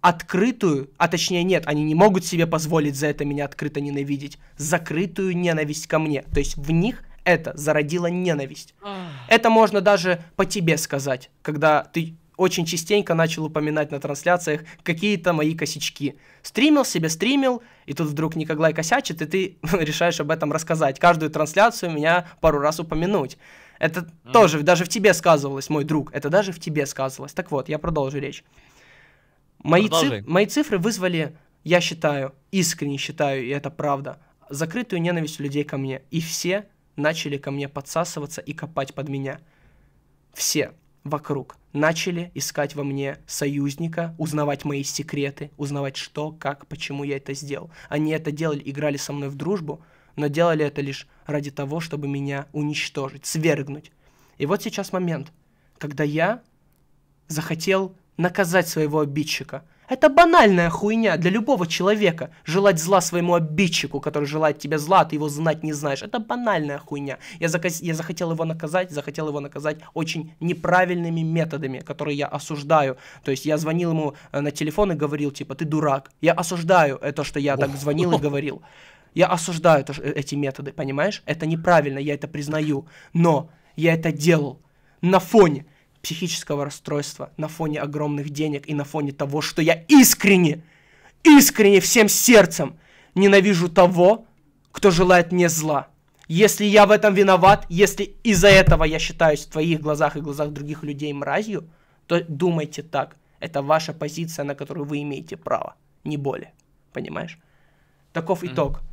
открытую, а точнее нет, они не могут себе позволить за это меня открыто ненавидеть, закрытую ненависть ко мне. То есть в них это зародило ненависть. это можно даже по тебе сказать, когда ты очень частенько начал упоминать на трансляциях какие-то мои косячки. Стримил себе, стримил, и тут вдруг Николай косячит, и ты решаешь об этом рассказать. Каждую трансляцию меня пару раз упомянуть. Это mm-hmm. тоже даже в тебе сказывалось, мой друг. Это даже в тебе сказывалось. Так вот, я продолжу речь. Мои, циф- мои цифры вызвали, я считаю, искренне считаю, и это правда, закрытую ненависть людей ко мне. И все начали ко мне подсасываться и копать под меня. Все вокруг начали искать во мне союзника, узнавать мои секреты, узнавать что, как, почему я это сделал. Они это делали, играли со мной в дружбу, но делали это лишь ради того, чтобы меня уничтожить, свергнуть. И вот сейчас момент, когда я захотел наказать своего обидчика. Это банальная хуйня для любого человека. Желать зла своему обидчику, который желает тебе зла, а ты его знать не знаешь. Это банальная хуйня. Я, заказ... я захотел его наказать, захотел его наказать очень неправильными методами, которые я осуждаю. То есть я звонил ему э, на телефон и говорил, типа, ты дурак. Я осуждаю это, что я так звонил и говорил. Я осуждаю то, э, эти методы, понимаешь? Это неправильно, я это признаю. Но я это делал на фоне психического расстройства, на фоне огромных денег и на фоне того, что я искренне, искренне всем сердцем ненавижу того, кто желает мне зла. Если я в этом виноват, если из-за этого я считаюсь в твоих глазах и глазах других людей мразью, то думайте так. Это ваша позиция, на которую вы имеете право, не более. Понимаешь? Таков итог. Mm-hmm.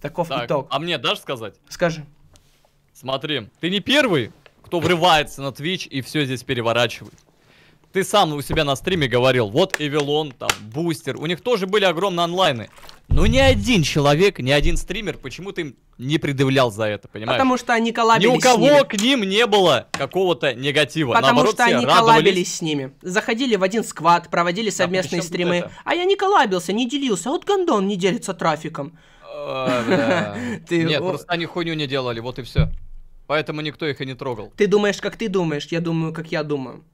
Таков так, итог. А мне дашь сказать? Скажи. Смотри, ты не первый, кто врывается на Twitch и все здесь переворачивает. Ты сам у себя на стриме говорил, вот Эвилон, там, Бустер, у них тоже были огромные онлайны. Но ни один человек, ни один стример почему-то им не предъявлял за это, понимаешь? Потому что они коллабились Ни у кого с ними. к ним не было какого-то негатива. Потому Наоборот, что они радовались. коллабились с ними. Заходили в один сквад, проводили совместные да, стримы. А я не коллабился, не делился. Вот Гондон не делится трафиком. Нет, просто они хуйню не делали, вот и все. Поэтому никто их и не трогал. Ты думаешь, как ты думаешь, я думаю, как я думаю.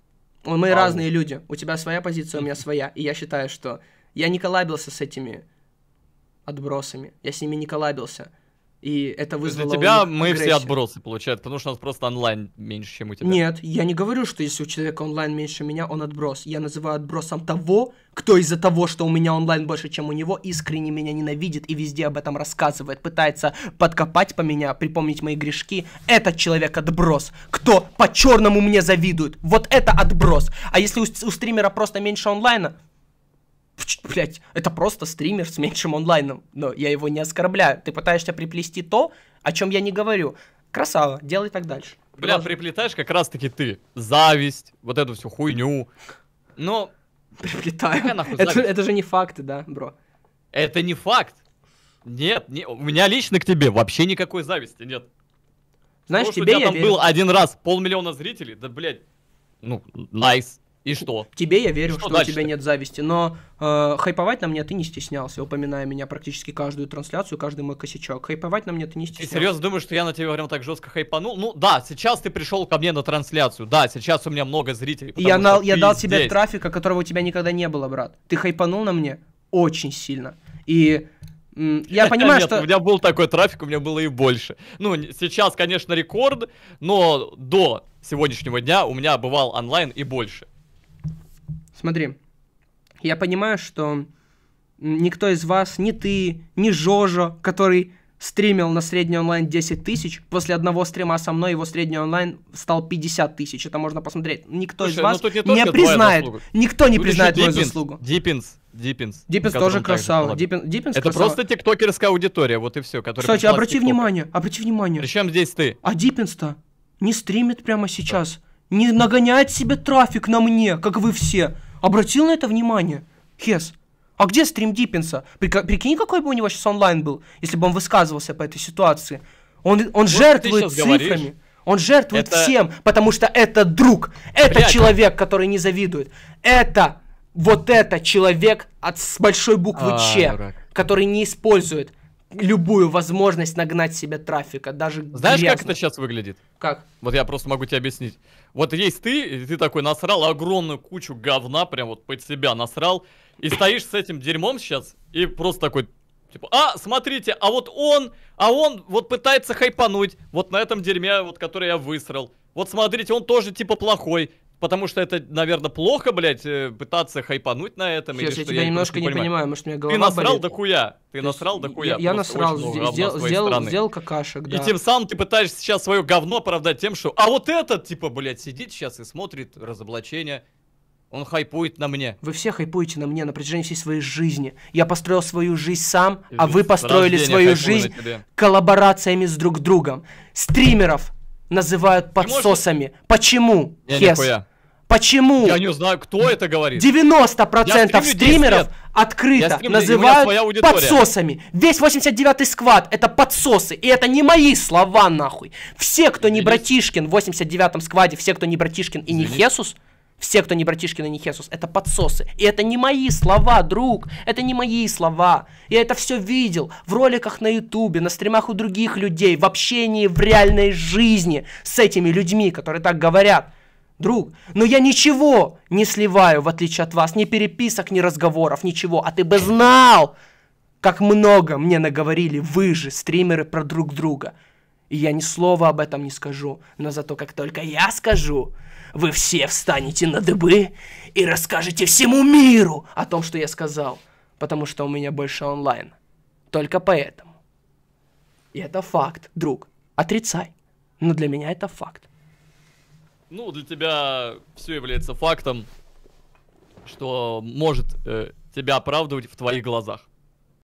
Мы разные люди. У тебя своя позиция, у меня своя. И я считаю, что я не коллабился с этими отбросами. Я с ними не коллабился. И это вызвало... Для тебя мы агрессию. все отбросы, получают, потому что у нас просто онлайн меньше, чем у тебя. Нет, я не говорю, что если у человека онлайн меньше меня, он отброс. Я называю отбросом того, кто из-за того, что у меня онлайн больше, чем у него, искренне меня ненавидит и везде об этом рассказывает, пытается подкопать по меня, припомнить мои грешки. Этот человек отброс. Кто по-черному мне завидует? Вот это отброс. А если у, у стримера просто меньше онлайна, блять, это просто стример с меньшим онлайном. Но я его не оскорбляю. Ты пытаешься приплести то, о чем я не говорю. Красава, делай так дальше. Бля, Продолжай. приплетаешь как раз-таки ты. Зависть, вот эту всю хуйню. Но... Ну, Приплетаю. Это, это же не факты, да, бро? Это не факт. Нет, не, у меня лично к тебе вообще никакой зависти нет. Знаешь, То, тебе что у тебя я там верю. был один раз полмиллиона зрителей, да, блядь, ну, найс. Nice. И что? Тебе я верю, что, что у тебя нет зависти, но э, хайповать на меня ты не стеснялся, упоминая меня практически каждую трансляцию, каждый мой косячок. Хайповать на меня ты не стеснялся. Ты серьезно думаешь, что я на тебя прям так жестко хайпанул? Ну да, сейчас ты пришел ко мне на трансляцию, да, сейчас у меня много зрителей. я, на, я дал тебе здесь. трафика, которого у тебя никогда не было, брат. Ты хайпанул на мне очень сильно. И я понимаю, Нет, что... у меня был такой трафик, у меня было и больше. Ну, сейчас, конечно, рекорд, но до сегодняшнего дня у меня бывал онлайн и больше. Смотри, я понимаю, что никто из вас, ни ты, ни Жожо, который стримил на средний онлайн 10 тысяч, после одного стрима со мной его средний онлайн стал 50 тысяч, это можно посмотреть. Никто Слушай, из ну вас не, не признает, никто не Тут признает мою заслугу. Диппинс, Диппинс. Диппинс тоже красава. Диппин, Диппинс это красава. просто тиктокерская аудитория, вот и все. Кстати, обрати внимание, обрати внимание. Причем здесь ты? А Диппинс-то не стримит прямо сейчас. Да. Не нагоняет себе трафик на мне, как вы все. Обратил на это внимание? Хес. А где стрим Диппинса? Прикинь, какой бы у него сейчас онлайн был, если бы он высказывался по этой ситуации. Он, он вот жертвует цифрами. Говоришь. Он жертвует это... всем, потому что это друг, это Блядь. человек, который не завидует. Это, вот это человек от, с большой буквы а, Ч, дурак. который не использует любую возможность нагнать себе трафика, даже Знаешь, грязно. как это сейчас выглядит? Как? Вот я просто могу тебе объяснить. Вот есть ты, и ты такой насрал огромную кучу говна, прям вот под себя насрал, и стоишь с этим дерьмом сейчас, и просто такой, типа, а, смотрите, а вот он, а он вот пытается хайпануть, вот на этом дерьме, вот который я высрал. Вот смотрите, он тоже типа плохой. Потому что это, наверное, плохо, блядь, э, пытаться хайпануть на этом. Сейчас, или я что, тебя я немножко не понимаю. понимаю, может, у меня голова Ты насрал болит. до хуя. Ты То насрал до хуя. Я, я насрал, сделал, сделал, сделал какашек, да. И тем самым ты пытаешься сейчас свое говно оправдать тем, что... А вот этот, типа, блядь, сидит сейчас и смотрит разоблачение. Он хайпует на мне. Вы все хайпуете на мне на протяжении всей своей жизни. Я построил свою жизнь сам, а вы построили свою жизнь коллаборациями с друг другом. Стримеров называют подсосами. Почему? Не, Хес. Нихуя. Почему? Я не знаю, кто это говорит. 90% стримеров открыто называют подсосами. Весь 89-й сквад это подсосы. И это не мои слова, нахуй. Все, кто не братишкин в 89-м скваде, все, кто не братишкин и не Хесус, все, кто не братишкин и не Хесус, это подсосы. И это не мои слова, друг. Это не мои слова. Я это все видел в роликах на Ютубе, на стримах у других людей, в общении, в реальной жизни с этими людьми, которые так говорят друг, но я ничего не сливаю, в отличие от вас, ни переписок, ни разговоров, ничего. А ты бы знал, как много мне наговорили вы же, стримеры, про друг друга. И я ни слова об этом не скажу, но зато как только я скажу, вы все встанете на дыбы и расскажете всему миру о том, что я сказал, потому что у меня больше онлайн. Только поэтому. И это факт, друг. Отрицай. Но для меня это факт ну, для тебя все является фактом, что может э, тебя оправдывать в твоих глазах.